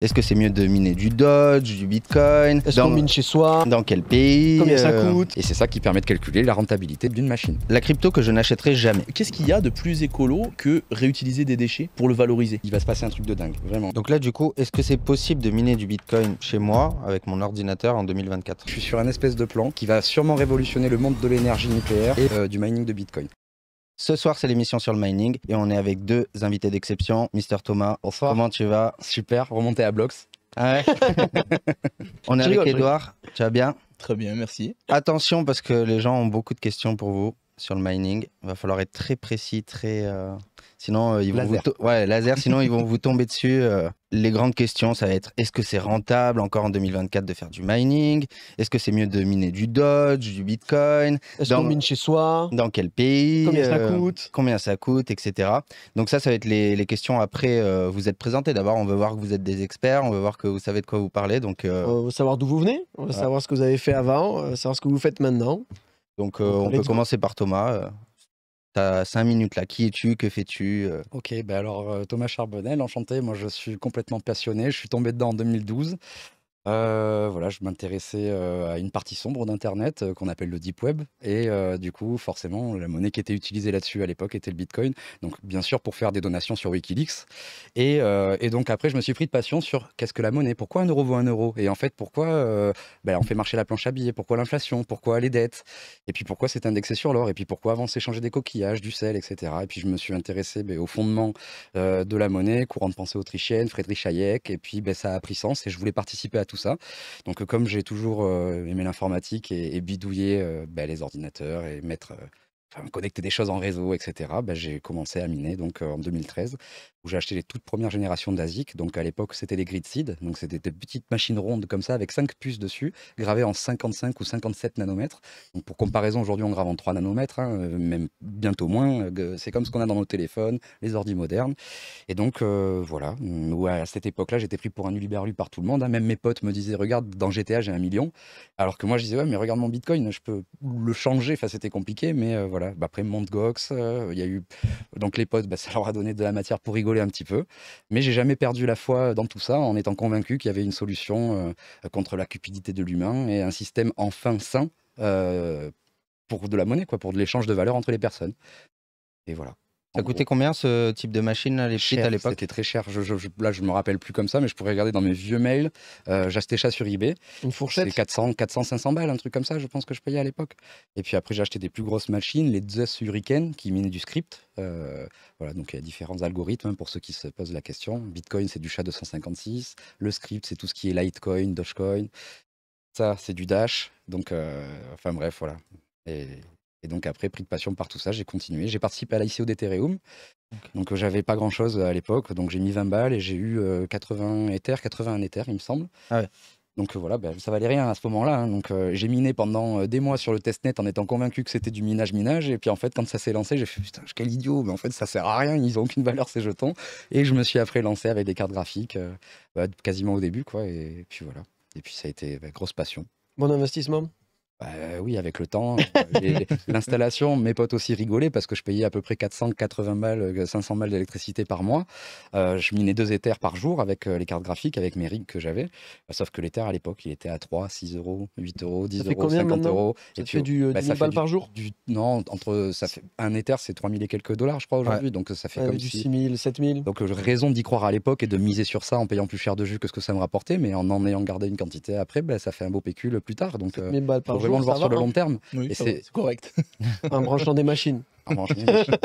Est-ce que c'est mieux de miner du Dodge, du Bitcoin Est-ce qu'on mine chez soi Dans quel pays Combien ça euh, coûte Et c'est ça qui permet de calculer la rentabilité d'une machine. La crypto que je n'achèterai jamais. Qu'est-ce qu'il y a de plus écolo que réutiliser des déchets pour le valoriser Il va se passer un truc de dingue, vraiment. Donc là, du coup, est-ce que c'est possible de miner du Bitcoin chez moi avec mon ordinateur en 2024 Je suis sur un espèce de plan qui va sûrement révolutionner le monde de l'énergie nucléaire et euh, du mining de Bitcoin. Ce soir, c'est l'émission sur le mining et on est avec deux invités d'exception. Mister Thomas, Bonsoir. comment tu vas Super, remonté à Blox. Ah on est avec Edouard, tu vas bien Très bien, merci. Attention parce que les gens ont beaucoup de questions pour vous sur le mining. Il va falloir être très précis, très. Euh, sinon, euh, ils vont Vous ouais, laser. Sinon, ils vont vous tomber dessus. Euh, les grandes questions, ça va être est-ce que c'est rentable encore en 2024 de faire du mining Est-ce que c'est mieux de miner du Dodge, du Bitcoin Est-ce qu'on mine chez soi Dans quel pays Combien ça coûte Combien ça coûte, etc. Donc ça, ça va être les, questions après vous êtes présenté. D'abord, on veut voir que vous êtes des experts, on veut voir que vous savez de quoi vous parlez. Donc, on veut savoir d'où vous venez, on veut savoir ce que vous avez fait avant, savoir ce que vous faites maintenant. Euh, Donc, on peut commencer par Thomas. Tu as 5 minutes là. Qui es-tu Que fais-tu euh. Ok, ben alors euh, Thomas Charbonnel, enchanté. Moi, je suis complètement passionné. Je suis tombé dedans en 2012. Euh, voilà, je m'intéressais, euh, à une partie sombre d'internet, euh, qu'on appelle le deep web et du coup, forcément, la monnaie qui était utilisée là-dessus à l'époque était le bitcoin. Donc bien sûr, pour faire des donations sur WikiLeaks et donc après, je me suis pris de passion sur qu'est-ce que la monnaie? Pourquoi un euro vaut un euro? Et en fait, pourquoi, ben on fait marcher la planche à billets? Pourquoi l'inflation? Pourquoi les dettes? Et puis pourquoi c'est indexé sur l'or? Et puis pourquoi avant, s'échangeait des coquillages, du sel etc. Et puis je me suis intéressé, ben, au fondement de la monnaie, courant de pensée autrichienne, Friedrich Hayek et puis, ben, ça a pris sens et je voulais participer à tout ça. Donc, comme j'ai toujours euh, aimé l'informatique et, bidouiller euh, bah, les ordinateurs et mettre. Euh, connecter des choses en réseau, etc. Bah, j'ai commencé à miner donc en 2013 j'ai acheté les toutes premières générations d'ASIC. Donc à l'époque, c'était des grid seed, donc c'était des petites machines rondes comme ça avec 5 puces dessus, gravées en 55 ou 57 nanomètres. Donc pour comparaison, aujourd'hui on grave en 3 nanomètres, hein, euh, même bientôt moins. Euh, c'est comme ce qu'on a dans nos téléphones, les ordi modernes. Et donc euh, voilà voilà, mmh, à cette époque-là, j'étais pris pour un uliberlu par tout le monde. Hein. Même mes potes me disaient "Regarde, dans GTA j'ai un million", alors que moi je disais "Ouais, mais regarde mon Bitcoin, je peux le changer". Enfin, c'était compliqué, mais voilà. Bah, après Mt. il y a eu donc les potes, bah, ça leur a donné de la matière pour rigoler un petit peu. Mais j'ai jamais perdu la foi dans tout ça en étant convaincu qu'il y avait une solution euh, contre la cupidité de l'humain et un système enfin sain euh, pour de la monnaie, quoi, pour de l'échange de valeur entre les personnes. Et voilà. Ça coûtait combien ce type de machine les à l'époque C'était très cher. Je, je, là, je me rappelle plus comme ça, mais je pourrais regarder dans mes vieux mails. Euh, j'achetais ça sur eBay. Une fourchette 400, 400, 500 balles, un truc comme ça, je pense que je payais à l'époque. Et puis après, j'ai acheté des plus grosses machines, les Zeus Hurricane, qui minaient du script. Euh, voilà, donc il y a différents algorithmes pour ceux qui se posent la question. Bitcoin, c'est du chat 256 Le script, c'est tout ce qui est Litecoin, Dogecoin. Ça, c'est du Dash. Donc, euh, enfin bref, voilà. Et et donc après, pris de passion par tout ça, j'ai continué. J'ai participé à ICO d'Ethereum. Donc euh, j'avais pas grand chose euh, à l'époque. Donc j'ai mis 20 balles et j'ai eu 80 euh, Ether, 81 Ether, il me semble. Ah donc voilà, ben, ça valait rien à ce moment-là. Hein. Donc j'ai miné pendant des mois sur le testnet en étant convaincu que c'était du minage-minage. Et puis en fait, quand ça s'est lancé, j'ai fait putain, quel idiot, mais en fait ça sert à rien, ils ont aucune valeur ces jetons. Et je me suis après lancé avec des cartes graphiques bah, quasiment au début, quoi. Et puis voilà. Et puis ça a été bah, grosse passion. Bon investissement bah oui, avec le temps, euh, l'installation, mes potes aussi rigolaient parce que je payais à peu près 480 balles, 500 euh, balles d'électricité par mois. Euh, je minais deux éthers par jour avec les cartes graphiques, avec mes rigs que j'avais. Bah, sauf que l'éther à l'époque, il était à 3, 6 euros, 8 euros, 10 euros, 50 euros. Ça et fait du, bah, du, par jour Non, entre, ça fait, un éther, c'est 000 et quelques dollars, je crois, aujourd'hui. Donc ça fait ouais, comme du si, Donc raison d'y croire à l'époque et de miser sur ça en payant plus cher de jus que ce que ça me rapportait, mais en en ayant gardé une quantité après, ça fait un beau pécule plus tard. Donc, balles par jour le voir sur le hein. long terme. Oui, c'est correct. en branchant des machines.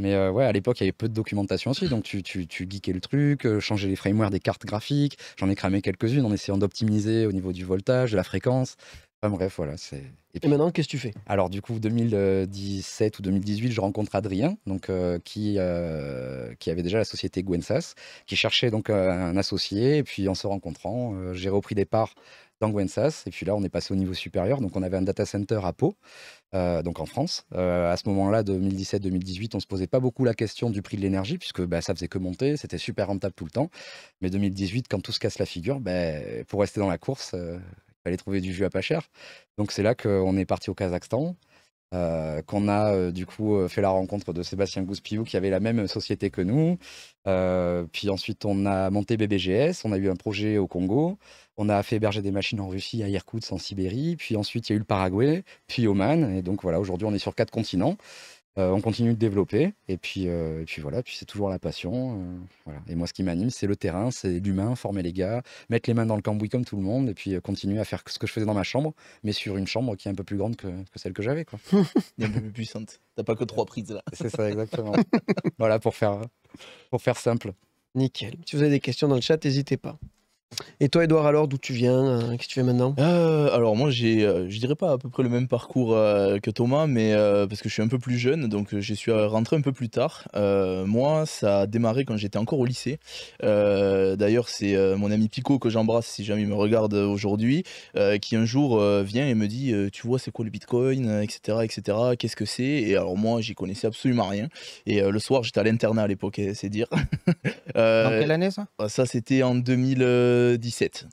Mais euh, ouais, à l'époque, il y avait peu de documentation aussi, donc tu, tu, tu geekais le truc, euh, changer les frameworks des cartes graphiques. J'en ai cramé quelques-unes en essayant d'optimiser au niveau du voltage, de la fréquence. Enfin bref, voilà. c'est. Et, maintenant, qu'est-ce que tu fais Alors, du coup, 2017 ou 2018, je rencontre Adrien, donc, euh, qui, qui avait déjà la société Gwensas, qui cherchait donc un associé. Et puis, en se rencontrant, j'ai repris des parts dans Gwensas. Et puis là, on est passé au niveau supérieur. Donc, on avait un data center à Pau, euh, donc en France. Euh, à ce moment-là, 2017-2018, on se posait pas beaucoup la question du prix de l'énergie, puisque bah, ça faisait que monter, c'était super rentable tout le temps. Mais 2018, quand tout se casse la figure, bah, pour rester dans la course, euh, il fallait trouver du jus à pas cher. Donc, c'est là qu'on est parti au Kazakhstan. Euh, qu'on a euh, du coup euh, fait la rencontre de Sébastien Gouspillou qui avait la même société que nous. puis ensuite, on a monté BBGS, on a eu un projet au Congo, on a fait héberger des machines en Russie, à Irkoutsk, en Sibérie, puis ensuite il y a eu le Paraguay, puis Oman, et donc voilà, aujourd'hui on est sur quatre continents. Euh, on continue de développer et puis, euh, puis voilà, puis c'est toujours la passion. Euh, voilà. Et moi, ce qui m'anime, c'est le terrain, c'est l'humain, former les gars, mettre les mains dans le cambouis comme tout le monde et puis continuer à faire ce que je faisais dans ma chambre, mais sur une chambre qui est un peu plus grande que, celle que j'avais. quoi. plus puissante. T'as pas que trois prises là. C'est ça, exactement. voilà, pour faire, pour faire simple. Nickel. Si vous avez des questions dans le chat, n'hésitez pas. Et toi, Edouard, alors, d'où tu viens euh, Qu'est-ce que tu fais maintenant euh, Alors, moi, j'ai, euh, je dirais pas à peu près le même parcours que Thomas, mais parce que je suis un peu plus jeune, donc je suis rentré un peu plus tard. moi, ça a démarré quand j'étais encore au lycée. D'ailleurs, c'est mon ami Pico que j'embrasse si jamais il me regarde aujourd'hui, qui un jour vient et me dit Tu vois, c'est quoi le bitcoin etc. etc. Qu'est-ce que c'est Et alors, moi, j'y connaissais absolument rien. Et le soir, j'étais à l'internat à l'époque, c'est dire. Dans quelle année ça bah, Ça, c'était en 2000. 17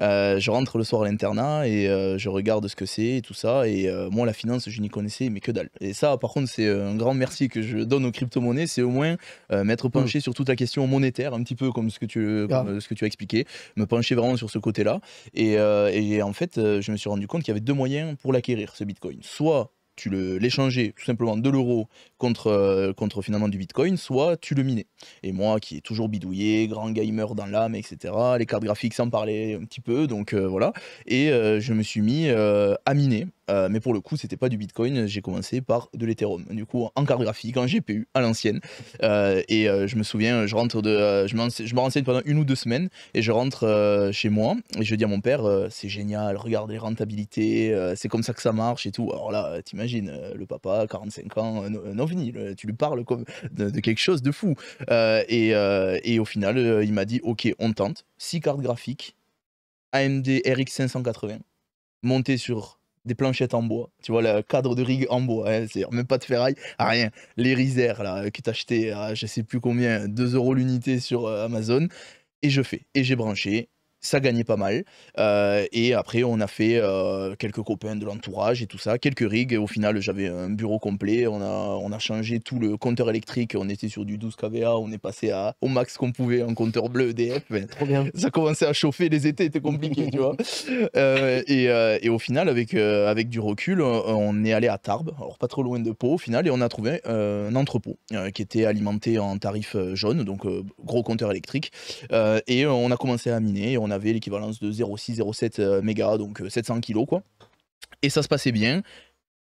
euh, je rentre le soir à l'internat et euh, je regarde ce que c'est et tout ça. Et euh, moi, la finance, je n'y connaissais, mais que dalle. Et ça, par contre, c'est un grand merci que je donne aux crypto-monnaies. C'est au moins m'être mm. penché sur toute la question monétaire, un petit peu comme ce que tu, ce que tu as expliqué, me pencher vraiment sur ce côté-là. Et, et, en fait, je me suis rendu compte qu'il y avait deux moyens pour l'acquérir, ce Bitcoin. Soit tu l'échangeais tout simplement de l'euro contre, euh, contre finalement du bitcoin, soit tu le minais. Et moi qui est toujours bidouillé, grand gamer dans l'âme, etc., les cartes graphiques sans parler un petit peu, donc euh, voilà. Et euh, je me suis mis à miner, mais pour le coup c'était pas du bitcoin, j'ai commencé par de l'Ethereum. Du coup en carte graphique, en GPU, à l'ancienne. et je me souviens, je rentre de. je, me renseigne pendant une ou deux semaines et je rentre chez moi et je dis à mon père, c'est génial, regarde les rentabilités, c'est comme ça que ça marche et tout. Alors là, Imagine euh, le papa, 45 ans, euh, non euh, ovni, tu lui parles comme de, quelque chose de fou. et, au final, il m'a dit, ok, on tente, 6 cartes graphiques, AMD RX 580, montées sur des planchettes en bois, tu vois, le cadre de rigue en bois, hein, c'est même pas de ferraille, rien. Les risers là, que t'achetais à je sais plus combien, 2 euros l'unité sur Amazon, et je fais, et j'ai branché, ça gagnait pas mal. Euh, et après, on a fait euh, quelques copains de l'entourage et tout ça, quelques rigs. Et au final, j'avais un bureau complet. On a, on a changé tout le compteur électrique. On était sur du 12 kVA. On est passé à, au max qu'on pouvait un compteur bleu EDF. Ça commençait à chauffer. Les étés étaient compliqués, tu vois. Euh, et, et, au final, avec, avec du recul, on est allé à Tarbes, alors pas trop loin de Pau au final, et on a trouvé un entrepôt qui était alimenté en tarif jaune, donc gros compteur électrique. et on a commencé à miner on avait l'équivalence de 0,6-0,7 euh, mégas, donc 700 euh, kilos, quoi. Et ça se passait bien.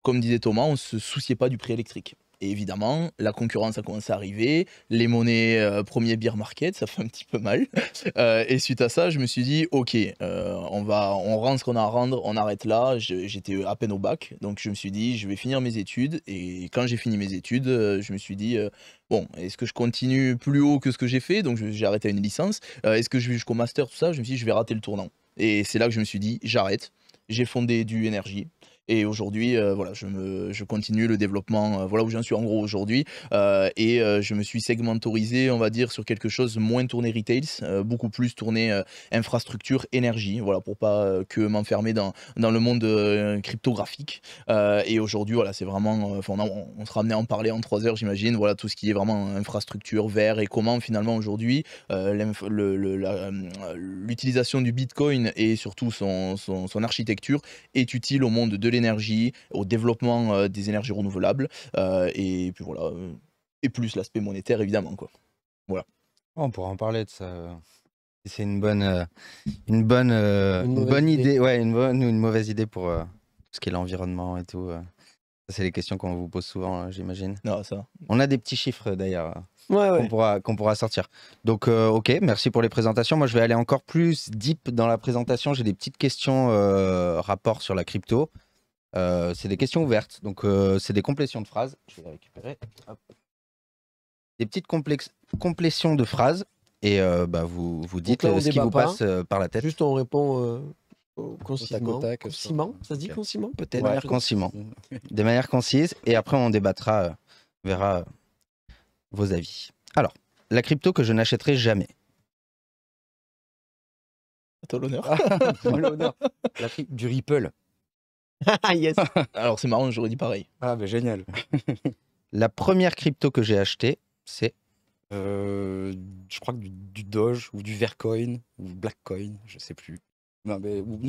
Comme disait Thomas, on ne se souciait pas du prix électrique. Et évidemment, la concurrence a commencé à arriver, les monnaies euh, premier beer market, ça fait un petit peu mal. Euh, et suite à ça, je me suis dit, ok, euh, on va, on rend ce qu'on a à rendre, on arrête là. J'étais à peine au bac, donc je me suis dit, je vais finir mes études. Et quand j'ai fini mes études, je me suis dit, bon, est-ce que je continue plus haut que ce que j'ai fait Donc j'ai arrêté une licence. est-ce que je vais jusqu'au master, tout ça Je me suis dit, je vais rater le tournant. Et c'est là que je me suis dit, j'arrête. J'ai fondé du énergie et aujourd'hui, euh, voilà, je, me, je continue le développement, euh, voilà où j'en suis en gros aujourd'hui. Euh, et je me suis segmentorisé, on va dire, sur quelque chose moins tourné retail, beaucoup plus tourné infrastructure, énergie, voilà, pour pas que m'enfermer dans, dans le monde cryptographique. et aujourd'hui, voilà, c'est vraiment, on, on, sera amené à en parler en trois heures, j'imagine, voilà, tout ce qui est vraiment infrastructure, vert et comment finalement aujourd'hui l'utilisation du Bitcoin et surtout son, son, son architecture est utile au monde de l'énergie, au développement euh, des énergies renouvelables, euh, et puis voilà, euh, et plus l'aspect monétaire évidemment quoi. Voilà. On pourra en parler de ça. C'est une bonne, une bonne, une bonne idée, ouais, une bonne ou une mauvaise idée pour ce qui est l'environnement et tout. c'est les questions qu'on vous pose souvent, hein, j'imagine. Non, ah, ça. On a des petits chiffres d'ailleurs ouais, qu'on pourra, qu'on pourra, sortir. Donc, ok, merci pour les présentations. Moi, je vais aller encore plus deep dans la présentation. J'ai des petites questions rapport sur la crypto. Euh, c'est des questions ouvertes, donc euh, c'est des complétions de phrases. Je vais les récupérer. Des petites complétions de phrases, et euh, bah, vous, vous dites ce qui vous passe par la tête. Juste on répond concisement ça se dit concisément peut-être. Ouais, de manière concise, et après on débattra, on verra vos avis. Alors, la crypto que je n'achèterai jamais. À l'honneur. Ah, la du Ripple. yes. Alors c'est marrant, j'aurais dit pareil. Ah, ben génial. la première crypto que j'ai achetée, c'est euh, Je crois que du, Doge ou du Vercoin ou Blackcoin, je sais plus. Non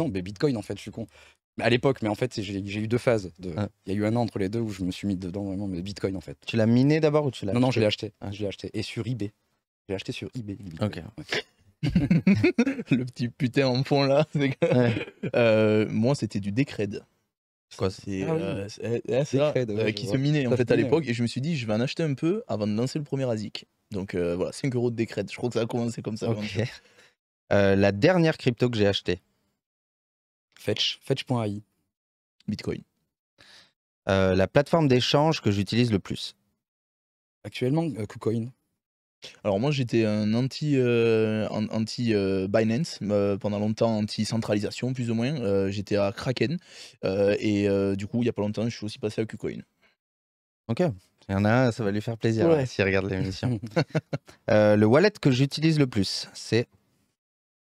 mais, Bitcoin en fait, je suis con. À l'époque, mais en fait, j'ai eu deux phases. Il de, y a eu un an entre les deux où je me suis mis dedans vraiment, mais Bitcoin en fait. Tu l'as miné d'abord ou tu l'as Non, non, je l'ai acheté. Ah. j'ai acheté. Et sur eBay. J'ai acheté sur eBay. le petit putain en fond là. Euh, moi, c'était du Decred. Quoi, c'est qui se minait en fait à l'époque et je me suis dit je vais en acheter un peu avant de lancer le premier ASIC. Donc euh, voilà, 5 euros de décrète. Je crois que ça a commencé comme ça. Euh, la dernière crypto que j'ai acheté Fetch, Fetch.ai. Bitcoin. Euh, la plateforme d'échange que j'utilise le plus. Actuellement, KuCoin. Alors moi j'étais un anti, euh, anti euh, Binance euh, pendant longtemps anti centralisation plus ou moins. j'étais à Kraken et du coup il y a pas longtemps je suis aussi passé à KuCoin. Ok. Il y en a ça va lui faire plaisir Ouais. s'il regarde l'émission. Euh, le wallet que j'utilise le plus, c'est.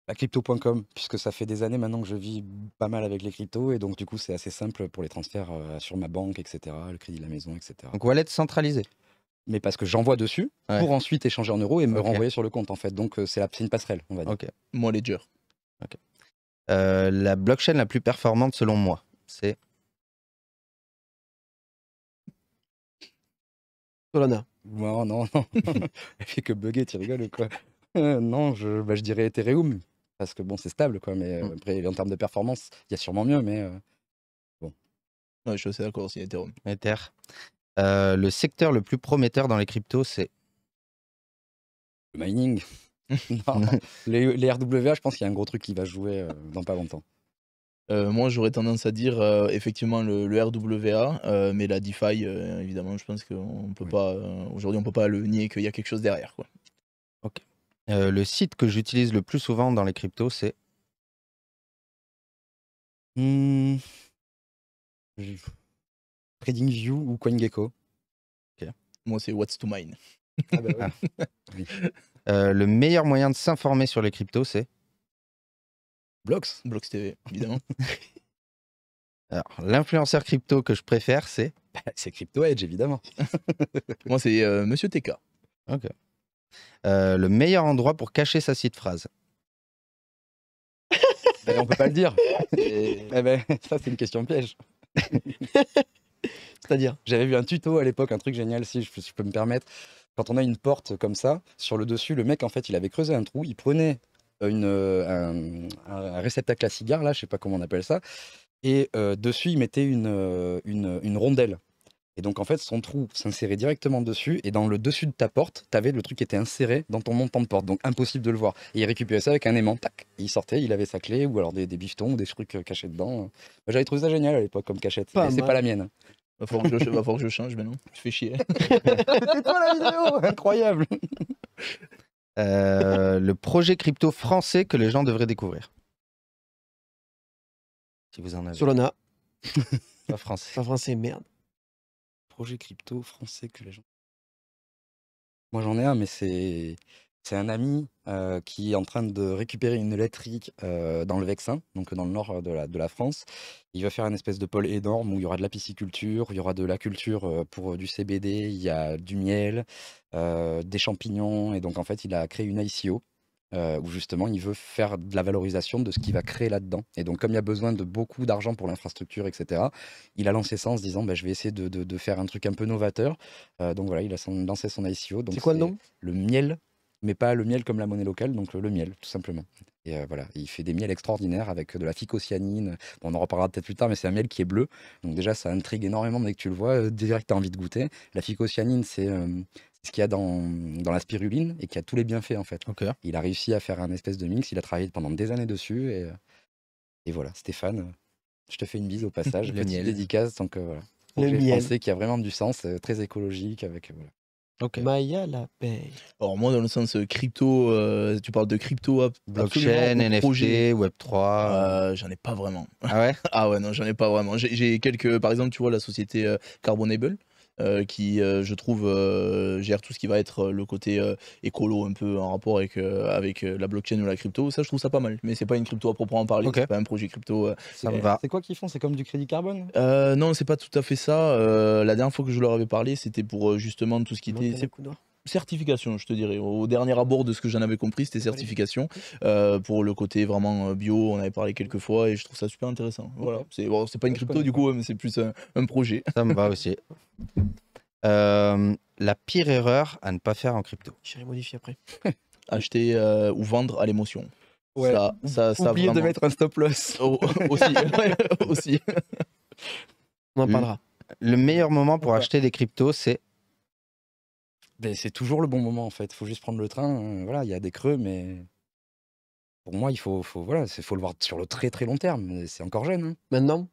La bah, crypto.com, puisque ça fait des années maintenant que je vis pas mal avec les cryptos, et donc du coup c'est assez simple pour les transferts sur ma banque, etc., le crédit de la maison, etc. Donc, wallet centralisé mais parce que j'envoie dessus pour ensuite échanger en euros et me renvoyer sur le compte en fait. Donc euh, c'est une passerelle, on va dire. Ok. Moi Ledger. Ok. Euh, la blockchain la plus performante selon moi, c'est Solana. Non, non, non. Elle fait que bugger, tu rigoles quoi euh, Non, je, bah, je dirais Ethereum parce que bon, c'est stable quoi, mais mm. après en termes de performance, il y a sûrement mieux, mais bon. Ouais, je suis assez d'accord aussi Ethereum. Ether. Euh, le secteur le plus prometteur dans les cryptos, c'est le mining. les, RWA, je pense qu'il y a un gros truc qui va jouer euh, dans pas longtemps. Euh, moi, j'aurais tendance à dire effectivement le, RWA, mais la DeFi, évidemment, je pense qu'on peut pas aujourd'hui, on peut pas le nier qu'il y a quelque chose derrière. Quoi. le site que j'utilise le plus souvent dans les cryptos, c'est. Hmm. TradingView ou CoinGecko Moi, c'est What's to Mine. Ah, bah ah euh, le meilleur moyen de s'informer sur les cryptos, c'est Blocks. Blocks TV, évidemment. Alors, l'influenceur crypto que je préfère, c'est bah, C'est Crypto Edge, évidemment. Moi, c'est euh, Monsieur TK. Ok. Euh, le meilleur endroit pour cacher sa site phrase On On peut pas le dire. Eh ben, ça, c'est une question piège. C'est-à-dire, j'avais vu un tuto à l'époque, un truc génial, si je, peux me permettre. Quand on a une porte comme ça, sur le dessus, le mec, en fait, il avait creusé un trou, il prenait une, euh, un, réceptacle à cigare, là, je sais pas comment on appelle ça, et euh, dessus, il mettait une, euh, une, une, rondelle. Et donc, en fait, son trou s'insérait directement dessus, et dans le dessus de ta porte, tu avais le truc qui était inséré dans ton montant de porte, donc impossible de le voir. Et il récupérait ça avec un aimant, tac, il sortait, il avait sa clé, ou alors des, des bifetons, ou des trucs cachés dedans. J'avais trouvé ça génial à l'époque comme cachette, Mais ce c'est pas la mienne. Va falloir, que je, va falloir que je change fais chier. C'était toi la vidéo Incroyable euh, Le projet crypto français que les gens devraient découvrir. Si vous en avez. Solana. Pas français. Pas français, merde. Projet crypto français que les gens. Moi j'en ai un, mais c'est. C'est un ami euh, qui est en train de récupérer une électrique euh, dans le Vexin, donc dans le nord euh, de la, France. Il va faire une espèce de pôle énorme où il y aura de la pisciculture, il y aura de la culture pour du CBD, il y a du miel, des champignons. Et donc, en fait, il a créé une ICO où justement il veut faire de la valorisation de ce qu'il va créer là-dedans. Et donc comme il y a besoin de beaucoup d'argent pour l'infrastructure, etc., il a lancé ça en se disant bah, je vais essayer de, faire un truc un peu novateur. donc voilà, il a lancé son ICO. C'est quoi le nom Le miel mais pas le miel comme la monnaie locale, donc euh, le miel, tout simplement. Et euh, voilà, il fait des miels extraordinaires avec de la phycocyanine. on en reparlera peut-être plus tard, mais c'est un miel qui est bleu. Donc déjà, ça intrigue énormément dès que tu le vois. Euh, dès que tu as envie de goûter. La phycocyanine, c'est ce qu'il y a dans, dans, la spiruline et qui a tous les bienfaits, en fait. Il a réussi à faire un espèce de mix. Il a travaillé pendant des années dessus. Et, et voilà, Stéphane, je te fais une bise au passage. le Petite dédicace. Donc voilà. Le miel. Je pensais qu'il y a vraiment du sens, très écologique. avec Maya la paye. Alors moi, dans le sens euh, crypto, euh, tu parles de crypto, ah, blockchain, NFT, Web 3. Euh, j'en ai pas vraiment. Ah ouais. ah ouais, non, j'en ai pas vraiment. J'ai, j'ai quelques, par exemple, tu vois la société Carbonable. Euh, qui, euh, je trouve, euh, gère tout ce qui va être le côté écolo un peu en rapport avec, avec la blockchain ou la crypto. Ça, je trouve ça pas mal. Mais c'est pas une crypto à proprement parler. C'est pas un projet crypto. C'est quoi qu'ils font C'est comme du crédit carbone Non, c'est pas tout à fait ça. la dernière fois que je leur avais parlé, c'était pour justement tout ce qui était certification, je te dirais. Au dernier abord de ce que j'en avais compris, c'était certification euh, pour le côté vraiment euh, bio. On avait parlé quelques fois et je trouve ça super intéressant. Voilà, c'est pas une crypto du coup, hein, mais c'est plus un, projet. Ça me va aussi. Euh, la pire erreur à ne pas faire en crypto. J'irai modifier après. Acheter ou vendre à l'émotion. Ça, ça, ça Oublier de mettre un stop loss. aussi, On en parlera. Le meilleur moment pour acheter des cryptos, c'est ben, c'est toujours le bon moment en fait. il Faut juste prendre le train. Hein, voilà, il y a des creux, mais pour moi, il faut, faut voilà, faut le voir sur le très très long terme. C'est encore jeune. Hein. Maintenant.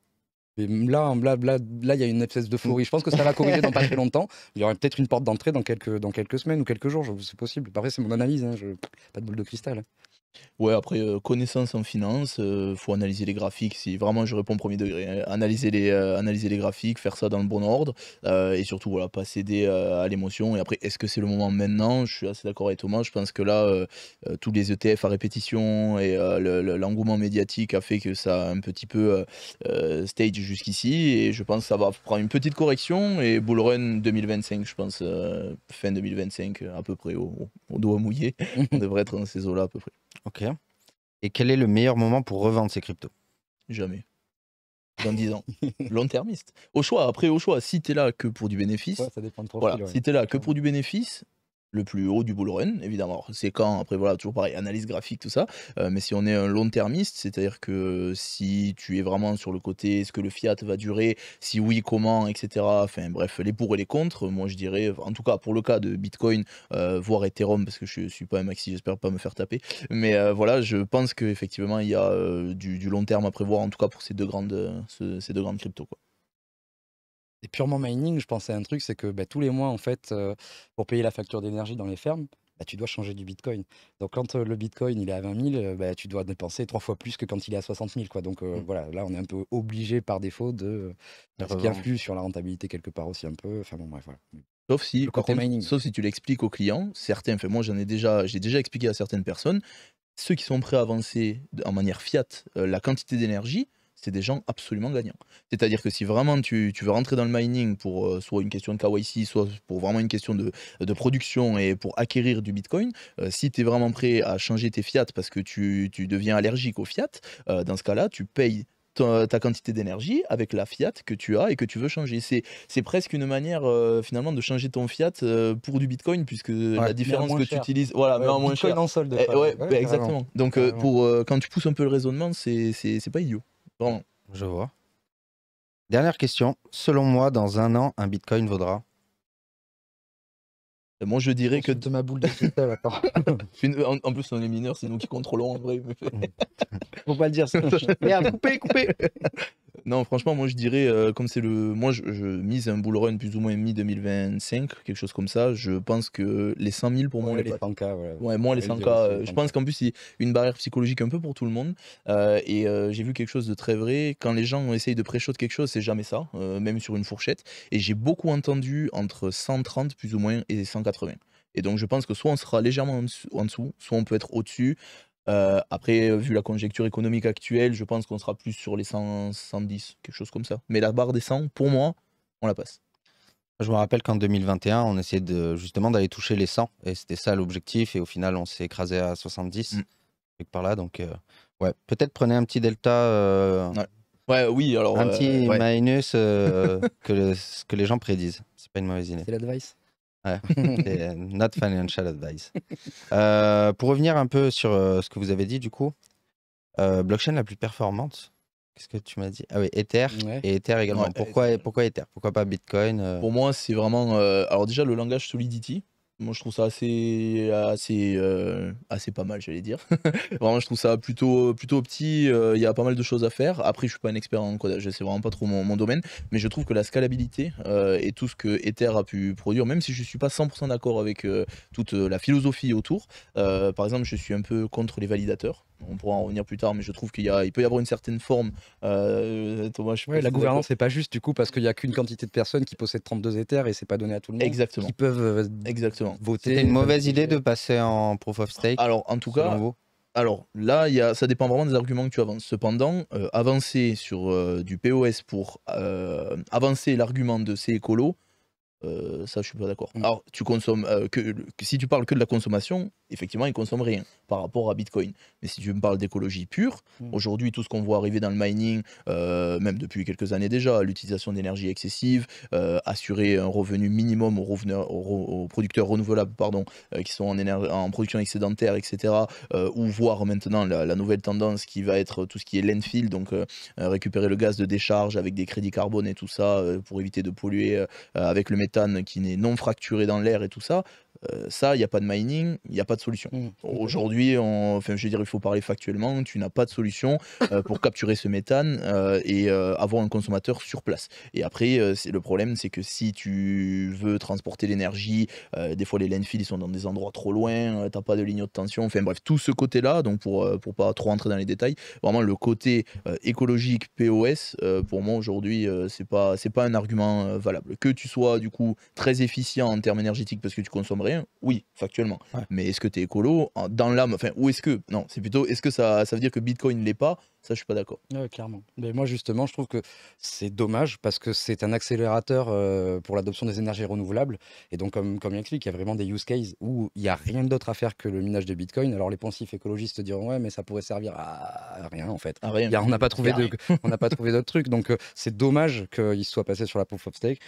Hein, là, là, là, il y a une espèce de d'euphorie. Mmh. Je pense que ça va corriger dans pas très longtemps. Il y aura peut-être une porte d'entrée dans quelques, dans quelques semaines ou quelques jours. C'est possible. Après, c'est mon analyse. Pas de boule de cristal. Ouais, après, euh, connaissance en finance, il euh, faut analyser les graphiques si vraiment je réponds au premier degré, euh, Analyser les, analyser les graphiques, faire ça dans le bon ordre, et surtout, voilà, pas céder, à l'émotion et après, est-ce que c'est le moment maintenant? Je suis assez d'accord avec Thomas. Je pense que là, tous les ETF à répétition et l'engouement médiatique a fait que ça a un petit peu, stage jusqu'ici et je pense ça va prendre une petite correction et bull run 2025, je pense, fin 2025, à peu près on doit mouiller, On devrait être dans ces eaux-là à peu près. Ok. Et quel est le meilleur moment pour revendre ces cryptos Jamais. Dans 10 ans. Long-termiste. Au choix, après, au choix, si t'es là que pour du bénéfice. Ouais, ça dépend de Si t'es là que pour du bénéfice, le plus haut du bull run, évidemment. C'est quand, après voilà, toujours pareil, analyse graphique, tout ça. Euh, mais si on est un long-termiste, c'est-à-dire que si tu es vraiment sur le côté est-ce que le fiat va durer, si oui, comment, etc. Enfin bref, les pour et les contre, moi je dirais, en tout cas pour le cas de Bitcoin, euh, voire Ethereum, parce que je suis pas un maxi, j'espère pas me faire taper. Mais euh, voilà, je pense qu'effectivement, il y a du, long terme à prévoir, en tout cas pour ces deux grandes, ces deux grandes cryptos et purement mining, je pensais à un truc, c'est que bah, tous les mois, en fait, pour payer la facture d'énergie dans les fermes, bah, tu dois changer du Bitcoin. Donc quand le Bitcoin il est à 20 000, bah, tu dois dépenser trois fois plus que quand il est à 60 000. Quoi. Donc mmh. voilà, là on est un peu obligé par défaut de ce qui influe sur la rentabilité quelque part aussi un peu. Enfin bon bref voilà. Sauf si, sauf si tu l'expliques aux clients, certains, moi j'en ai déjà, j'ai déjà expliqué à certaines personnes, ceux qui sont prêts à avancer en manière fiat la quantité d'énergie, c'est des gens absolument gagnants. C'est-à-dire que si vraiment tu, veux rentrer dans le mining pour euh, soit une question de KYC, soit pour vraiment une question de, production et pour acquérir du Bitcoin, euh, si tu es vraiment prêt à changer tes fiat parce que tu, deviens allergique au fiat, euh, dans ce cas-là, tu payes ta, quantité d'énergie avec la fiat que tu as et que tu veux changer. C'est presque une manière finalement de changer ton fiat pour du bitcoin puisque la différence que tu utilises, voilà, mais en moins solde. Eh, ouais, bah, exactement. Donc pour quand tu pousses un peu le raisonnement, c'est pas idiot. Bon. Je vois. Dernière question. Selon moi, dans un an, un bitcoin vaudra Moi, je dirais que. De ma boule de cristal, en, plus, on est mineurs, c'est nous qui contrôlons en vrai. Faut pas le dire. Merde, coupez, coupez non, franchement, moi je dirais, euh, comme c'est le. Moi je, mise un bull run plus ou moins mi-2025, quelque chose comme ça. Je pense que les 100 000 pour moi. les 100 k ouais. ouais. moi les 100 k euh, je pense qu'en plus, c'est une barrière psychologique un peu pour tout le monde. Euh, et j'ai vu quelque chose de très vrai. Quand les gens essayent de pré quelque chose, c'est jamais ça, même sur une fourchette. Et j'ai beaucoup entendu entre 130 plus ou moins et 180. Et donc je pense que soit on sera légèrement en dessous, soit on peut être au-dessus. Euh, après, euh, vu la conjecture économique actuelle, je pense qu'on sera plus sur les 100, 110, quelque chose comme ça. Mais la barre des 100, pour moi, on la passe. Je me rappelle qu'en 2021, on essayait de, justement d'aller toucher les 100, et c'était ça l'objectif, et au final, on s'est écrasé à 70, mmh. par là, donc euh, ouais, peut-être prenez un petit delta. ouais. oui, alors. Un petit minus que, que les gens prédisent, c'est pas une mauvaise idée. C'est l'advice not financial advice. Euh, pour revenir un peu sur euh, ce que vous avez dit, du coup, euh, blockchain la plus performante, qu'est-ce que tu m'as dit Ah oui, Ether et Ether également. pourquoi, Ether. pourquoi Ether Pourquoi pas Bitcoin Pour moi, c'est vraiment. alors, déjà, le langage Solidity, moi, je trouve ça assez, assez, euh, assez pas mal, j'allais dire. vraiment, je trouve ça plutôt, plutôt petit. Euh, il y a pas mal de choses à faire. Après, je suis pas un expert en codage, sais vraiment pas trop mon, domaine. Mais je trouve que la scalabilité euh, et tout ce que Ether a pu produire, même si je suis pas 100% d'accord avec toute la philosophie autour. par exemple, je suis un peu contre les validateurs on pourra en revenir plus tard, mais je trouve qu'il il peut y avoir une certaine forme. Euh, la gouvernance n'est pas juste du coup parce qu'il n'y a qu'une quantité de personnes qui possèdent 32 éthers et c'est pas donné à tout le monde. Exactement. Qui peuvent euh, Exactement. voter. C'était une mauvaise idée de passer en proof of stake. Alors en tout cas. Alors là, ça dépend vraiment des arguments que tu avances. Cependant, euh, avancer sur du POS pour avancer l'argument de ces écolos, euh, ça, je suis pas d'accord. Mm. Alors, tu consommes euh, que, si tu parles que de la consommation, effectivement, ils consomment rien par rapport à Bitcoin. Mais si tu me parles d'écologie pure, mm. aujourd'hui, tout ce qu'on voit arriver dans le mining, euh, même depuis quelques années déjà, l'utilisation d'énergie excessive, assurer un revenu minimum aux, producteurs renouvelables, pardon, qui sont en, production excédentaire, etc. ou voir maintenant la, nouvelle tendance qui va être tout ce qui est landfill, donc récupérer le gaz de décharge avec des crédits carbone et tout ça pour éviter de polluer avec le qui n'est non fracturé dans l'air et tout ça, euh, ça, il n'y a pas de mining, il n'y a pas de solution. Mmh, aujourd'hui, enfin, je veux dire, il faut parler factuellement, tu n'as pas de solution euh, pour capturer ce méthane euh, et avoir un consommateur sur place. Et après, c'est le problème, c'est que si tu veux transporter l'énergie, des fois les landfills ils sont dans des endroits trop loin, t'as pas de ligne de tension, enfin bref, tout ce côté-là, donc pour, pour pas trop entrer dans les détails, vraiment le côté écologique POS, pour moi aujourd'hui, c'est pas, pas un argument valable. Que tu sois du coup très efficient en termes énergétiques parce que tu consommes oui, factuellement. Mais est-ce que tu es écolo hein, dans l'âme Enfin, ou est-ce que. Non, c'est plutôt. Est-ce que ça, ça veut dire que Bitcoin n'est l'est pas Ça, je suis pas d'accord. clairement. Mais moi, justement, je trouve que c'est dommage parce que c'est un accélérateur euh, pour l'adoption des énergies renouvelables. Et donc, comme, comme il explique, il y a vraiment des use cases où il n'y a rien d'autre à faire que le minage de Bitcoin. Alors, les pensifs écologistes diront Ouais, mais ça pourrait servir à rien, en fait. À rien. a, on n'a pas trouvé d'autres trucs. Donc, euh, c'est dommage qu'il soit passé sur la proof of stake.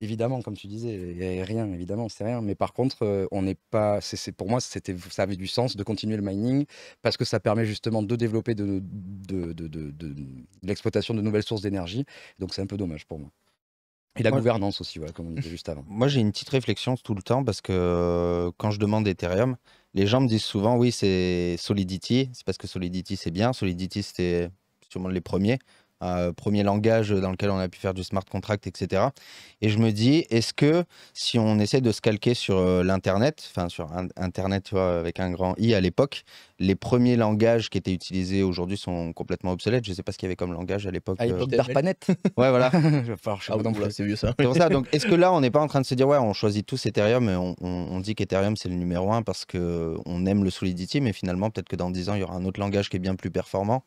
Évidemment, comme tu disais, il n'y a rien, évidemment, c'est rien. Mais par contre, euh, on n'est pas. pour moi, ça avait du sens de continuer le mining parce que ça permet justement de développer de, de, l'exploitation de nouvelles sources d'énergie. Donc c'est un peu dommage pour moi. Et la gouvernance aussi, comme on disait juste avant. Moi, j'ai une petite réflexion tout le temps parce que euh, quand je demande Ethereum, les gens me disent souvent oui, c'est Solidity, c'est parce que Solidity c'est bien, Solidity c'était sûrement les premiers. Euh, premier langage dans lequel on a pu faire du smart contract, etc. Et je me dis, est-ce que si on essaie de se calquer sur euh, l'Internet, enfin sur Internet avec un grand I à l'époque, les premiers langages qui étaient utilisés aujourd'hui sont complètement obsolètes. Je ne sais pas ce qu'il y avait comme langage à l'époque. À euh, l'époque d'ARPANET Ouais, voilà. je ah, c'est vieux ça. ça. Donc, est-ce que là, on n'est pas en train de se dire, ouais, on choisit tous Ethereum mais on, on dit qu'Ethereum, c'est le numéro un parce qu'on aime le Solidity, mais finalement, peut-être que dans 10 ans, il y aura un autre langage qui est bien plus performant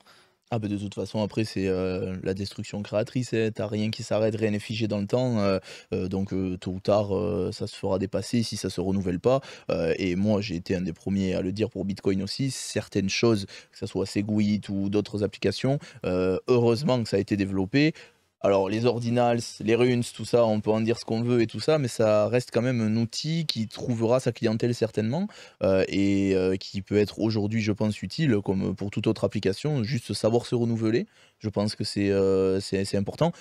ah bah, de toute façon, après, c'est euh, la destruction créatrice, tu hein. t'as rien qui s'arrête, rien n'est figé dans le temps, euh, euh, donc tôt ou tard, ça se fera dépasser si ça se renouvelle pas. et moi, j'ai été un des premiers à le dire pour Bitcoin aussi, certaines choses, que ce soit Segwit ou d'autres applications, heureusement que ça a été développé, alors les ordinals, les runes, tout ça, on peut en dire ce qu'on veut et tout ça, mais ça reste quand même un outil qui trouvera sa clientèle certainement euh, et euh, qui peut être aujourd'hui, je pense, utile comme pour toute autre application, juste savoir se renouveler. Je pense que c'est euh, important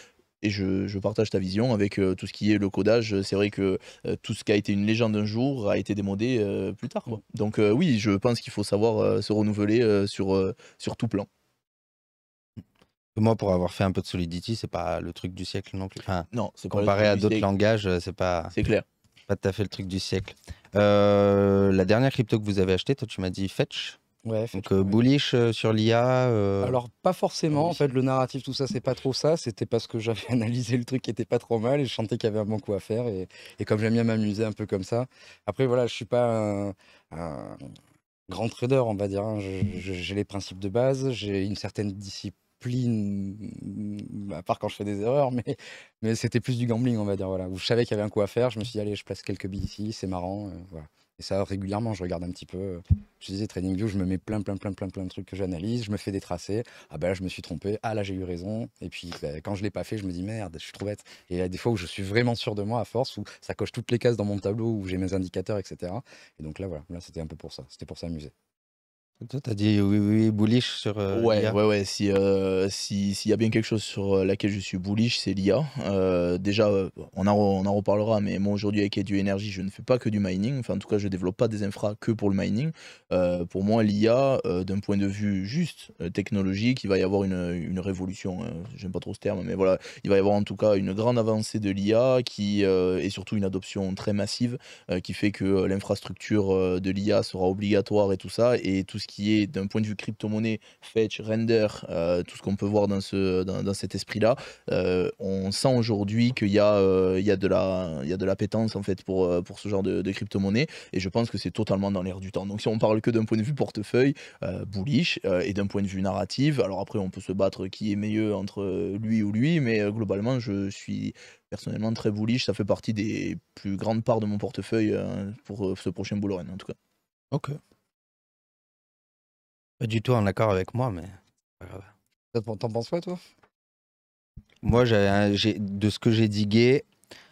et je, partage ta vision avec tout ce qui est le codage. C'est vrai que tout ce qui a été une légende un jour a été démodé plus tard. Donc oui, je pense qu'il faut savoir se renouveler sur, sur tout plan moi, pour avoir fait un peu de Solidity, c'est pas le truc du siècle non plus. Enfin, non, c'est comparé à d'autres langages, euh, c'est pas. C'est clair. Pas tout à fait le truc du siècle. Euh, la dernière crypto que vous avez achetée, toi, tu m'as dit Fetch. Ouais, Donc euh, bullish sur l'IA. Alors pas forcément. En fait, le narratif, tout ça, c'est pas trop ça. C'était parce que j'avais analysé le truc qui était pas trop mal et je sentais qu'il y avait un bon coup à faire. Et, comme j'aime bien m'amuser un peu comme ça. Après, voilà, je suis pas un grand trader, on va dire. Hein. J'ai les principes de base, j'ai une certaine discipline bah, à part quand je fais des erreurs, mais, mais c'était plus du gambling, on va dire. Voilà. Où je qu'il y avait un coup à faire, je me suis dit, allez, je place quelques billes ici, c'est marrant. Euh, et ça, régulièrement, je regarde un petit peu. Euh, je disais, trading view, je me mets plein, plein, plein, plein, plein de trucs que j'analyse. Je me fais des tracés. Ah ben là, je me suis trompé. Ah là, j'ai eu raison. Et puis, bah, quand je l'ai pas fait, je me dis, merde, je suis trop bête. Et il y a des fois où je suis vraiment sûr de moi à force, où ça coche toutes les cases dans mon tableau, où j'ai mes indicateurs, etc. Et donc là, voilà, là, c'était un peu pour ça. C'était pour s'amuser. Toi, t'as dit oui, oui, bullish sur euh, ouais, Ouais, ouais, euh, Si, s'il y a bien quelque chose sur euh, laquelle je suis bullish, c'est l'IA. déjà, on en, on en reparlera, mais moi aujourd'hui avec du Energy, je ne fais pas que du mining. Enfin, en tout cas, je développe pas des infras que pour le mining. pour moi, l'IA, d'un point de vue juste technologique, il va y avoir une, une révolution. Hein. J'aime pas trop ce terme, mais voilà, il va y avoir en tout cas une grande avancée de l'IA qui et surtout une adoption très massive qui fait que l'infrastructure de l'IA sera obligatoire et tout ça et tout ce qui est d'un point de vue crypto-monnaie, fetch, render, euh, tout ce qu'on peut voir dans, ce, dans, cet esprit-là, euh, on sent aujourd'hui qu'il y, euh, y, y, a de la pétence en fait pour, pour ce genre de, crypto-monnaie et je pense que c'est totalement dans l'air du temps. Donc si on parle que d'un point de vue portefeuille, bullish, et d'un point de vue narrative, alors après on peut se battre qui est meilleur entre lui ou lui, mais globalement je suis personnellement très bullish, ça fait partie des plus grandes parts de mon portefeuille pour ce prochain bull en tout cas. Ok. Pas du tout en accord avec moi, mais T'en penses quoi, toi Moi, de ce que j'ai digué,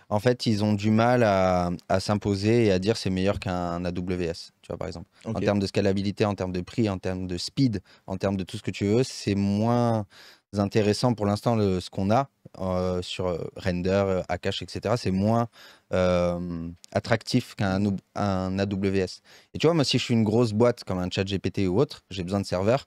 en fait, ils ont du mal à, s'imposer et à dire c'est meilleur qu'un AWS, tu vois, par exemple. En termes de scalabilité, en termes de prix, en termes de speed, en termes de tout ce que tu veux, c'est moins intéressant pour l'instant ce qu'on a euh, sur euh, Render, euh, Akash, etc. C'est moins euh, attractif qu'un un AWS. Et tu vois, moi, si je suis une grosse boîte comme un chat GPT ou autre, j'ai besoin de serveurs,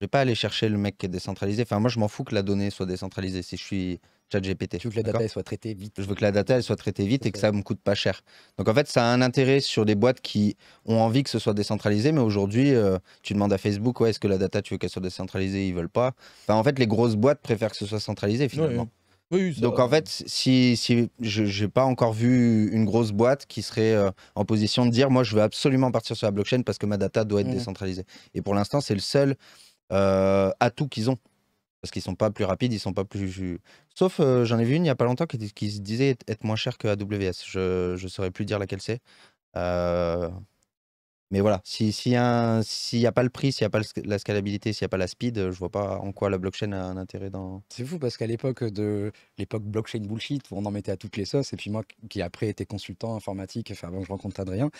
je vais pas aller chercher le mec qui est décentralisé. Enfin, moi, je m'en fous que la donnée soit décentralisée si je suis chat GPT. Tu veux que la data soit traitée vite. Je veux que la data elle soit traitée vite et que ça me coûte pas cher. Donc, en fait, ça a un intérêt sur des boîtes qui ont envie que ce soit décentralisé, mais aujourd'hui, euh, tu demandes à Facebook, ouais, est-ce que la data, tu veux qu'elle soit décentralisée Ils veulent pas. Enfin, en fait, les grosses boîtes préfèrent que ce soit centralisé finalement. Donc en fait, si, si je n'ai pas encore vu une grosse boîte qui serait euh, en position de dire moi je veux absolument partir sur la blockchain parce que ma data doit être mmh décentralisée. Et pour l'instant, c'est le seul euh, atout qu'ils ont. Parce qu'ils sont pas plus rapides, ils sont pas plus. Sauf, euh, j'en ai vu une il n'y a pas longtemps qui, se disait être moins cher que AWS. Je ne saurais plus dire laquelle c'est. Mais voilà, s'il n'y a pas le prix, s'il n'y a pas la scalabilité, s'il n'y a pas la speed, je vois pas en quoi la blockchain a un intérêt dans. C'est fou parce qu'à l'époque de l'époque blockchain bullshit, on en mettait à toutes les sauces. Et puis moi, qui après était consultant informatique, enfin avant je rencontre Adrien,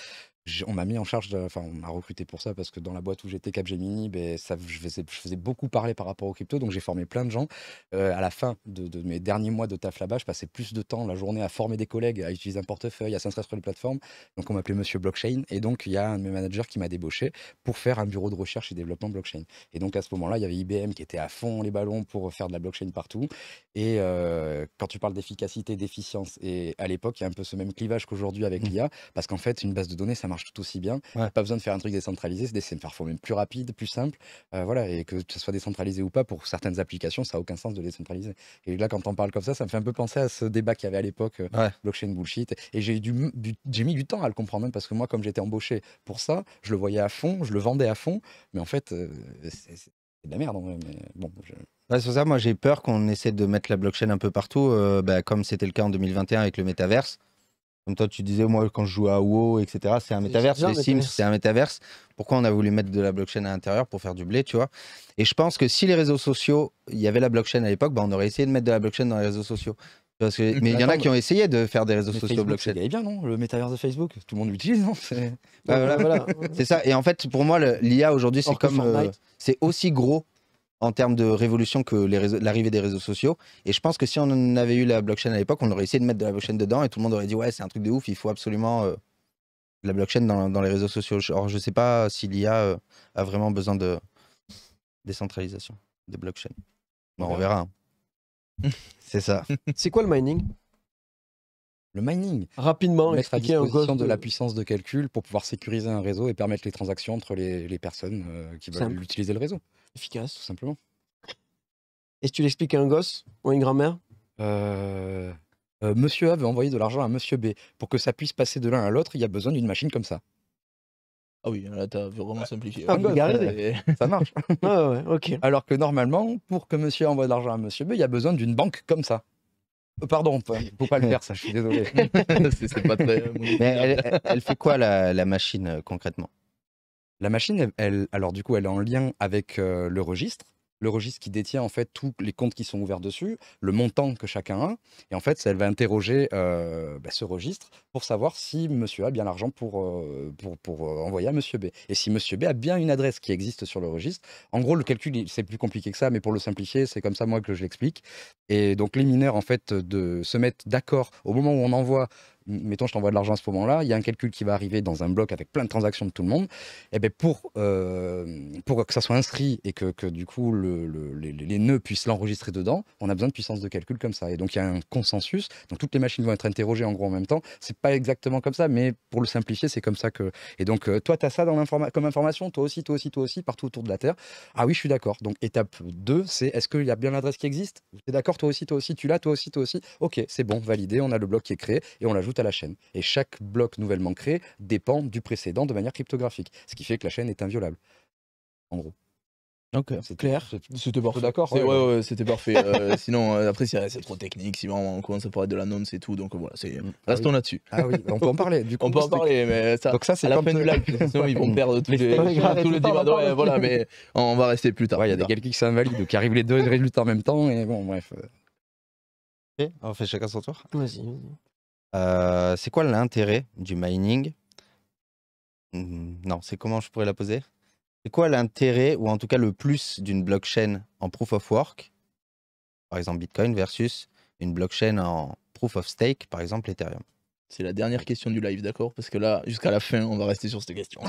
on m'a mis en charge, enfin, on m'a recruté pour ça parce que dans la boîte où j'étais Capgemini, ben, ça, je faisais, beaucoup parler par rapport aux crypto, donc j'ai formé plein de gens. Euh, à la fin de, mes derniers mois de taf là-bas, je passais plus de temps la journée à former des collègues, à utiliser un portefeuille, à s'inscrire sur les plateformes. Donc on m'appelait Monsieur Blockchain, et donc il y a un de mes managers qui m'a débauché pour faire un bureau de recherche et développement blockchain. Et donc à ce moment-là, il y avait IBM qui était à fond les ballons pour faire de la blockchain partout. Et euh, quand tu parles d'efficacité, d'efficience, et à l'époque, il y a un peu ce même clivage qu'aujourd'hui avec mmh. l'IA, parce qu'en fait, une base de données, ça tout aussi bien. Pas besoin de faire un truc décentralisé, c'est faire même plus rapide, plus simple. Euh, voilà, et que ce soit décentralisé ou pas, pour certaines applications, ça n'a aucun sens de décentraliser. Et là, quand on parle comme ça, ça me fait un peu penser à ce débat qu'il y avait à l'époque, euh, blockchain bullshit. Et j'ai du, du, mis du temps à le comprendre, même parce que moi, comme j'étais embauché pour ça, je le voyais à fond, je le vendais à fond, mais en fait, euh, c'est de la merde. c'est ça, moi j'ai peur qu'on essaie de mettre la blockchain un peu partout, bah, comme c'était le cas en 2021 avec le métaverse. Comme toi, tu disais, moi, quand je joue à WoW, etc., c'est un métaverse. Les Sims, c'est un métaverse. Pourquoi on a voulu mettre de la blockchain à l'intérieur pour faire du blé, tu vois Et je pense que si les réseaux sociaux, il y avait la blockchain à l'époque, bah, on aurait essayé de mettre de la blockchain dans les réseaux sociaux. Parce que, mais il y en a qui ont essayé de faire des réseaux sociaux blockchain. bien, non Le métaverse de Facebook, tout le monde l'utilise, non C'est voilà. ça. Et en fait, pour moi, l'IA aujourd'hui, c'est comme, euh, c'est aussi gros en termes de révolution que l'arrivée des réseaux sociaux. Et je pense que si on avait eu la blockchain à l'époque, on aurait essayé de mettre de la blockchain dedans et tout le monde aurait dit ouais c'est un truc de ouf, il faut absolument euh, la blockchain dans, les réseaux sociaux. Or je ne sais pas euh, s'il y a euh, a vraiment besoin de décentralisation, de blockchain. Bon, on bah. verra. Hein. c'est ça. C'est quoi le mining le mining. Rapidement, mettre à disposition de... la puissance de calcul pour pouvoir sécuriser un réseau et permettre les transactions entre les, personnes qui veulent utiliser le réseau efficace, tout simplement. Et que tu l'expliques à un gosse ou à une grand-mère euh, euh, Monsieur A veut envoyer de l'argent à Monsieur B. Pour que ça puisse passer de l'un à l'autre, il y a besoin d'une machine comme ça. Ah oui, là, t'as vraiment simplifié. ça marche. ok. Alors que normalement, pour que Monsieur A envoie de l'argent à Monsieur B, il y a besoin d'une banque comme ça. Euh, pardon, faut pas le faire, ça, je suis désolé. Mais elle, fait quoi, la machine, concrètement la machine, elle, alors du coup, elle est en lien avec euh, le registre, le registre qui détient en fait tous les comptes qui sont ouverts dessus, le montant que chacun a, et en fait, elle va interroger euh, bah, ce registre pour savoir si Monsieur A bien l'argent pour, euh, pour, envoyer à Monsieur B, et si Monsieur B a bien une adresse qui existe sur le registre. En gros, le calcul, c'est plus compliqué que ça, mais pour le simplifier, c'est comme ça moi que je l'explique. Et donc, les mineurs en fait de se mettre d'accord au moment où on envoie mettons, je t'envoie de l'argent à ce moment-là, il y a un calcul qui va arriver dans un bloc avec plein de transactions de tout le monde. Et eh ben pour, euh, pour que ça soit inscrit et que, que du coup le, les, nœuds puissent l'enregistrer dedans, on a besoin de puissance de calcul comme ça. Et donc il y a un consensus. Donc toutes les machines vont être interrogées en gros en même temps. C'est pas exactement comme ça, mais pour le simplifier, c'est comme ça que. Et donc euh, toi, tu as ça dans comme information, toi aussi, toi aussi, toi aussi, partout autour de la Terre. Ah oui, je suis d'accord. Donc étape 2, c'est est-ce qu'il y a bien l'adresse qui existe Tu es d'accord, toi aussi, toi aussi, tu l'as, toi aussi, toi aussi. Ok, c'est bon, validé, on a le bloc qui est créé et on l'ajoute à la chaîne. Et chaque bloc nouvellement créé dépend du précédent de manière cryptographique, ce qui fait que la chaîne est inviolable, en gros. Donc, c'est clair, c'était parfait. D'accord. Ouais, ouais, c'était parfait. Euh, sinon, euh, après, c'est trop technique. Sinon, on commence à parler de la l'annonce et tout. Donc euh, voilà, c'est... Mm. Ah restons là-dessus. Ah oui, on peut en parler. Du coup, on peut en parler, mais ça, donc ça c'est la peine du sinon, ils vont mm. perdre tout, les... le voilà, mais on va rester plus tard. Il y a des calculs qui s'invalident ou qui arrivent les deux résultats en même temps. Et bon, bref. Ok, on fait chacun son tour. Vas-y. Euh, c'est quoi l'intérêt du mining hmm, Non, c'est comment je pourrais la poser C'est quoi l'intérêt, ou en tout cas le plus, d'une blockchain en proof of work, par exemple Bitcoin, versus une blockchain en proof of stake, par exemple Ethereum c'est la dernière question du live, d'accord Parce que là, jusqu'à la fin, on va rester sur cette question.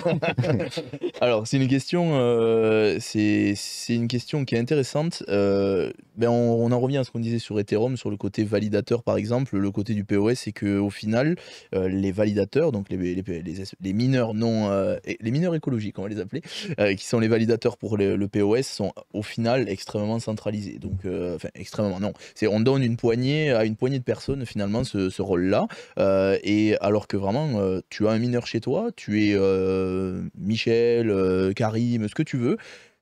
Alors, c'est une question, euh, c'est une question qui est intéressante. Euh, ben on, en revient à ce qu'on disait sur Ethereum, sur le côté validateur, par exemple. Le côté du POS, c'est que au final, euh, les validateurs, donc les, les, mineurs non, les mineurs écologiques, on va les appeler, qui sont les validateurs pour le, POS, sont au final extrêmement centralisés. Donc, extrêmement non. C'est on donne une poignée à une poignée de personnes finalement ce, ce rôle-là euh, et alors que vraiment, euh, tu as un mineur chez toi, tu es euh, Michel, Karim, ce que tu veux.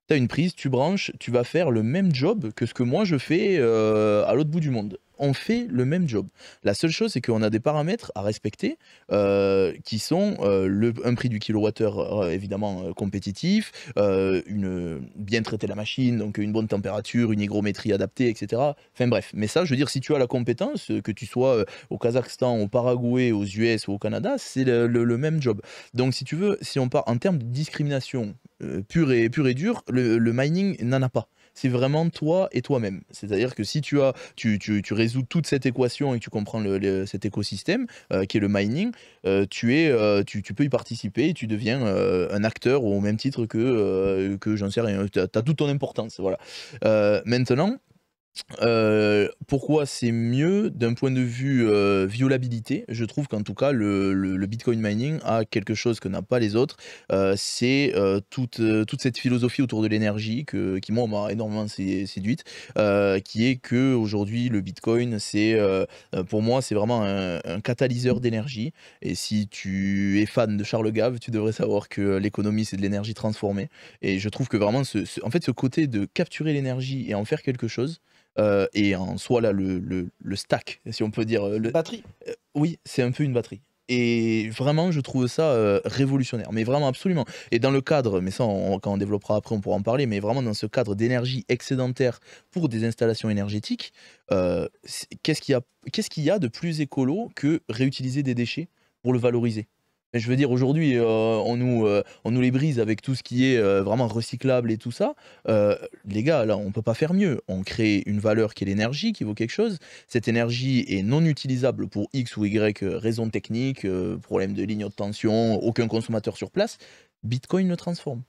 Tu as une prise, tu branches, tu vas faire le même job que ce que moi je fais à l'autre bout du monde on fait le même job. La seule chose, c'est qu'on a des paramètres à respecter euh, qui sont euh, un prix du kilowattheure euh, évidemment compétitif, une, bien traiter la machine, donc une bonne température, une hygrométrie adaptée, etc. Enfin bref, mais ça, je veux dire, si tu as la compétence, que tu sois au Kazakhstan, au Paraguay, aux US ou au Canada, c'est le, même job. Donc si tu veux, si on part en termes de discrimination pure et, et dure, le mining n'en a pas c'est vraiment toi et toi-même. C'est-à-dire que si tu, as, tu, résous toute cette équation et que tu comprends cet écosystème euh, qui est le mining, euh, tu, es, euh, tu, peux y participer et tu deviens un acteur au même titre que, que j'en sais rien. Tu as, toute ton importance. Voilà. maintenant, euh, pourquoi c'est mieux d'un point de vue euh, violabilité Je trouve qu'en tout cas, le, Bitcoin mining a quelque chose que n'a pas les autres. Euh, c'est toute, toute cette philosophie autour de l'énergie qui, moi, m'a énormément séduite, qui est que aujourd'hui, le Bitcoin, c'est pour moi, c'est vraiment un, catalyseur d'énergie. Et si tu es fan de Charles Gave, tu devrais savoir que l'économie, c'est de l'énergie transformée. Et je trouve que vraiment, ce, en fait, ce côté de capturer l'énergie et en faire quelque chose, euh, et en soi, là, le, stack, si on peut dire. Euh, le... Batterie euh, Oui, c'est un peu une batterie. Et vraiment, je trouve ça révolutionnaire. Mais vraiment, absolument. Et dans le cadre, mais ça, quand on développera après, on pourra en parler, mais vraiment dans ce cadre d'énergie excédentaire pour des installations énergétiques, qu'est-ce qu'il y, ce qu'il y, a de plus écolo que réutiliser des déchets pour le valoriser je veux dire, aujourd'hui, euh, euh, on, nous, les brise avec tout ce qui est euh, vraiment recyclable et tout ça. les gars, là, on ne peut pas faire mieux. On crée une valeur qui est l'énergie, qui vaut quelque chose. Cette énergie est non utilisable pour X ou Y raison technique, problème de ligne de tension, aucun consommateur sur place. Bitcoin le transforme.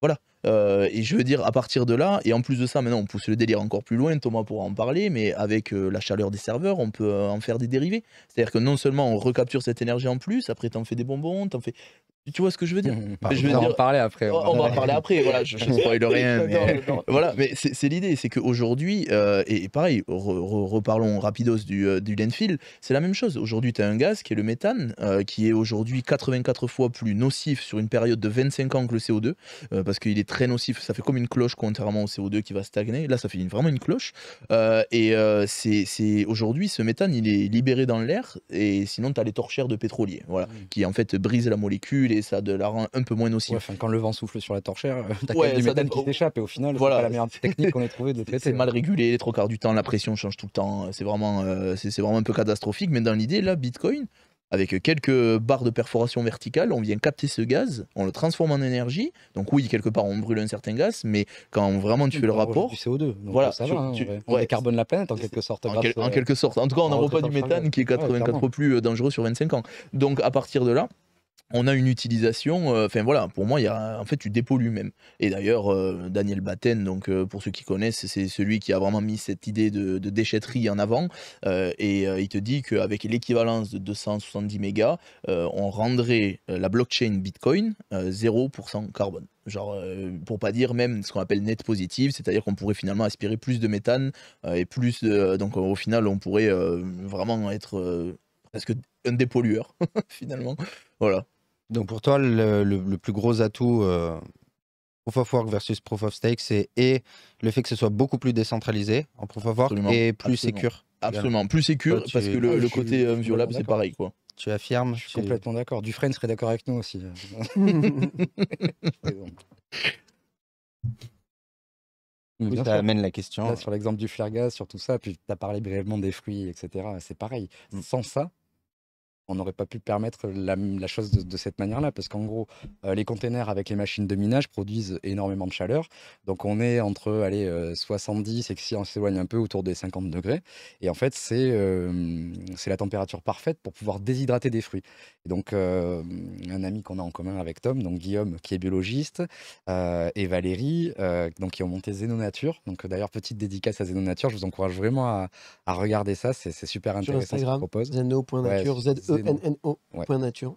Voilà. Euh, et je veux dire, à partir de là, et en plus de ça, maintenant on pousse le délire encore plus loin, Thomas pourra en parler, mais avec euh, la chaleur des serveurs, on peut euh, en faire des dérivés. C'est-à-dire que non seulement on recapture cette énergie en plus, après t'en fais des bonbons, t'en fais. Tu vois ce que je veux dire, mmh, je veux dire... en parler après. On, va en parler après, voilà. Je, ne spoil rien. Mais... Voilà, mais c'est l'idée, c'est qu'aujourd'hui, et, et, pareil, reparlons rapidos du, du c'est la même chose. Aujourd'hui, tu as un gaz qui est le méthane, qui est aujourd'hui 84 fois plus nocif sur une période de 25 ans que le CO2, parce qu'il est très nocif. Ça fait comme une cloche, contrairement au CO2 qui va stagner. Là, ça fait vraiment une cloche. Euh, et euh, c'est aujourd'hui, ce méthane, il est libéré dans l'air. Et sinon, tu as les torchères de pétrolier, voilà, mm. qui en fait brisent la molécule et ça de la rend un peu moins nocive. quand le vent souffle sur la torchère, euh, tu as ouais, du méthane qui t'échappe. Et au final, voilà. c'est la meilleure technique qu'on ait trouvée de traiter. C'est hein. mal régulé, les trois quarts du temps, la pression change tout le temps. C'est vraiment, c'est vraiment un peu catastrophique. Mais dans l'idée, là, Bitcoin, avec quelques barres de perforation verticale, on vient capter ce gaz, on le transforme en énergie. Donc oui, quelque part, on brûle un certain gaz, mais quand vraiment tu fais le rapport... CO2, voilà, ça on la planète en quelque sorte. En, quelque sorte. En tout cas, on n'aura pas du méthane qui est 84 fois plus dangereux sur 25 ans. Donc à partir de là, on a une utilisation. Euh, enfin voilà, pour moi, y a, en fait, tu dépollues même. Et d'ailleurs, euh, Daniel Batten, donc euh, pour ceux qui connaissent, c'est celui qui a vraiment mis cette idée de, déchetterie en avant. et il te dit qu'avec l'équivalence de 270 mégas, on rendrait la blockchain Bitcoin 0% carbone genre pour pas dire même ce qu'on appelle net positive, c'est-à-dire qu'on pourrait finalement aspirer plus de méthane et plus de, donc au final on pourrait vraiment être presque un dépollueur finalement. Voilà. Donc pour toi, le, plus gros atout euh, Proof of Work versus Proof of Stake, c'est et le fait que ce soit beaucoup plus décentralisé en Proof of Work et plus sécure. Absolument, plus sécure, parce que le, côté euh, suis... violable, c'est pareil. quoi. Tu affirmes Je suis complètement d'accord. Dufresne serait d'accord avec nous aussi. Tu euh. ça la question. sur l'exemple du flergas, sur tout ça, puis tu as parlé brièvement des fruits, etc. C'est pareil. Mm. Sans ça, on n'aurait pas pu permettre la, chose de, cette manière-là, parce qu'en gros, euh, les containers avec les machines de minage produisent énormément de chaleur. Donc on est entre allez, 70 euh, et si on s'éloigne un peu autour des 50 degrés. Et en fait, euh, c'est la température parfaite pour pouvoir déshydrater des fruits. Et donc un ami qu'on a en commun avec Tom, donc Guillaume, qui est biologiste, et Valérie, donc, qui ont monté Nature, Donc d'ailleurs, petite dédicace à Nature, je vous encourage vraiment à, regarder ça, c'est super intéressant Sur Zeno.nature, point nature.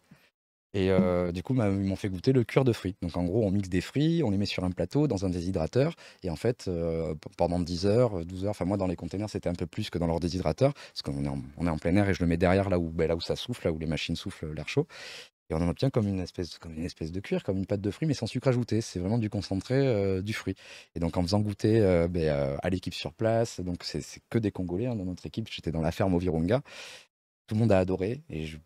Et euh, du coup, ils m'ont fait goûter le cuir de fruits. Donc en gros, on mixe des fruits, on les met sur un plateau dans un déshydrateur. Et en fait, euh, pendant 10 heures, 12 heures, enfin moi dans les containers, c'était un peu plus que dans leur déshydrateur. Parce qu'on est, en, on est en plein air et je le mets derrière là où, ben, là où ça souffle, là où les machines soufflent euh, l'air chaud. Et on en obtient comme une, espèce, comme une espèce de cuir, comme une pâte de fruits, mais sans sucre ajouté. C'est vraiment du concentré du fruit. Et donc en faisant goûter ben, à l'équipe sur place, donc c'est que des Congolais hein, dans notre équipe, j'étais dans la ferme au Virunga. Tout le monde a adoré. Et je me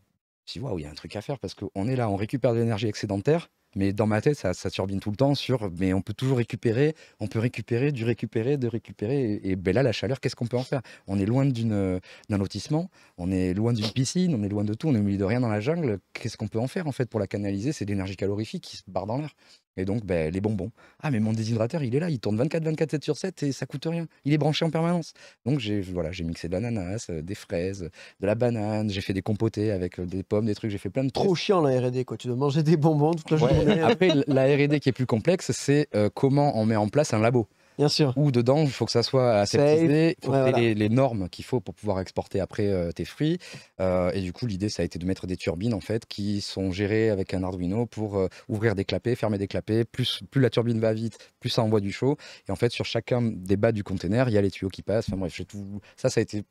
suis dit, waouh, il y a un truc à faire parce qu'on est là, on récupère de l'énergie excédentaire. Mais dans ma tête, ça, ça tout le temps sur, mais on peut toujours récupérer, on peut récupérer, du récupérer, de récupérer. Et, ben là, la chaleur, qu'est-ce qu'on peut en faire On est loin d'un lotissement, on est loin d'une piscine, on est loin de tout, on est au milieu de rien dans la jungle. Qu'est-ce qu'on peut en faire en fait pour la canaliser C'est de l'énergie calorifique qui se barre dans l'air. Et donc, ben, les bonbons. Ah, mais mon déshydrateur, il est là, il tourne 24, 24, 7 sur 7 et ça coûte rien. Il est branché en permanence. Donc, j'ai voilà, j'ai mixé de l'ananas, euh, des fraises, de la banane, j'ai fait des compotés avec euh, des pommes, des trucs, j'ai fait plein de trucs. Trop chiant la RD, quoi. Tu dois manger des bonbons toute la Après, la RD qui est plus complexe, c'est euh, comment on met en place un labo. Bien sûr. Ou dedans, il faut que ça soit assez il faut les, normes qu'il faut pour pouvoir exporter après euh, tes fruits. Euh, et du coup, l'idée, ça a été de mettre des turbines en fait qui sont gérées avec un Arduino pour euh, ouvrir des clapets, fermer des clapets. Plus, la turbine va vite, plus ça envoie du chaud. Et en fait, sur chacun des bas du container, il y a les tuyaux qui passent. Enfin bref, tout... ça, ça a été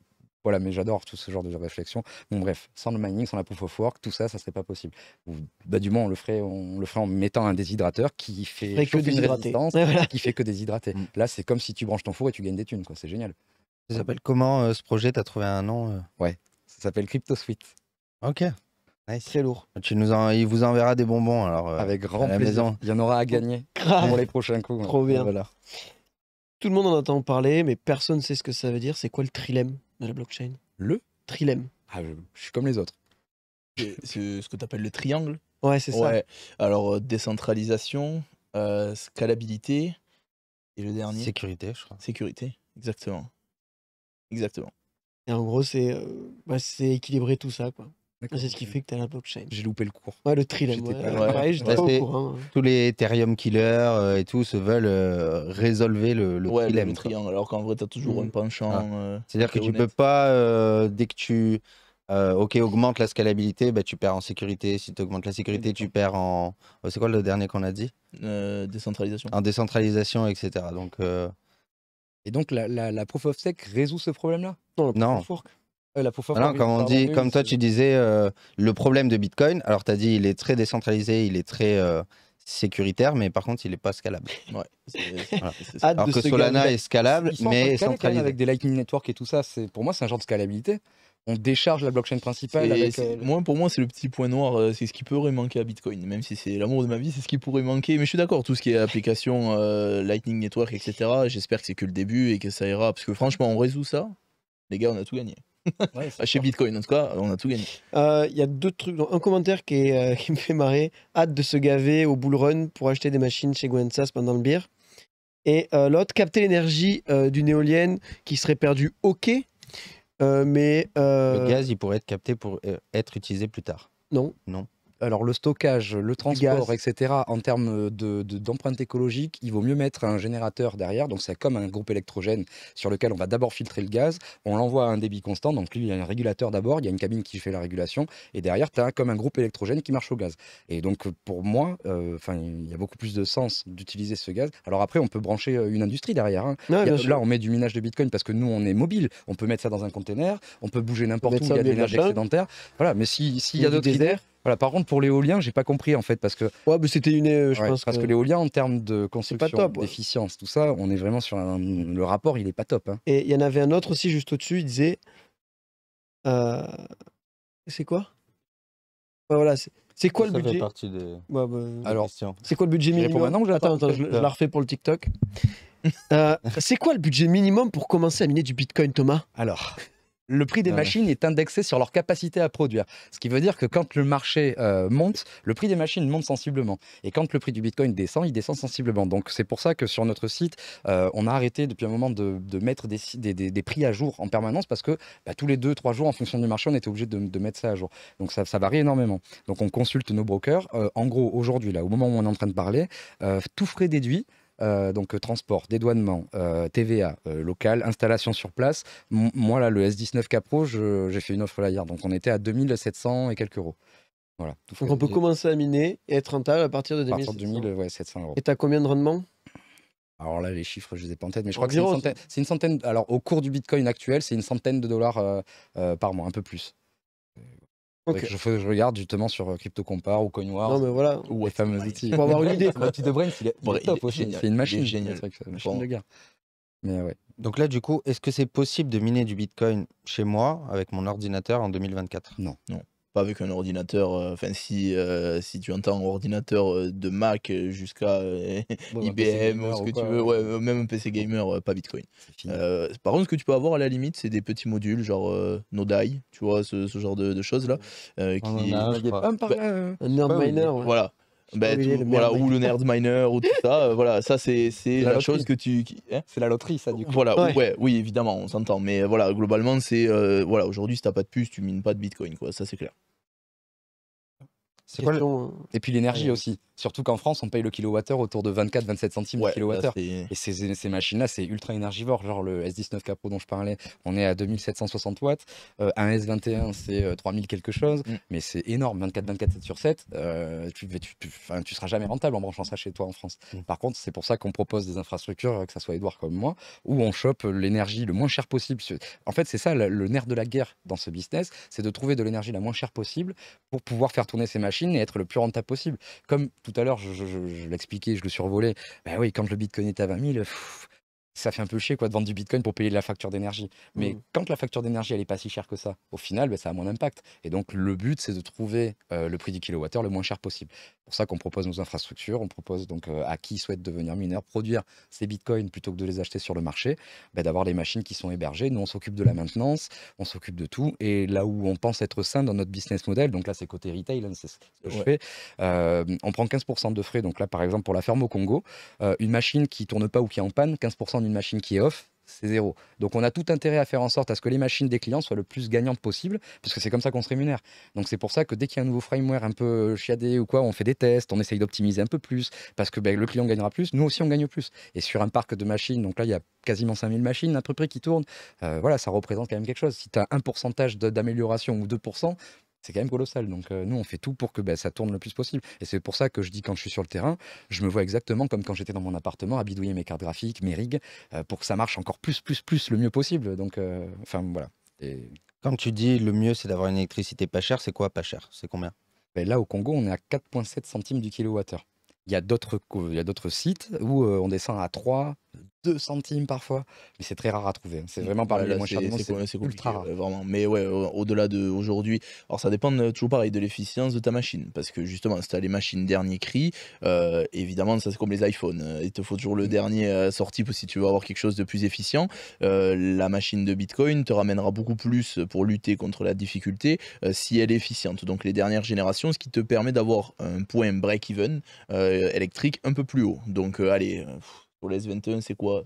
voilà, mais j'adore tout ce genre de réflexion. Bon, bref, sans le mining, sans la proof of work, tout ça, ça serait pas possible. bah, du moins, on le ferait, on le en mettant un déshydrateur qui fait que qui fait que déshydrater. Mm. Là, c'est comme si tu branches ton four et tu gagnes des thunes, quoi. C'est génial. Ça s'appelle comment euh, ce projet T'as trouvé un nom euh? Ouais, ça s'appelle CryptoSuite. Ok. c'est lourd. Tu nous il vous enverra des bonbons alors. Euh, Avec grand plaisir. Il y en aura à gagner pour les prochains coups. Trop bien. Voilà. Tout le monde en entend parler, mais personne ne sait ce que ça veut dire. C'est quoi le trilemme de la blockchain Le Trilemme. Ah, je, suis comme les autres. C'est ce que tu appelles le triangle Ouais, c'est ça. Alors, euh, décentralisation, euh, scalabilité, et le dernier Sécurité, je crois. Sécurité, exactement. Exactement. Et en gros, c'est euh, bah, équilibrer tout ça, quoi. C'est ce qui fait que tu as la blockchain. J'ai loupé le cours. Ouais, le trilemme. Ouais, hein. Tous les Ethereum killers euh, et tout se veulent résoudre euh, résolver le, le trilemme. alors qu'en vrai, tu as toujours une mm. un penchant. Ah. Euh, C'est-à-dire que tu peux pas, dès que tu ok, augmente la scalabilité, bah, tu perds en sécurité. Si tu augmentes la sécurité, tu perds en. C'est quoi le dernier qu'on a dit Décentralisation. En décentralisation, etc. Donc, Et donc, la, Proof of Sec résout ce problème-là Non. non. Euh, comme, on dit, comme toi, tu disais, euh, le problème de Bitcoin, alors tu as dit, il est très décentralisé, il est très euh, sécuritaire, mais par contre, il n'est pas scalable. Ouais, Alors que Solana est scalable, mais Avec des Lightning Network et tout ça, pour moi, c'est un genre de scalabilité. On décharge la blockchain principale. pour moi, c'est le petit point noir. C'est ce qui pourrait manquer à Bitcoin. Même si c'est l'amour de ma vie, c'est ce qui pourrait manquer. Mais je suis d'accord, tout ce qui est application Lightning Network, etc. J'espère que c'est que le début et que ça ira. Parce que franchement, on résout ça. Les gars, on a tout gagné. Ouais, Chez Bitcoin, en tout cas, on a tout gagné. Euh, il y a deux trucs. Un commentaire euh, qui, me fait marrer. Hâte de se gaver au bull run pour acheter des machines chez Gwensas pendant le beer. Et euh, l'autre, capter l'énergie d'une éolienne qui serait perdue, ok. mais. Le gaz, il pourrait être capté pour être utilisé plus tard. Non. Non alors le stockage, le transport, etc., en termes d'empreinte de, écologique, il vaut mieux mettre un générateur derrière. Donc c'est comme un groupe électrogène sur lequel on va d'abord filtrer le gaz, on l'envoie à un débit constant. Donc lui, il y a un régulateur d'abord, il y a une cabine qui fait la régulation, et derrière, tu as comme un groupe électrogène qui marche au gaz. Et donc pour moi, euh, enfin, il y a beaucoup plus de sens d'utiliser ce gaz. Alors après, on peut brancher euh, une industrie derrière. Hein. là, on met du minage de Bitcoin parce que nous, on est mobile. On peut mettre ça dans un conteneur. on peut bouger n'importe où, il y a de l'énergie excédentaire. Voilà, mais s'il y a d'autres idées... Voilà, par contre, pour l'éolien, j'ai pas compris en fait parce que. Ouais, mais c'était une. Euh, je pense parce que, l'éolien, en termes de construction, d'efficience, tout ça, on est vraiment sur le rapport, il est pas top. Hein. Et il y en avait un autre aussi juste au-dessus. Il disait, euh... c'est quoi Voilà, bah, euh, c'est quoi le budget Alors, c'est quoi le budget minimum je, je, la refais pour le TikTok. euh, c'est quoi le budget minimum pour commencer à miner du Bitcoin, Thomas Alors le prix des machines est indexé sur leur capacité à produire. Ce qui veut dire que quand le marché euh, monte, le prix des machines monte sensiblement. Et quand le prix du Bitcoin descend, il descend sensiblement. Donc c'est pour ça que sur notre site, euh, on a arrêté depuis un moment de, mettre des, prix à jour en permanence parce que bah, tous les deux, trois jours, en fonction du marché, on était obligé de, mettre ça à jour. Donc ça, varie énormément. Donc on consulte nos brokers. Euh, en gros, aujourd'hui, là, au moment où on est en train de parler, tout frais déduit, euh, donc euh, transport, dédouanement, euh, TVA local, installation sur place. moi, là, le S19 Capro, j'ai fait une offre là hier. Donc, on était à 2700 et quelques euros. Voilà. Donc, on peut commencer à miner et être rentable à partir de 2700, à euros. Et tu as combien de rendement alors là, les chiffres, je les ai pas en tête, mais je crois que c'est une, une, centaine. Alors, au cours du Bitcoin actuel, c'est une centaine de dollars par mois, un peu plus. Je, regarde justement sur euh, Crypto Compare ou CoinWars. Ou les fameux outils. Pour avoir une idée. Petit de Brain, il est, top hein. C'est une machine. géniale. machine de guerre. Mais ouais. Donc là, du coup, est-ce que c'est possible de miner du Bitcoin chez moi avec mon ordinateur en 2024 Non. Non pas avec un ordinateur. Euh, enfin, si, euh, si tu entends ordinateur euh, de Mac jusqu'à IBM bah, ou ce que tu veux, même un PC gamer, pas Bitcoin. par contre, ce que tu peux avoir à la limite, c'est des petits modules genre Nodai, tu vois, ce, genre de, choses ah, ah, bah, là. qui... Hein. un, un miner. Voilà. Bah, voilà, ou le nerd miner ou tout ça. Euh, voilà, ça c'est la, la chose que tu. Hein. c'est la loterie, ça du coup. Voilà, ouais. oui, évidemment, on s'entend. Mais euh, voilà, globalement, c'est euh, voilà, aujourd'hui, si t'as pas de puce, tu mines pas de Bitcoin, quoi. Ça c'est clair. Et puis l'énergie aussi. Surtout qu'en France, on paye le kilowattheure autour de 24-27 centimes ouais, le kilowattheure. Et ces, machines-là, c'est ultra énergivore. Genre le s 19 capo dont je parlais, on est à 2760 watts. Euh, un S21, c'est 3000 euh, quelque chose. Mm. Mais c'est énorme, 24-24 sur 7. Euh, tu seras jamais rentable en branchant ça chez toi en France. Mm. Par contre, c'est pour ça qu'on propose des infrastructures, que ça soit Edouard comme moi, où on chope l'énergie le moins cher possible. En fait, c'est ça le, nerf de la guerre dans ce business, c'est de trouver de l'énergie la moins chère possible pour pouvoir faire tourner ces machines et être le plus rentable possible. Comme tout tout à l'heure, je, l'expliquais, je le survolais. Ben oui, quand le bitcoin est à 20 000, ça fait un peu chier quoi, de vendre du bitcoin pour payer la facture d'énergie. Mais mmh. quand la facture d'énergie, elle n'est pas si chère que ça, au final, ben, ça a moins d'impact. Et donc, le but, c'est de trouver euh, le prix du kilowattheure le moins cher possible pour ça qu'on propose nos infrastructures, on propose donc euh, à qui souhaite devenir mineur, produire ses bitcoins plutôt que de les acheter sur le marché, bah, d'avoir les machines qui sont hébergées. Nous, on s'occupe de la maintenance, on s'occupe de tout. Et là où on pense être sain dans notre business model, donc là, c'est côté retail, hein, c'est ce que je fais, euh, on prend 15% de frais. Donc là, par exemple, pour la ferme au Congo, euh, une machine qui tourne pas ou qui est en panne, 15% d'une machine qui est off, c'est zéro. Donc on a tout intérêt à faire en sorte à ce que les machines des clients soient le plus gagnantes possible, parce que c'est comme ça qu'on se rémunère. Donc c'est pour ça que dès qu'il y a un nouveau framework un peu euh, chiadé ou quoi, on fait des tests, on essaye d'optimiser un peu plus, parce que ben, le client gagnera plus, nous aussi on gagne plus. Et sur un parc de machines, donc là il y a quasiment 5000 machines à peu près qui tournent, euh, voilà, ça représente quand même quelque chose. Si tu as un pourcentage d'amélioration ou 2%, c'est quand même colossal. Donc euh, nous, on fait tout pour que bah, ça tourne le plus possible. Et c'est pour ça que je dis quand je suis sur le terrain, je me vois exactement comme quand j'étais dans mon appartement à bidouiller mes cartes graphiques, mes rigs, euh, pour que ça marche encore plus, plus, plus le mieux possible. Donc, euh, enfin voilà. Et... Quand tu dis le mieux, c'est d'avoir une électricité pas chère, c'est quoi pas cher C'est combien ben Là, au Congo, on est à 4,7 centimes du kilowattheure. Il y a d'autres sites où on descend à 3, 2 centimes parfois, mais c'est très rare à trouver. Hein. C'est mmh. vraiment par bah, les moins chers c'est ultra rare. Vraiment. Mais ouais, au-delà d'aujourd'hui, alors ça dépend euh, toujours pareil de l'efficience de ta machine, parce que justement, si tu as les machines dernier cri, euh, évidemment, ça c'est comme les iPhones, euh, il te faut toujours le mmh. dernier sorti si tu veux avoir quelque chose de plus efficient. la machine de Bitcoin te ramènera beaucoup plus pour lutter contre la difficulté si elle est efficiente. Donc les dernières générations, ce qui te permet d'avoir un point break-even électrique un peu plus haut. Donc allez, pour les S21, c'est quoi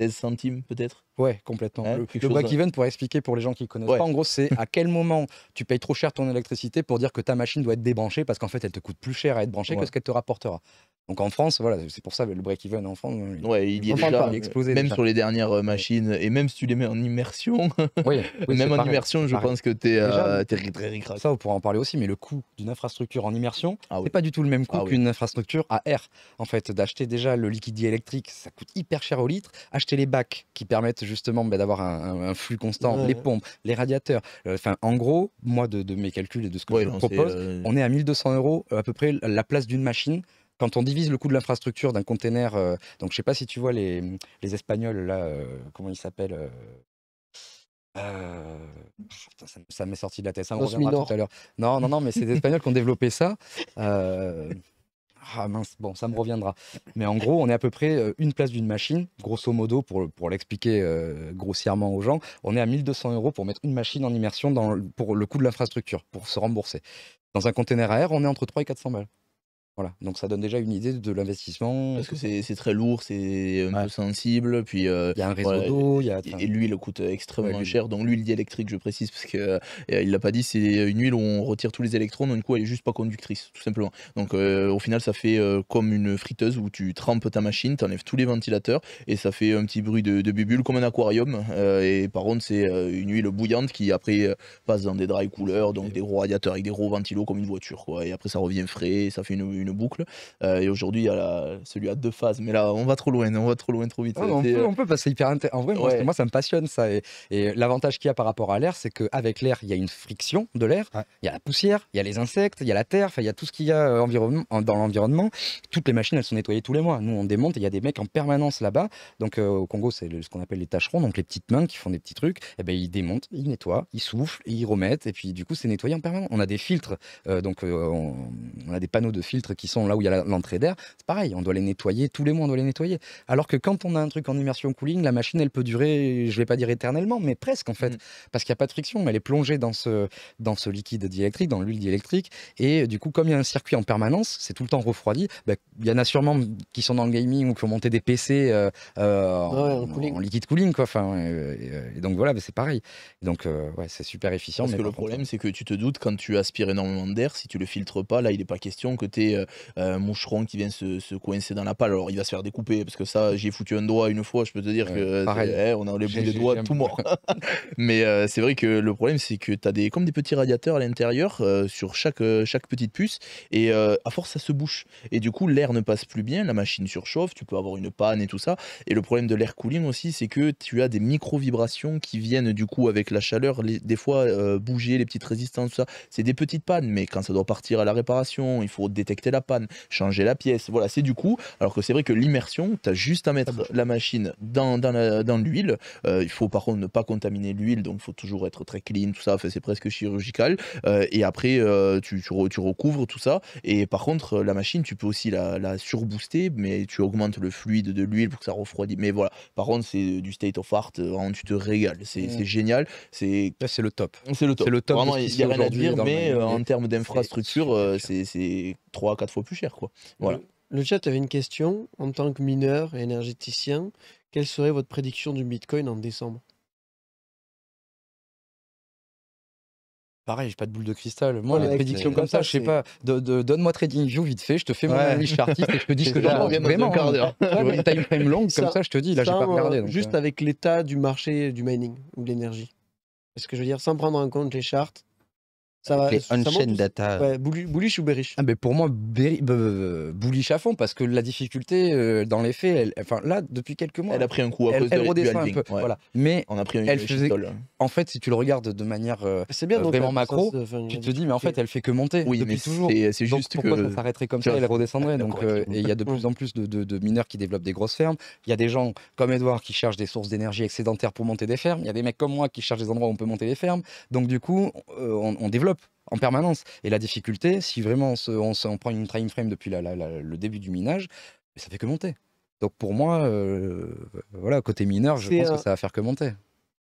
16 centimes peut-être Ouais, complètement. Hein, le, back even pour expliquer pour les gens qui ne connaissent pas, en gros, c'est à quel moment tu payes trop cher ton électricité pour dire que ta machine doit être débranchée parce qu'en fait, elle te coûte plus cher à être branchée que ce qu'elle te rapportera. Donc en France, voilà, c'est pour ça le break-even en France. Hein, il... Ouais, il y est déjà, il explosé même sur les dernières euh, machines, et même si tu les mets en immersion, même en immersion, je pense que tu es, euh, très Ça, on pourra en parler aussi, mais le coût d'une infrastructure en immersion, ah, c'est pas du tout le même coût ah qu'une infrastructure à air. En fait, d'acheter déjà le liquide électrique, ça coûte hyper cher au litre. Acheter les bacs qui permettent justement bah, d'avoir un, flux constant, les pompes, les radiateurs. Euh, enfin, en gros, moi, de, mes calculs et de ce que je propose, on est à 1200 euros à peu près la place d'une machine quand on divise le coût de l'infrastructure d'un container, euh, donc je ne sais pas si tu vois les, les Espagnols, là, euh, comment ils s'appellent euh, ça, m'est sorti de la tête, ça hein, on reviendra tout à l'heure. Non, non, non, mais c'est des Espagnols qui ont développé ça. Ah mince, bon, ça me reviendra. Mais en gros, on est à peu près une place d'une machine, grosso modo, pour, pour l'expliquer grossièrement aux gens, on est à 1200 euros pour mettre une machine en immersion dans, pour le coût de l'infrastructure, pour se rembourser. Dans un container air, on est entre 3 et 400 balles. Voilà, donc ça donne déjà une idée de l'investissement. Parce que c'est très lourd, c'est un peu sensible, puis... Euh, il y a un réseau d'eau, il y a... Et l'huile coûte extrêmement cher, donc l'huile diélectrique, je précise, parce qu'il ne euh, il l'a pas dit, c'est une huile où on retire tous les électrons, donc du coup elle est juste pas conductrice, tout simplement. Donc euh, au final, ça fait comme une friteuse où tu trempes ta machine, tu enlèves tous les ventilateurs, et ça fait un petit bruit de, de bubule, comme un aquarium, et par contre c'est une huile bouillante qui après passe dans des dry coolers, donc des gros radiateurs avec des gros ventilos comme une voiture, quoi, et après ça revient frais, ça fait une une boucle. Euh, et aujourd'hui, il y a celui à deux phases. Mais là, on va trop loin, on va trop loin trop vite. Euh, on, peut, on, peut, passer hyper En vrai, moi, moi, ça me passionne ça. Et, l'avantage qu'il y a par rapport à l'air, c'est qu'avec l'air, il y a une friction de l'air. Il y a la poussière, il y a les insectes, il y a la terre, il y a tout ce qu'il y a euh, dans l'environnement. Toutes les machines, elles sont nettoyées tous les mois. Nous, on démonte et il y a des mecs en permanence là-bas. Donc au Congo, c'est ce qu'on appelle les tacherons, donc les petites mains qui font des petits trucs. Et eh ben, ils démontent, ils nettoient, ils soufflent, ils remettent. Et puis du coup, c'est nettoyé en permanence. On a des filtres, donc on, a des panneaux de filtres qui sont là où il y a l'entrée d'air, c'est pareil, on doit les nettoyer, tous les mois on doit les nettoyer. Alors que quand on a un truc en immersion cooling, la machine elle peut durer, je vais pas dire éternellement, mais presque en fait, mm. parce qu'il n'y a pas de friction, mais elle est plongée dans ce, dans ce liquide diélectrique, dans l'huile diélectrique, et du coup comme il y a un circuit en permanence, c'est tout le temps refroidi, ben, il y en a sûrement qui sont dans le gaming ou qui ont monté des PC euh, euh, en, liquide cooling, quoi. Enfin, euh, et donc voilà, ben, c'est pareil. Donc ouais, c'est super efficient. Parce que le problème, c'est que tu te doutes quand tu aspires énormément d'air, si tu le filtres pas, là il n'est pas question que tu es euh, un moucheron qui vient se, coincer dans la pâle. Alors il va se faire découper parce que ça, j'ai foutu un doigt une fois, je peux te dire que eh, on a les bouts des doigts tout mort. Mais euh, c'est vrai que le problème, c'est que tu as des, comme des petits radiateurs à l'intérieur euh, sur chaque, chaque petite puce et à force, ça se bouche. Et du coup, l'air ne passe plus bien, la machine surchauffe, tu peux avoir une panne et tout ça. Et le problème de l'air cooling aussi, c'est que tu as des micro-vibrations qui viennent du coup avec la chaleur, des fois bouger les petites résistances, ça. C'est des petites pannes, mais quand ça doit partir à la réparation, il faut détecter la panne, changer la pièce. Voilà, c'est du coup. Alors que c'est vrai que l'immersion, tu as juste à mettre la machine dans, dans l'huile. Euh, il faut par contre ne pas contaminer l'huile, donc faut toujours être très clean, tout ça. Enfin, c'est presque chirurgical. Euh, et après, euh, tu, tu, recouvres tout ça. Et par contre, la machine, tu peux aussi la, surbooster, mais tu augmentes le fluide de l'huile pour que ça refroidit Mais voilà, par contre, c'est du state of art. Vraiment, hein, tu te régales. C'est mm. génial. C'est le top. C'est le top. C'est le top. Vraiment, il n'y a rien à dire, mais en termes d'infrastructure, c'est 3, 4 fois plus cher. Quoi. Voilà. Le, chat avait une question. En tant que mineur et énergéticien, quelle serait votre prédiction du Bitcoin en décembre Pareil, j'ai pas de boule de cristal. Moi, les prédictions comme ça, je sais pas. De, de, Donne-moi trading view, vite fait, je te fais mon analyse artiste et je te dis ce que j'ai vraiment. Hein. hein. ouais, une time longue, comme ça, je te dis. Là, j'ai pas euh, regardé. juste euh. avec l'état du marché du mining ou de l'énergie. Parce que je veux dire, sans prendre en compte les chartes, ça va, les on data. Ouais, bullish ou bearish ah, mais Pour moi, bullish à fond, parce que la difficulté, euh, dans les faits, enfin, là, depuis quelques mois. Elle a pris un coup à elle, redescend un peu. Voilà. Mais on a pris une elle faisait, en fait, si tu le regardes de manière euh, vraiment macro, tu te dis, mais en fait, elle fait que monter oui, depuis mais toujours. C'est juste donc, pourquoi ça s'arrêterait comme ça Elle euh, redescendrait. Donc, et il y a de plus en plus de, mineurs qui développent des grosses fermes. Il y a des gens comme Edouard qui cherchent des sources d'énergie excédentaires pour monter des fermes. Il y a des mecs comme moi qui cherchent des endroits où on peut monter des fermes. Donc, du coup, on développe en permanence. Et la difficulté, si vraiment on, prend une time frame depuis le début du minage, ça fait que monter. Donc pour moi, euh, voilà, côté mineur, je pense que ça va faire que monter.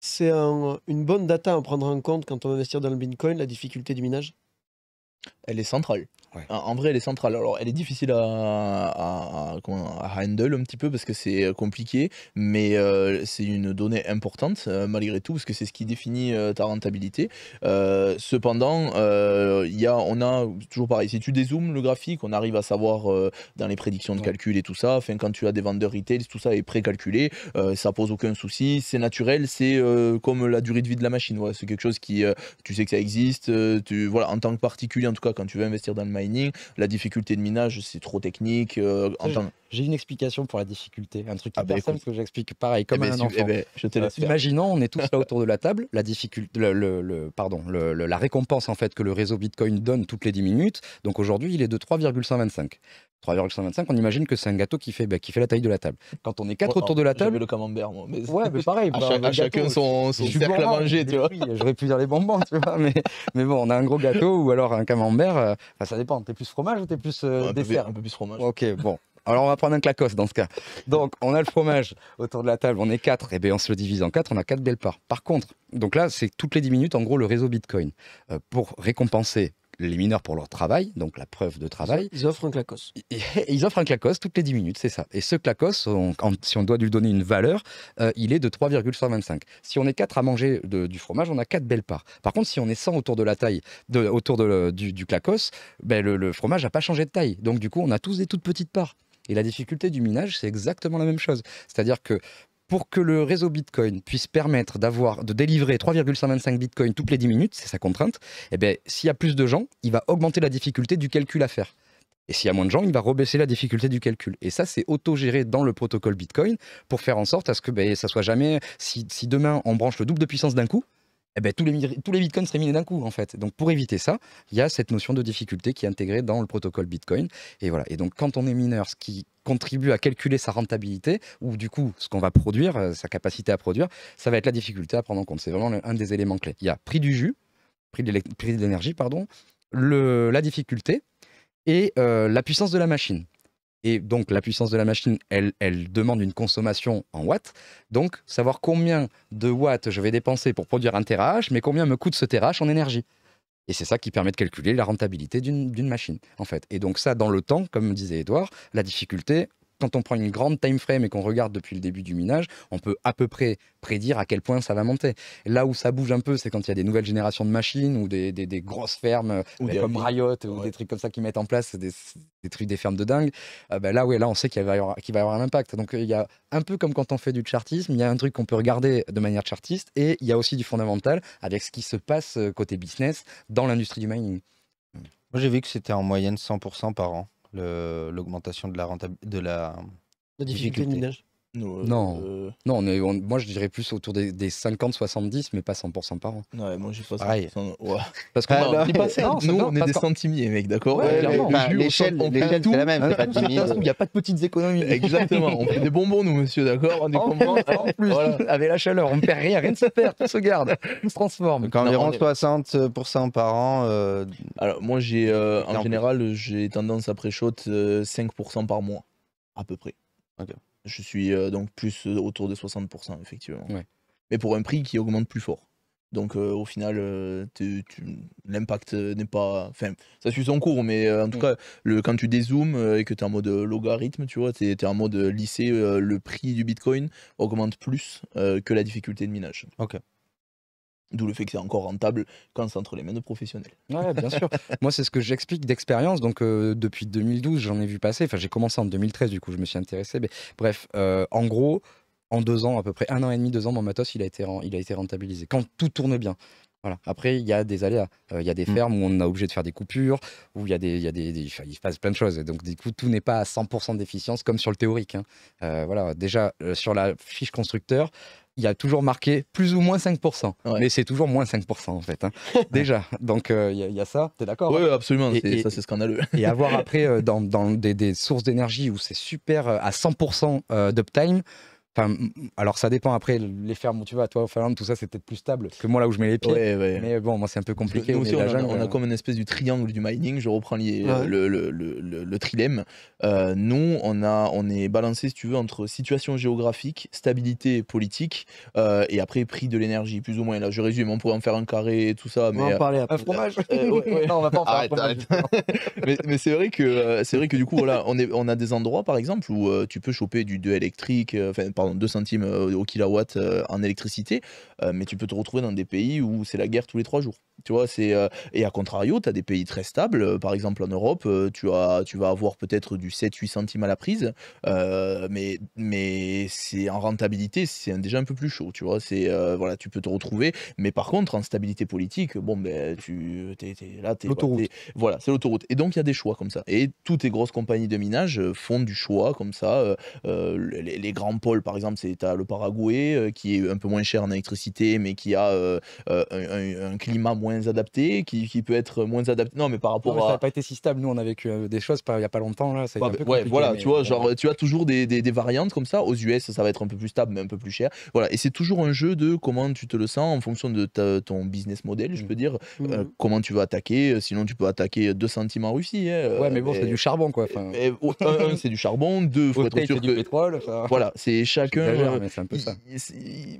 C'est une bonne data à prendre en compte quand on investit dans le Bitcoin, la difficulté du minage Elle est centrale. En vrai, elle est centrale. Alors, elle est difficile à, handle un petit peu parce que c'est euh, compliqué, mais euh, c'est une donnée importante euh, malgré tout parce que c'est ce qui définit ta rentabilité. cependant, y a, on a toujours pareil. Si tu dézooms le graphique, on arrive à savoir dans les prédictions de calcul et tout ça. Enfin, quand tu as des vendeurs retail, tout ça est précalculé. ça pose aucun souci. C'est naturel. C'est comme la durée de vie de la machine. C'est quelque chose qui, tu sais que ça existe. tu, voilà, en tant que particulier, en tout cas, quand tu veux investir dans le la difficulté de minage, c'est trop technique. Euh, mmh. J'ai une explication pour la difficulté, un truc qui ah est bah, simple que j'explique pareil comme eh ben, un enfant. Eh ben, euh, imaginons, on est tous là autour de la table, la difficulté, le, pardon, la récompense en fait que le réseau Bitcoin donne toutes les 10 minutes. Donc aujourd'hui, il est de 3,125. 3,125, on imagine que c'est un gâteau qui fait, bah, qui fait la taille de la table. Quand on est quatre autour oh, de la table. le camembert, moi. ouais, mais pareil. à, bah, chacun son, son à manger, tu vois. J'aurais pu dire les bonbons, tu vois. Mais, mais bon, on a un gros gâteau ou alors un camembert. Euh, ça dépend. T'es plus fromage ou t'es plus euh, dessert Un peu plus fromage. Ok, bon. Alors on va prendre un clacos dans ce cas. Donc on a le fromage autour de la table, on est 4, et eh bien on se le divise en 4, on a quatre belles parts. Par contre, donc là c'est toutes les 10 minutes en gros le réseau Bitcoin. Euh, pour récompenser les mineurs pour leur travail, donc la preuve de travail. Ils offrent un clacos. Ils offrent un clacos toutes les 10 minutes, c'est ça. Et ce clacos, si on doit lui donner une valeur, euh, il est de 3,125. Si on est 4 à manger du fromage, on a 4 belles parts. Par contre, si on est 100 autour de la taille, autour de, du, du ben le, le fromage n'a pas changé de taille. Donc du coup, on a tous des toutes petites parts. Et la difficulté du minage, c'est exactement la même chose. C'est-à-dire que pour que le réseau Bitcoin puisse permettre d'avoir, de délivrer 3,125 Bitcoins toutes les 10 minutes, c'est sa contrainte, eh bien, s'il y a plus de gens, il va augmenter la difficulté du calcul à faire. Et s'il y a moins de gens, il va rebaisser la difficulté du calcul. Et ça, c'est autogéré dans le protocole Bitcoin pour faire en sorte à ce que ben, ça soit jamais. si demain on branche le double de puissance d'un coup, eh ben, tous, les, tous les bitcoins seraient minés d'un coup, en fait. Donc, pour éviter ça, il y a cette notion de difficulté qui est intégrée dans le protocole Bitcoin. Et voilà. Et donc, quand on est mineur, ce qui contribue à calculer sa rentabilité, ou du coup, ce qu'on va produire, euh, sa capacité à produire, ça va être la difficulté à prendre en compte. C'est vraiment un des éléments clés. Il y a prix du jus, prix de l'énergie, pardon, la difficulté et euh, la puissance de la machine. Et donc, la puissance de la machine, elle, elle demande une consommation en watts. Donc, savoir combien de watts je vais dépenser pour produire un TRH, mais combien me coûte ce TRH en énergie. Et c'est ça qui permet de calculer la rentabilité d'une machine, en fait. Et donc ça, dans le temps, comme disait Edouard, la difficulté, quand on prend une grande time frame et qu'on regarde depuis le début du minage, on peut à peu près prédire à quel point ça va monter. Là où ça bouge un peu, c'est quand il y a des nouvelles générations de machines ou des, grosses fermes euh, ben, comme Riot ou des trucs comme ça qui mettent en place des, trucs, des fermes de dingue. Euh, ben là, où, là, on sait qu'il va y va avoir un impact. Donc, euh, il y a un peu comme quand on fait du chartisme, il y a un truc qu'on peut regarder de manière chartiste et il y a aussi du fondamental avec ce qui se passe côté business dans l'industrie du mining. Moi, j'ai vu que c'était en moyenne 100% par an l'augmentation de la rentabilité de la, la difficulté, difficulté, de euh, non, euh, non moi je dirais plus autour des, 50-70, mais pas 100% par an. Ouais, moi j'ai pas 100%. Parce que ah, nous, on est des centimiers, mec, d'accord ouais, L'échelle, c'est la même, Il n'y a pas de petites économies. Exactement, on fait des bonbons, nous, monsieur, d'accord On en, en plus, avec la chaleur, on perd rien, rien ne se perd, tout se garde, tout se transforme. Donc environ 60% par an. Euh, Alors, moi, j'ai en général, j'ai tendance à préchote 5% par mois, à peu près. Ok. Je suis euh, donc plus euh, autour de 60%, effectivement. Mais pour un prix qui augmente plus fort. Donc euh, au final, l'impact n'est pas. Enfin, ça suit son cours, mais en tout mm. cas, le, quand tu dézoomes et que tu es en mode logarithme, tu vois, tu es, en mode lycée, le prix du bitcoin augmente plus que la difficulté de minage. Ok. D'où le fait que c'est encore rentable quand c'est entre les mains de professionnels. Oui, bien sûr. Moi, c'est ce que j'explique d'expérience. Donc, euh, depuis 2012, j'en ai vu passer. Enfin, j'ai commencé en 2013, du coup, je me suis intéressé. Mais bref, euh, en gros, en deux ans, à peu près un an et demi, deux ans, mon matos, il a été, il a été rentabilisé. Quand tout tourne bien. Voilà. Après, il y a des aléas. Euh, il y a des mm. fermes où on a obligé de faire des coupures, où il y a des, il y des, il passe plein de choses. Et donc, du coup, tout n'est pas à 100% d'efficience comme sur le théorique. Hein. Euh, voilà. Déjà, euh, sur la fiche constructeur, il y a toujours marqué plus ou moins 5%. Mais c'est toujours moins 5% en fait. Hein. Déjà. Donc, il y, a ça. T'es d'accord Oui, hein? absolument. ça, c'est scandaleux. et avoir après dans, des, des sources d'énergie où c'est super à 100% d'uptime alors ça dépend après les fermes où tu vas, toi au Finlande, tout ça c'est peut-être plus stable que moi là où je mets les pieds. Mais bon, moi c'est un peu compliqué. aussi, on, a, euh, comme une espèce du triangle du mining. Je reprends le, le, trilemme. Euh, nous, on a, on est balancé si tu veux entre situation géographique, stabilité politique euh, et après prix de l'énergie, plus ou moins. Là, je résume. On pourrait en faire un carré et tout ça. Mais, on va en parler après. Un fromage. non, on va pas en faire mais, c'est vrai que c'est vrai que du coup voilà, on est, on a des endroits par exemple où tu peux choper du 2 électrique. Enfin, 2 centimes euh, au kilowatt euh, en électricité, euh, mais tu peux te retrouver dans des pays où c'est la guerre tous les 3 jours. Tu vois, c'est et à contrario, tu as des pays très stables. Par exemple, en Europe, tu as, tu vas avoir peut-être du 7-8 centimes à la prise, mais mais c'est en rentabilité, c'est déjà un peu plus chaud. Tu vois, c'est voilà, tu peux te retrouver, mais par contre, en stabilité politique, bon ben tu là, voilà, c'est l'autoroute. Et donc il y a des choix comme ça. Et toutes les grosses compagnies de minage font du choix comme ça. les, les, grands pôles, par par exemple, c'est le Paraguay, euh, qui est un peu moins cher en électricité, mais qui a euh, euh, un, climat moins adapté, qui, peut être moins adapté. Non, mais par rapport à. Ça n'a pas été si stable. Nous, on a vécu des choses il n'y a pas longtemps. Là, ouais, voilà, tu vois, genre, tu as toujours des, des, variantes comme ça. Aux US, ça va être un peu plus stable, mais un peu plus cher. Voilà, et c'est toujours un jeu de comment tu te le sens en fonction de ton business model, je mm. peux dire. Mm. comment tu veux attaquer Sinon, tu peux attaquer deux centimes en Russie. Hein, ouais, mais bon, c'est du charbon, quoi. Enfin... un, c'est du charbon. Deux, faut être Du pétrole, Voilà, c'est euh, c'est un peu ça.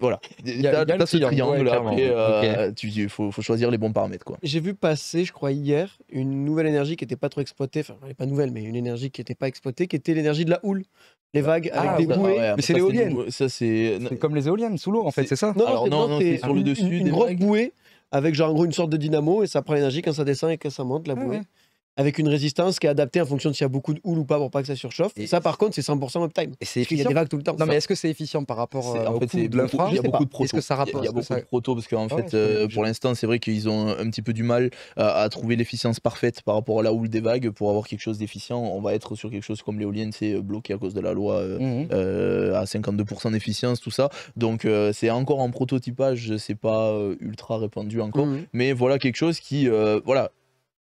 Voilà. ce triangle. Euh, il faut choisir les bons paramètres. J'ai vu passer, je crois, hier, une nouvelle énergie qui n'était pas trop exploitée. Enfin, elle n'est pas nouvelle, mais une énergie qui n'était pas exploitée, qui était l'énergie de la houle les bah, vagues avec ah, des bouées. mais c'est l'éolienne. c'est comme les éoliennes sous l'eau en fait, c'est ça Non, non, c'est sur le dessus une, grosse bouée avec genre une sorte de dynamo et ça prend l'énergie quand ça descend et quand ça monte la ah bouée avec une résistance qui est adaptée en fonction de s'il y a beaucoup de houle ou pas pour pas que ça surchauffe. ça, par contre, c'est 100% uptime. Et c'est efficace Il y a des vagues tout le temps. Non, mais est-ce que c'est efficient par rapport euh, en de Il y a beaucoup de proto, Est-ce que ça rapporte Il y a beaucoup de proto parce qu'en ah fait, euh, pour l'instant, c'est vrai qu'ils ont un petit peu du mal euh, à, trouver l'efficience parfaite par rapport à la houle des vagues pour avoir quelque chose d'efficient. On va être sur quelque chose comme l'éolienne, c'est bloqué à cause de la loi mmh à 52% d'efficience, tout ça. Donc, c'est encore en prototypage, c'est pas ultra répandu encore, mmh mais voilà quelque chose qui, voilà,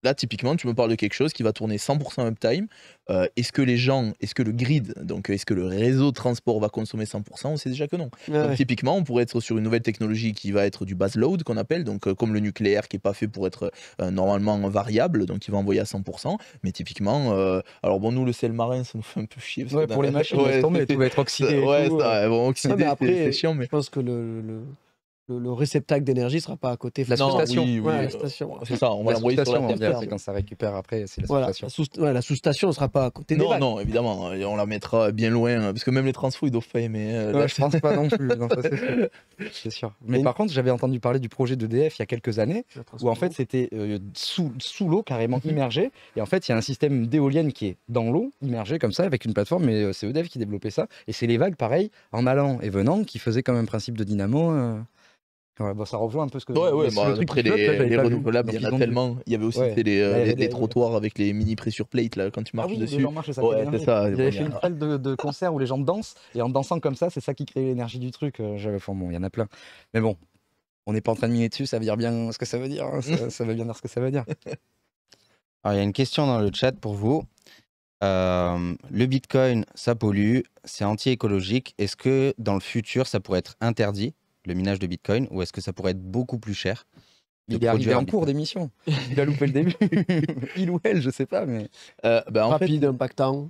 Là, typiquement, tu me parles de quelque chose qui va tourner 100% uptime. Euh, est-ce que les gens, est-ce que le grid, donc est-ce que le réseau de transport va consommer 100% On sait déjà que non. Typiquement, on pourrait être sur une nouvelle technologie qui va être du basse-load qu'on appelle, donc euh, comme le nucléaire qui n'est pas fait pour être euh, normalement variable, donc il va envoyer à 100%. Mais typiquement, alors bon, nous, le sel marin, ça nous fait un peu chier. Parce ouais, pour les machines, ouais, tomber, tout va être oxydé. Ouais, tout, va bon, oxydé, Après c'est chiant, mais... je pense que le le, réceptacle d'énergie sera pas à côté. La sous-station. c'est ça, on va l'envoyer sur la Quand ça récupère après, la sous-station. ne sera pas à côté non, des Non, évidemment, on la mettra bien loin, hein, parce que même les transfo, ils doivent pas aimer. Euh, je pense pas non plus, c'est sûr. Mais, par contre, j'avais entendu parler du projet d'EDF il y a quelques années, où en fait, c'était euh, sous, l'eau, carrément mhm. immergé. Et en fait, il y a un système d'éolienne qui est dans l'eau, immergé comme ça, avec une plateforme, mais euh, c'est EDF qui développait ça. Et c'est les vagues, pareil, en allant et venant, qui faisaient comme un principe de dynamo. Bah, ça rejoint un peu ce que. Ouais, ouais, bah, après les, renouvelables, il y en a tellement. Il y avait aussi des euh, bah, les, trottoirs avec les mini pressure plates là, quand tu marches ah dessus. Les gens marchent, fait une salle de, de, concert où les gens dansent et en dansant comme ça, c'est ça qui crée l'énergie du truc. Euh, j'avais, bon, il y en a plein. Mais bon, on n'est pas en train de miner dessus, ça veut dire bien ce que ça veut dire. Hein, ça, veut bien dire ce que ça veut dire. il y a une question dans le chat pour vous. Euh, le bitcoin, ça pollue, c'est anti-écologique. Est-ce que dans le futur, ça pourrait être interdit le minage de Bitcoin ou est-ce que ça pourrait être beaucoup plus cher il est arrivé en cours d'émission. Il a loupé le début. il ou elle, je sais pas, mais. Euh, bah, Rapide, impactant.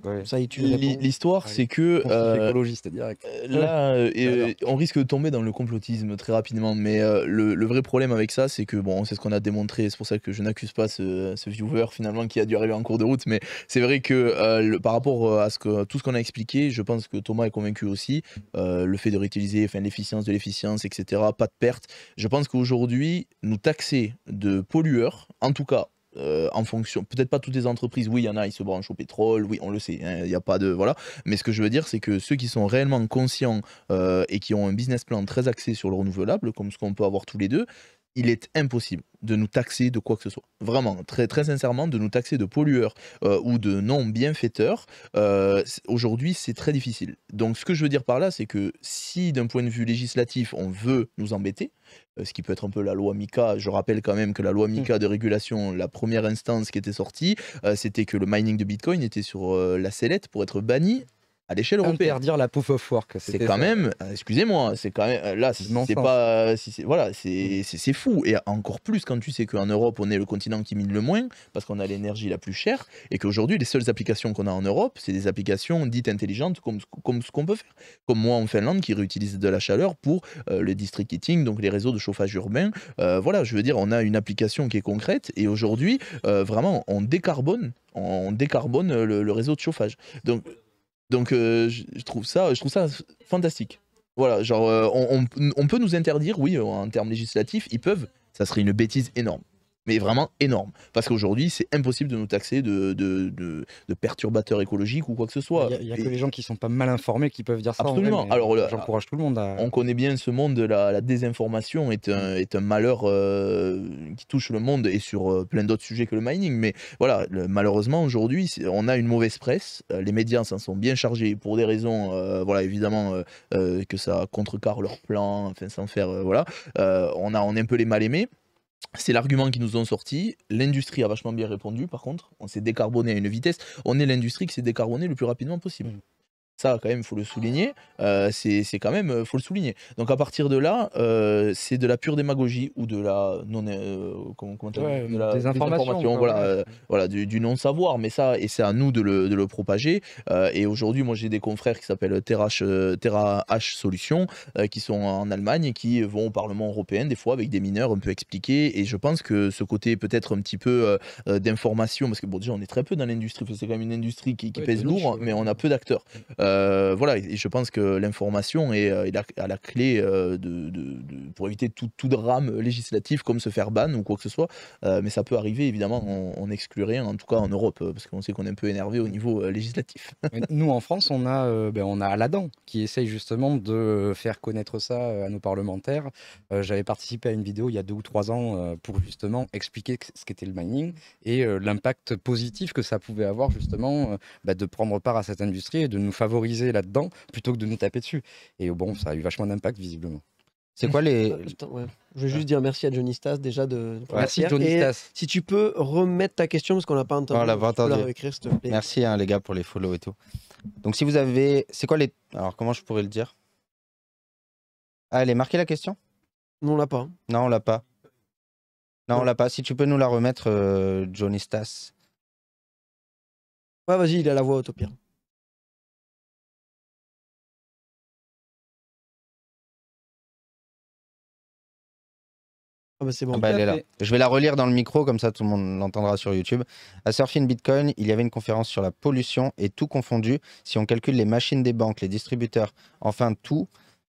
L'histoire, c'est que. Euh, écologiste euh, Là, on risque de tomber dans le complotisme très rapidement, mais le, vrai problème avec ça, c'est que, bon, c'est ce qu'on a démontré, c'est pour ça que je n'accuse pas ce, ce, viewer finalement qui a dû arriver en cours de route, mais c'est vrai que par rapport à, ce que, tout ce qu'on a expliqué, je pense que Thomas est convaincu aussi. le fait de réutiliser, enfin, l'efficience de l'efficience, etc., pas de perte. Je pense qu'aujourd'hui, nous taxons de pollueurs, en tout cas euh, en fonction, peut-être pas toutes les entreprises, oui, il y en a, ils se branchent au pétrole, oui, on le sait, hein, il n'y a pas de. Voilà. Mais ce que je veux dire, c'est que ceux qui sont réellement conscients euh, et qui ont un business plan très axé sur le renouvelable, comme ce qu'on peut avoir tous les deux, il est impossible de nous taxer de quoi que ce soit. Vraiment, très, très sincèrement, de nous taxer de pollueurs euh, ou de non-bienfaiteurs, aujourd'hui, c'est très difficile. Donc, ce que je veux dire par là, c'est que si d'un point de vue législatif, on veut nous embêter, euh, ce qui peut être un peu la loi Mika. Je rappelle quand même que la loi mm. Mika de régulation, la première instance qui était sortie, euh, c'était que le mining de Bitcoin était sur euh, la sellette pour être banni à l'échelle européenne. dire la pouf of work. C'est quand même, excusez-moi, c'est quand même, là, c'est pas, si voilà, c'est fou. Et encore plus quand tu sais qu'en Europe, on est le continent qui mine le moins, parce qu'on a l'énergie la plus chère, et qu'aujourd'hui, les seules applications qu'on a en Europe, c'est des applications dites intelligentes, comme, comme ce qu'on peut faire. Comme moi en Finlande, qui réutilise de la chaleur pour euh, le district heating, donc les réseaux de chauffage urbain. Euh, voilà, je veux dire, on a une application qui est concrète, et aujourd'hui, euh, vraiment, on décarbone on décarbone le, le, réseau de chauffage. Donc donc euh, je, trouve ça, je trouve ça fantastique. Voilà, genre euh, on, on peut nous interdire, oui, euh, en termes législatifs, ils peuvent, ça serait une bêtise énorme mais vraiment énorme. Parce qu'aujourd'hui, c'est impossible de nous taxer de, de, perturbateurs écologiques ou quoi que ce soit. Il n'y a, que les gens qui sont pas mal informés qui peuvent dire ça. Absolument. j'encourage tout le monde On connaît bien ce monde, la, la désinformation est un, est un malheur euh, qui touche le monde et sur euh, plein d'autres sujets que le mining. Mais voilà, malheureusement, aujourd'hui, on a une mauvaise presse. Euh, les médias s'en sont bien chargés pour des raisons, voilà, évidemment, que ça contrecarre leur plan, enfin, sans faire, voilà. on, a, on est un peu les mal aimés c'est l'argument qui nous ont sorti. L'industrie a vachement bien répondu, par contre. On s'est décarboné à une vitesse. On est l'industrie qui s'est décarbonée le plus rapidement possible. Mm. Ça, quand même, faut le souligner. Euh, c'est quand même, euh, faut le souligner. Donc à partir de là, euh, c'est de la pure démagogie ou de la non, comment, des informations, voilà, voilà, du, non savoir. Mais ça, et c'est à nous de le, de le propager. et aujourd'hui, moi, j'ai des confrères qui s'appellent Terra, H Solutions, qui sont en Allemagne et qui vont au Parlement européen des fois avec des mineurs un peu expliqués. Et je pense que ce côté peut-être un petit peu d'information, parce que bon, déjà, on est très peu dans l'industrie. C'est quand même une industrie qui, pèse lourd, mais on a peu d'acteurs. Euh, voilà, et je pense que l'information est, à euh, la clé euh, de, pour éviter tout, drame législatif comme se faire ban ou quoi que ce soit. mais ça peut arriver, évidemment, on n'exclut rien, en tout cas en Europe, parce qu'on sait qu'on est un peu énervé au niveau législatif. Nous, en France, on a, euh, ben, on a dent qui essaye justement de faire connaître ça à nos parlementaires. J'avais participé à une vidéo il y a deux ou trois ans pour justement expliquer ce qu'était le mining et l'impact positif que ça pouvait avoir justement ben, de prendre part à cette industrie et de nous favoriser là-dedans plutôt que de nous taper dessus. Et bon, ça a eu vachement d'impact visiblement. C'est quoi les. Euh, je vais juste ah. dire merci à Johnny Stas déjà de. Merci hein. Johnny Si tu peux remettre ta question parce qu'on n'a pas entendu. l'a pas entendu. te plaît. Merci hein, les gars pour les follow et tout. Donc si vous avez, c'est quoi les. Alors comment je pourrais le dire Allez, ah, marquez la question. Non, on l'a pas. Non, on l'a pas. Non, on l'a pas. Si tu peux nous la remettre, euh, Johnny Stas. Ouais, vas-y, il a la voix au pire. Ah bah, ah bah, Je vais la relire dans le micro, comme ça tout le monde l'entendra sur YouTube. À Surfing Bitcoin, il y avait une conférence sur la pollution et tout confondu. Si on calcule les machines des banques, les distributeurs, enfin tout,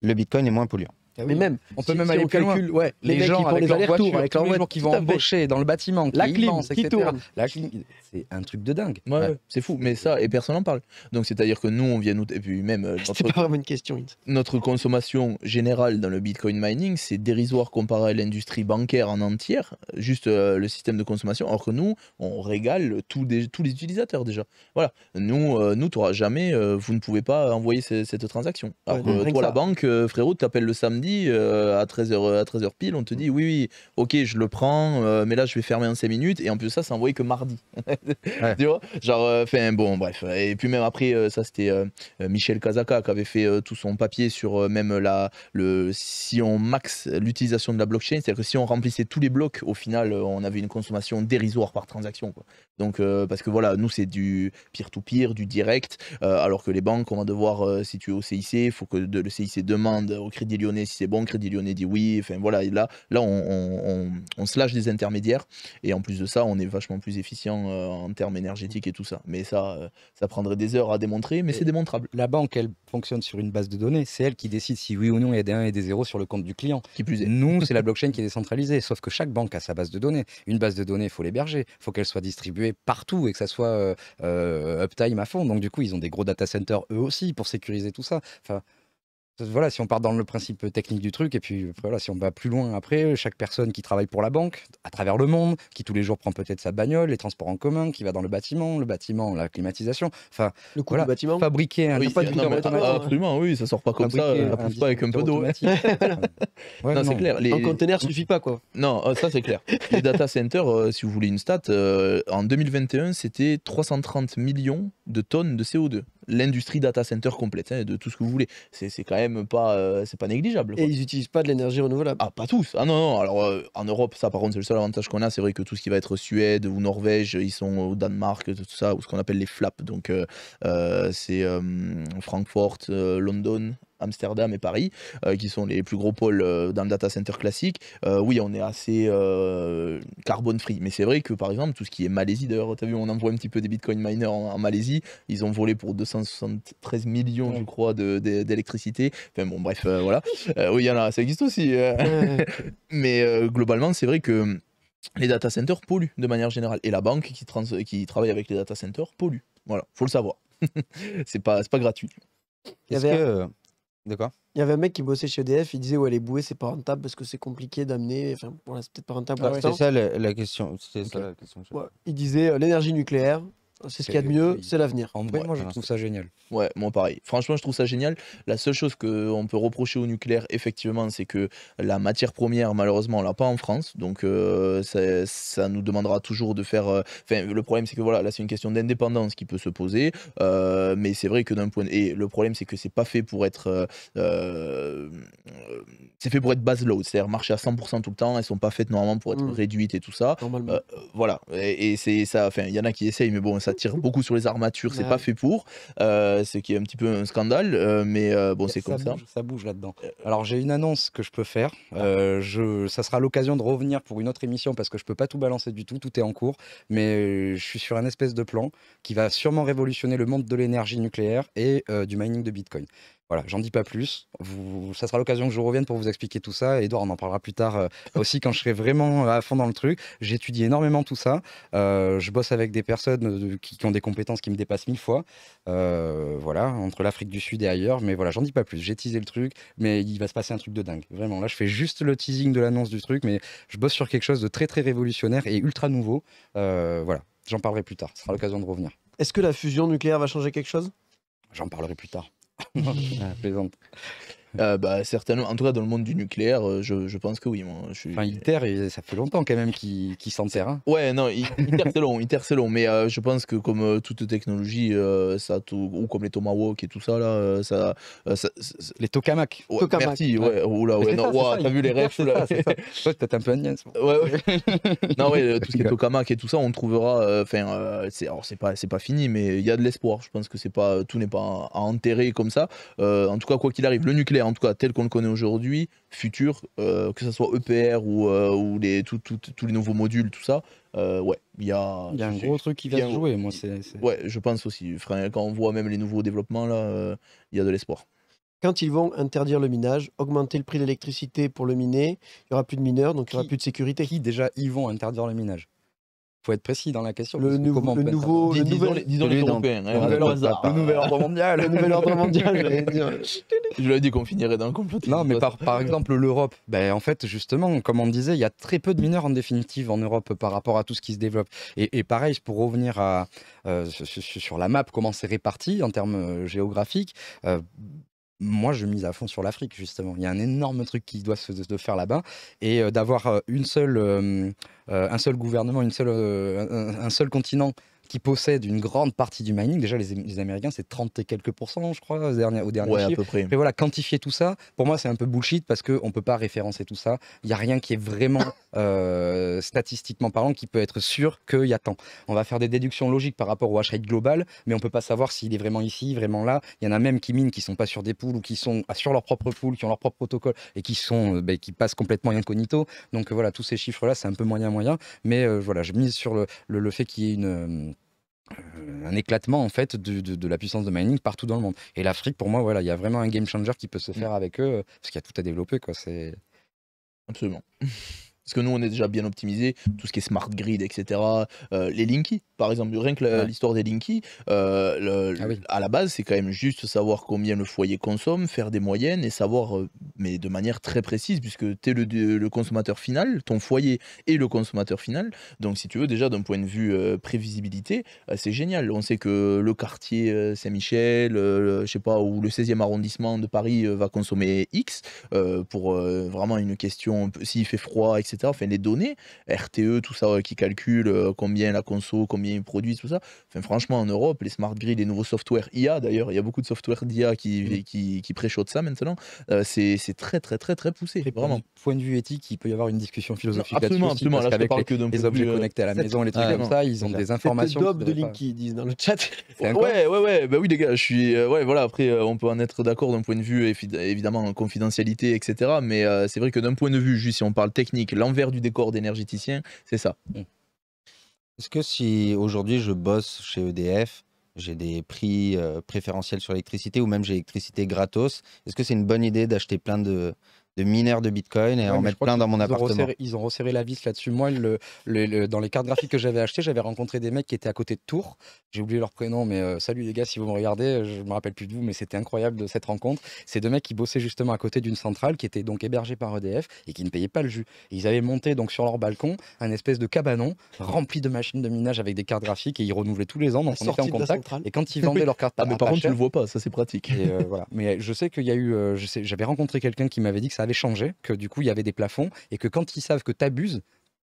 le Bitcoin est moins polluant. Ah mais même, on peut même aller au calcul Ouais, les, gens qui les allers avec leur qui vont embaucher dans le bâtiment, la qui etc. Tourne. La c'est un truc de dingue. c'est fou, mais ça, et personne n'en parle. Donc c'est-à-dire que nous, on vient nous, même euh, notre, pas vraiment une question. Notre consommation générale dans le Bitcoin mining, c'est dérisoire comparé à l'industrie bancaire en entière, juste euh, le système de consommation. Alors que nous, on régale tous, des, tous les utilisateurs déjà. Voilà, nous, euh, nous, jamais, vous ne pouvez pas envoyer cette transaction. Alors que toi, la banque, frérot, t'appelles le samedi dit euh, à, 13h, à 13h pile, on te dit oui, oui, ok, je le prends, euh, mais là, je vais fermer en 5 minutes. Et en plus, ça, c'est envoyé que mardi. Tu vois Genre, euh, enfin, bon, bref. Et puis, même après, ça, c'était Michel Kazaka qui avait fait tout son papier sur même la, le, si on max l'utilisation de la blockchain, c'est-à-dire que si on remplissait tous les blocs, au final, on avait une consommation dérisoire par transaction. Donc, parce que voilà, nous, c'est du peer-to-peer, du direct, alors que les banques, on va devoir, situer au CIC, il faut que le CIC demande au Crédit Lyonnais si c'est bon, Crédit Lyonnais dit oui. Enfin voilà, là, là on, on, se des intermédiaires et en plus de ça, on est vachement plus efficient euh, en termes énergétiques et tout ça. Mais ça, euh, ça prendrait des heures à démontrer, mais c'est démontrable. La banque, elle fonctionne sur une base de données. C'est elle qui décide si oui ou non il y a des 1 et des 0 sur le compte du client. Qui plus est. Nous, c'est la blockchain qui est décentralisée. Sauf que chaque banque a sa base de données. Une base de données, il faut l'héberger. Il faut qu'elle soit distribuée partout et que ça soit euh, uptime à fond. Donc du coup, ils ont des gros data centers eux aussi pour sécuriser tout ça. Enfin, voilà, si on part dans le principe technique du truc, et puis voilà, si on va plus loin après, chaque personne qui travaille pour la banque, à travers le monde, qui tous les jours prend peut-être sa bagnole, les transports en commun, qui va dans le bâtiment, le bâtiment, la climatisation, enfin, le bâtiment fabriquer un pas Absolument, oui, ça sort pas comme ça, ça pousse pas avec un peu d'eau. Un container suffit pas, quoi. Non, ah, ça c'est clair. les data centers, euh, si vous voulez une stat, euh, en 2021, c'était 330 millions de tonnes de CO2 l'industrie data center complète, hein, de tout ce que vous voulez. C'est quand même pas, euh, c'est pas négligeable. Et ils n'utilisent pas de l'énergie renouvelable Ah, pas tous. Ah non, non. Alors euh, en Europe, ça par contre, c'est le seul avantage qu'on a. C'est vrai que tout ce qui va être Suède ou Norvège, ils sont au Danemark, tout ça, ou ce qu'on appelle les flaps. Donc euh, c'est Francfort, London, Amsterdam et Paris, euh, qui sont les plus gros pôles euh, d'un dans le data center classique, euh, oui, on est assez carbone free. Mais c'est vrai que par exemple, tout ce qui est Malaisie, d'ailleurs, tu as vu, on envoie un petit peu des bitcoin miners en, Malaisie. Ils ont volé pour 273 millions, je crois, d'électricité. enfin bon, bref, voilà. oui, il y en a, ça existe aussi. Mais globalement, c'est vrai que les data centers polluent de manière générale. Et la banque qui, qui travaille avec les data centers pollue. Voilà, faut le savoir. c'est pas, pas gratuit. Est-ce que il y avait un mec qui bossait chez EDF, il disait ouais, les bouées, c'est pas rentable parce que c'est compliqué d'amener. Enfin, c'est peut-être pas rentable pour ah, l'instant. C'est ça la, question. Il disait euh, l'énergie nucléaire, c'est ce qu'il y a de mieux, c'est l'avenir. En moi je trouve ça génial. Ouais, moi pareil. Franchement, je trouve ça génial. La seule chose qu'on peut reprocher au nucléaire, effectivement, c'est que la matière première, malheureusement, on l'a pas en France. Donc euh, ça, ça, nous demandera toujours de faire. Euh, enfin, le problème, c'est que voilà, là, c'est une question d'indépendance qui peut se poser. Euh, mais c'est vrai que d'un point. Et le problème, c'est que c'est pas fait pour être. c'est fait pour être baseload, load, c'est-à-dire marcher à 100% tout le temps. Elles sont pas faites normalement pour être mm. réduites et tout ça. Normalement. voilà. Et, et c'est ça. Enfin, il y en a qui essayent, mais bon, ça ça tire beaucoup sur les armatures, c'est pas fait pour, euh, ce qui est un petit peu un scandale, euh, mais euh, bon, c'est comme ça. Ça bouge là-dedans. Euh, Alors, j'ai une annonce que je peux faire. Ah. je, ça sera l'occasion de revenir pour une autre émission parce que je peux pas tout balancer du tout, tout est en cours, mais je suis sur un espèce de plan qui va sûrement révolutionner le monde de l'énergie nucléaire et du mining de Bitcoin. Voilà, j'en dis pas plus. Vous, ça sera l'occasion que je revienne pour vous expliquer tout ça. Edouard, on en parlera plus tard euh, aussi quand je serai vraiment euh, à fond dans le truc. J'étudie énormément tout ça. Euh, je bosse avec des personnes qui, ont des compétences qui me dépassent mille fois. voilà, entre l'Afrique du Sud et ailleurs. Mais voilà, j'en dis pas plus. J'ai teasé le truc, mais il va se passer un truc de dingue. Vraiment, là, je fais juste le teasing de l'annonce du truc, mais je bosse sur quelque chose de très très révolutionnaire et ultra nouveau. voilà, j'en parlerai plus tard. Ce sera l'occasion de revenir. Est-ce que la fusion nucléaire va changer quelque chose J'en parlerai plus tard. Ah, plaisante. Euh, bah, certainement, en tout cas dans le monde du nucléaire, euh, je, je pense que oui. Moi, je suis... Enfin, ITER, ça fait longtemps quand même qu'il s'en sert hein. Ouais, non, ITER c'est long, ITER c'est long, mais euh, je pense que comme toute technologie, ça tout, ou comme les Tomahawk et tout ça, là, ça, les Tokamak. Merci, ouais, oula, ouais, oh non, t'as vu les rêves là. Toi, t'es un peu un Ouais, non, ouais, tout ce qui est Tokamak et tout ça, on trouvera, enfin, c'est c'est pas, pas fini, mais il y a de l'espoir. Je pense que c'est pas, tout n'est pas à enterrer comme ça. en tout cas, quoi qu'il arrive, le nucléaire, en tout cas tel qu'on le connaît aujourd'hui, futur, euh, que ce soit EPR euh, ou, les, tous les nouveaux modules, tout ça, euh, ouais, il y a... Il y a un gros truc qui va jouer, moi Ouais, je pense aussi. quand on voit même les nouveaux développements, là, il y a de l'espoir. Quand ils vont interdire le minage, augmenter le prix de l'électricité pour le miner, il n'y aura plus de mineurs, donc il n'y aura plus de sécurité. Qui déjà, ils vont interdire le minage faut être précis dans la question. Le, nouveau, comment le nouveau, disons, les Européens, hein, le, nouvel ordre mondial, le nouvel ordre mondial. Je dit qu'on finirait dans le complot. Non, mais par, par exemple l'Europe, ben en fait justement, comme on disait, il y a très peu de mineurs en définitive en Europe par rapport à tout ce qui se développe. Et, pareil, pour revenir à euh, sur la map, comment c'est réparti en termes euh, géographiques. Euh, moi, je mise à fond sur l'Afrique, justement. Il y a un énorme truc qui doit se faire là-bas. Et euh, d'avoir euh, euh, un seul gouvernement, une seule, un, seul continent qui possèdent une grande partie du mining. Déjà, les, Américains, c'est 30 et quelques pourcents, je crois, au dernier, au dernier chiffre. à peu près. Mais voilà, quantifier tout ça, pour moi, c'est un peu bullshit parce qu'on ne peut pas référencer tout ça. Il n'y a rien qui est vraiment, euh, statistiquement parlant, qui peut être sûr qu'il y a tant. On va faire des déductions logiques par rapport au hash rate global, mais on ne peut pas savoir s'il est vraiment ici, vraiment là. Il y en a même qui minent qui ne sont pas sur des poules ou qui sont sur leur propre pool, qui ont leur propre protocole et qui, sont, euh, ben, qui passent complètement incognito. Donc euh, voilà, tous ces chiffres-là, c'est un peu moyen-moyen. Mais voilà, je mise sur le, le, le fait qu'il y ait une euh, un éclatement en fait de, la puissance de mining partout dans le monde. Et l'Afrique, pour moi, voilà, il y a vraiment un game changer qui peut se faire mm. avec eux euh, parce qu'il y a tout à développer, quoi. C'est absolument. Parce que nous, on est déjà bien optimisé, tout ce qui est smart grid, etc. Euh, les Linky, par exemple, rien que l'histoire des Linky, euh, ah à la base, c'est quand même juste savoir combien le foyer consomme, faire des moyennes et savoir, euh, mais de manière très précise, puisque tu es le, le, consommateur final, ton foyer est le consommateur final. Donc, si tu veux, déjà d'un point de vue euh, prévisibilité, c'est génial. On sait que le quartier Saint-Michel, je sais pas, ou le 16e arrondissement de Paris va consommer X pour vraiment une question, s'il fait froid, etc. Enfin, les données, RTE, tout ça qui calcule combien la conso, combien produits, tout ça. Enfin, franchement, en Europe, les smart grids, les nouveaux softwares IA, d'ailleurs, il y a beaucoup de softwares d'IA mm. qui, qui, qui, ça maintenant. Euh, c'est très, très, très, très poussé. vraiment. point de vue éthique, il peut y avoir une discussion philosophique absolument, absolument. Parce là, parle les, que Les objets euh, connectés à la maison, les trucs ah, comme ça, ils ont des informations. C'est de Link qui disent dans le mm. chat. Ouais, ouais, ouais. Bah oui, les gars, je suis. Euh, ouais, voilà, après, on peut en être d'accord d'un point de vue, évidemment, confidentialité, etc. Mais c'est vrai que d'un point de vue, juste si on parle technique, l'envers du décor d'énergéticien, c'est ça. Mm. Est-ce que si aujourd'hui je bosse chez EDF, j'ai des prix euh, préférentiels sur l'électricité ou même j'ai l'électricité gratos, est-ce que c'est une bonne idée d'acheter plein de, de mineurs de Bitcoin et en mettre plein dans mon appartement. ils ont resserré la vis là-dessus. Moi, dans les cartes graphiques que j'avais achetées, j'avais rencontré des mecs qui étaient à côté de Tours. J'ai oublié leur prénom, mais euh, salut les gars, si vous me regardez, je me rappelle plus de vous, mais c'était incroyable de euh, cette rencontre. C'est deux mecs qui bossaient justement à côté d'une centrale qui était donc hébergée par EDF et qui ne payaient pas le jus. ils avaient monté donc sur leur balcon un espèce de cabanon rempli de machines de minage avec des cartes graphiques et ils renouvelaient tous les ans. Donc on était en contact. Et quand ils vendaient leurs cartes, ah, mais par contre, tu ne le vois pas, ça c'est pratique. Euh, mais je sais qu'il y a eu, j'avais rencontré quelqu'un qui m'avait dit que ça avait changé, que du coup il y avait des plafonds et que quand ils savent que tu abuses,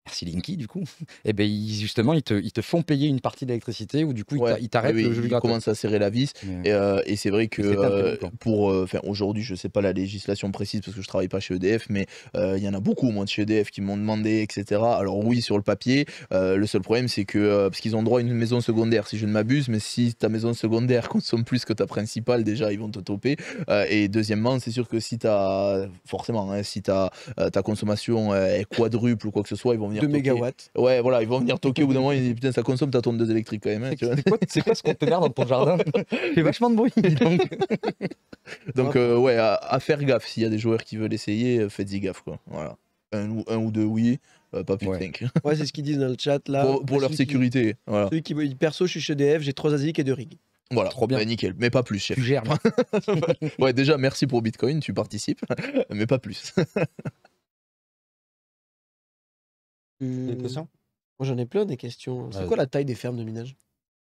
Merci Linky, du coup. Et eh ben justement, ils te, ils te font payer une partie d'électricité ou du coup, ils t'arrêtent. Ah oui, ils commencent à serrer la vis. Et, euh, et c'est vrai que euh, pour, euh, enfin, aujourd'hui, je sais pas la législation précise parce que je travaille pas chez EDF, mais il y en a beaucoup moins de chez EDF qui m'ont demandé, etc. Alors oui, sur le papier, le seul problème c'est que parce qu'ils ont droit à une maison secondaire, si je ne m'abuse, mais si ta maison secondaire consomme plus que ta principale, déjà ils vont te toper. et deuxièmement, c'est sûr que si as forcément, hein, si as, ta consommation est quadruple ou quoi que ce soit, ils vont 2 mégawatts. Ouais, voilà, ils vont venir toquer au bout d'un moment. Ils disent Putain, ça consomme ta tondeuse électrique quand même. Hein, c'est quoi, qu'on ce conteneur dans ton jardin Il vachement de bruit. Donc, ah. euh, ouais, à, faire gaffe. S'il y a des joueurs qui veulent essayer, euh, faites-y gaffe. Quoi. Voilà. Un, ou, deux, oui. Euh, pas plus ouais. de ouais, c'est ce qu'ils disent dans le chat là. Pour, leur sécurité. voilà. Celui perso, je suis chez DF, j'ai 3 ASIC et 2 Rig. Voilà, trop bien. Bah, nickel, mais pas plus, chef. Tu gères. ouais, déjà, merci pour Bitcoin, tu participes, mais pas plus. Hum, moi j'en ai plein des questions. C'est quoi la taille des fermes de minage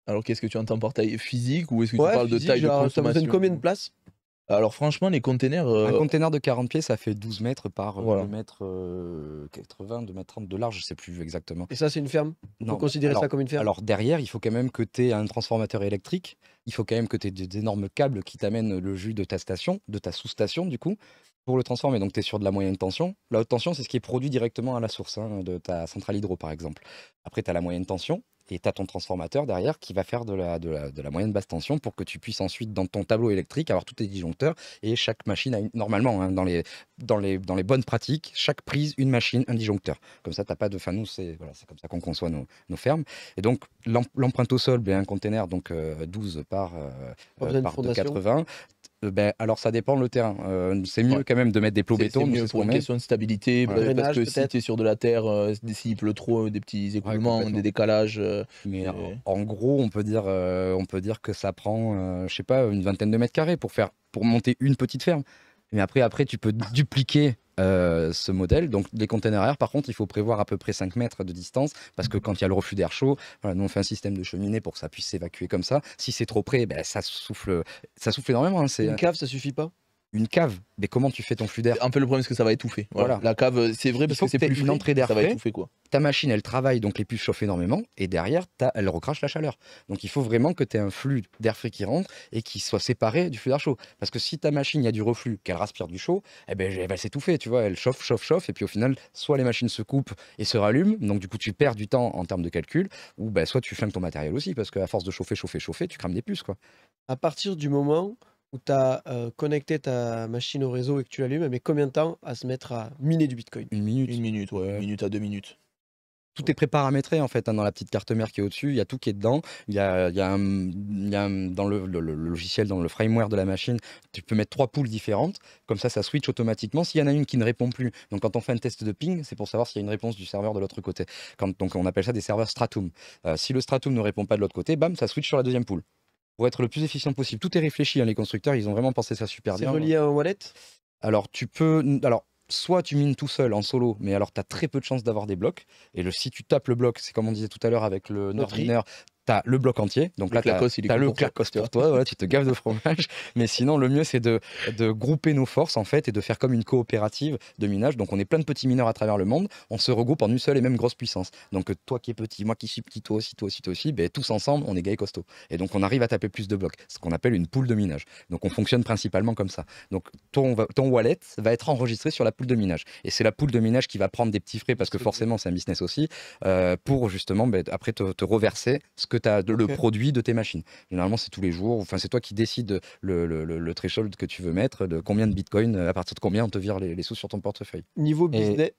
Alors qu'est-ce que tu entends par taille physique ou est-ce que tu parles de taille de consommation Ça combien de places alors franchement, les containers... Euh, un container de 40 pieds, ça fait 12 mètres par euh, voilà. 2 mètres 80, euh, 2 mètres 30 de large, je sais plus exactement. Et ça, c'est une ferme non, Vous considérez ça comme une ferme Alors derrière, il faut quand même que tu aies un transformateur électrique, il faut quand même que tu aies d'énormes câbles qui t'amènent le jus de ta station, de ta sous-station du coup, pour le transformer, donc tu es sur de la moyenne tension. La haute tension, c'est ce qui est produit directement à la source hein, de ta centrale hydro, par exemple. Après, tu as la moyenne tension et tu as ton transformateur derrière qui va faire de la, de la, de, moyenne basse tension pour que tu puisses ensuite, dans ton tableau électrique, avoir tous tes disjoncteurs et chaque machine a normalement, hein, dans, les, dans, les, dans les bonnes pratiques, chaque prise, une machine, un disjoncteur. Comme ça, tu pas de. Enfin, nous, c'est voilà, comme ça qu'on conçoit nos, nos, fermes. Et donc, l'empreinte au sol, un container, donc 12 euh, par, euh, par 80. Euh, ben, alors ça dépend le terrain. Euh, c'est mieux quand même de mettre des plots béton. C'est pour une question de stabilité, parce, que si tu es sur de la terre, euh, s'il pleut trop, des petits écoulements, des décalages. mais en gros, on peut dire, on peut dire que ça prend, je sais pas, une vingtaine de mètres carrés pour faire, pour monter une petite ferme. Mais après, après, tu peux dupliquer euh, ce modèle. Donc les containers air, par contre, il faut prévoir à peu près 5 mètres de distance parce que quand il y a le refus d'air chaud, nous on fait un système de cheminée pour que ça puisse s'évacuer comme ça. Si c'est trop près, ben, ça souffle, ça souffle énormément. Hein, Une cave, ça suffit pas une cave. Mais comment tu fais ton flux d'air Un peu le problème, c'est que ça va étouffer. Voilà. La cave, euh, c'est vrai parce que c'est plus une entrée d'air frais. Va quoi. Ta machine, elle travaille, donc les puces chauffent énormément, et derrière, elle recrache la chaleur. Donc il faut vraiment que tu aies un flux d'air frais qui rentre et qui soit séparé du flux d'air chaud. Parce que si ta machine, il y a du reflux, qu'elle respire du chaud, eh ben, elle va s'étouffer, tu vois. Elle chauffe, chauffe, chauffe, et puis au final, soit les machines se coupent et se rallument, donc du coup, tu perds du temps en termes de calcul, ou ben, soit tu flingues ton matériel aussi, parce qu'à force de chauffer, chauffer, chauffer, tu crames des puces, quoi. À partir du moment où tu as euh, connecté ta machine au réseau et que tu l'allumes, mais combien de temps à se mettre à miner du Bitcoin Une minute. Une minute, ouais. Une minute à deux minutes. Tout est préparamétré en fait hein, dans la petite carte mère qui est au-dessus. Il y a tout qui est dedans. Il y a, y a, y a dans le, logiciel, dans le framework de la machine, tu peux mettre trois poules différentes. Comme ça, ça switch automatiquement s'il y en a une qui ne répond plus. Donc quand on fait un test de ping, c'est pour savoir s'il y a une réponse du serveur de l'autre côté. donc on appelle ça des serveurs stratum. Euh, si le stratum ne répond pas de l'autre côté, bam, ça switch sur la deuxième poule pour être le plus efficient possible. Tout est réfléchi, hein, les constructeurs, ils ont vraiment pensé ça super bien. C'est relié à un wallet Alors, tu peux. Alors, soit tu mines tout seul en solo, mais alors tu as très peu de chances d'avoir des blocs. Et le, si tu tapes le bloc, c'est comme on disait tout à l'heure avec le miner T'as le bloc entier, donc là, t'as as le clacos pour toi, voilà, tu te gaves de fromage. Mais sinon, le mieux, c'est de, de, grouper nos forces, en fait, et de faire comme une coopérative de minage. Donc, on est plein de petits mineurs à travers le monde, on se regroupe en une seule et même grosse puissance. Donc, euh, toi qui es petit, moi qui suis petit, toi aussi, toi aussi, toi aussi, ben, tous ensemble, on est gay costaud. Et donc, on arrive à taper plus de blocs, ce qu'on appelle une poule de minage. Donc, on fonctionne principalement comme ça. Donc, ton, ton wallet va être enregistré sur la poule de minage. Et c'est la poule de minage qui va prendre des petits frais, parce que forcément, c'est un business aussi, euh, pour justement, ben, après, te, te reverser ce que que le produit de tes machines. Généralement, c'est tous les jours. Enfin, c'est toi qui décides le, threshold que tu veux mettre, de combien de bitcoin, euh, à partir de combien on te vire les, les sous sur ton portefeuille. Niveau business,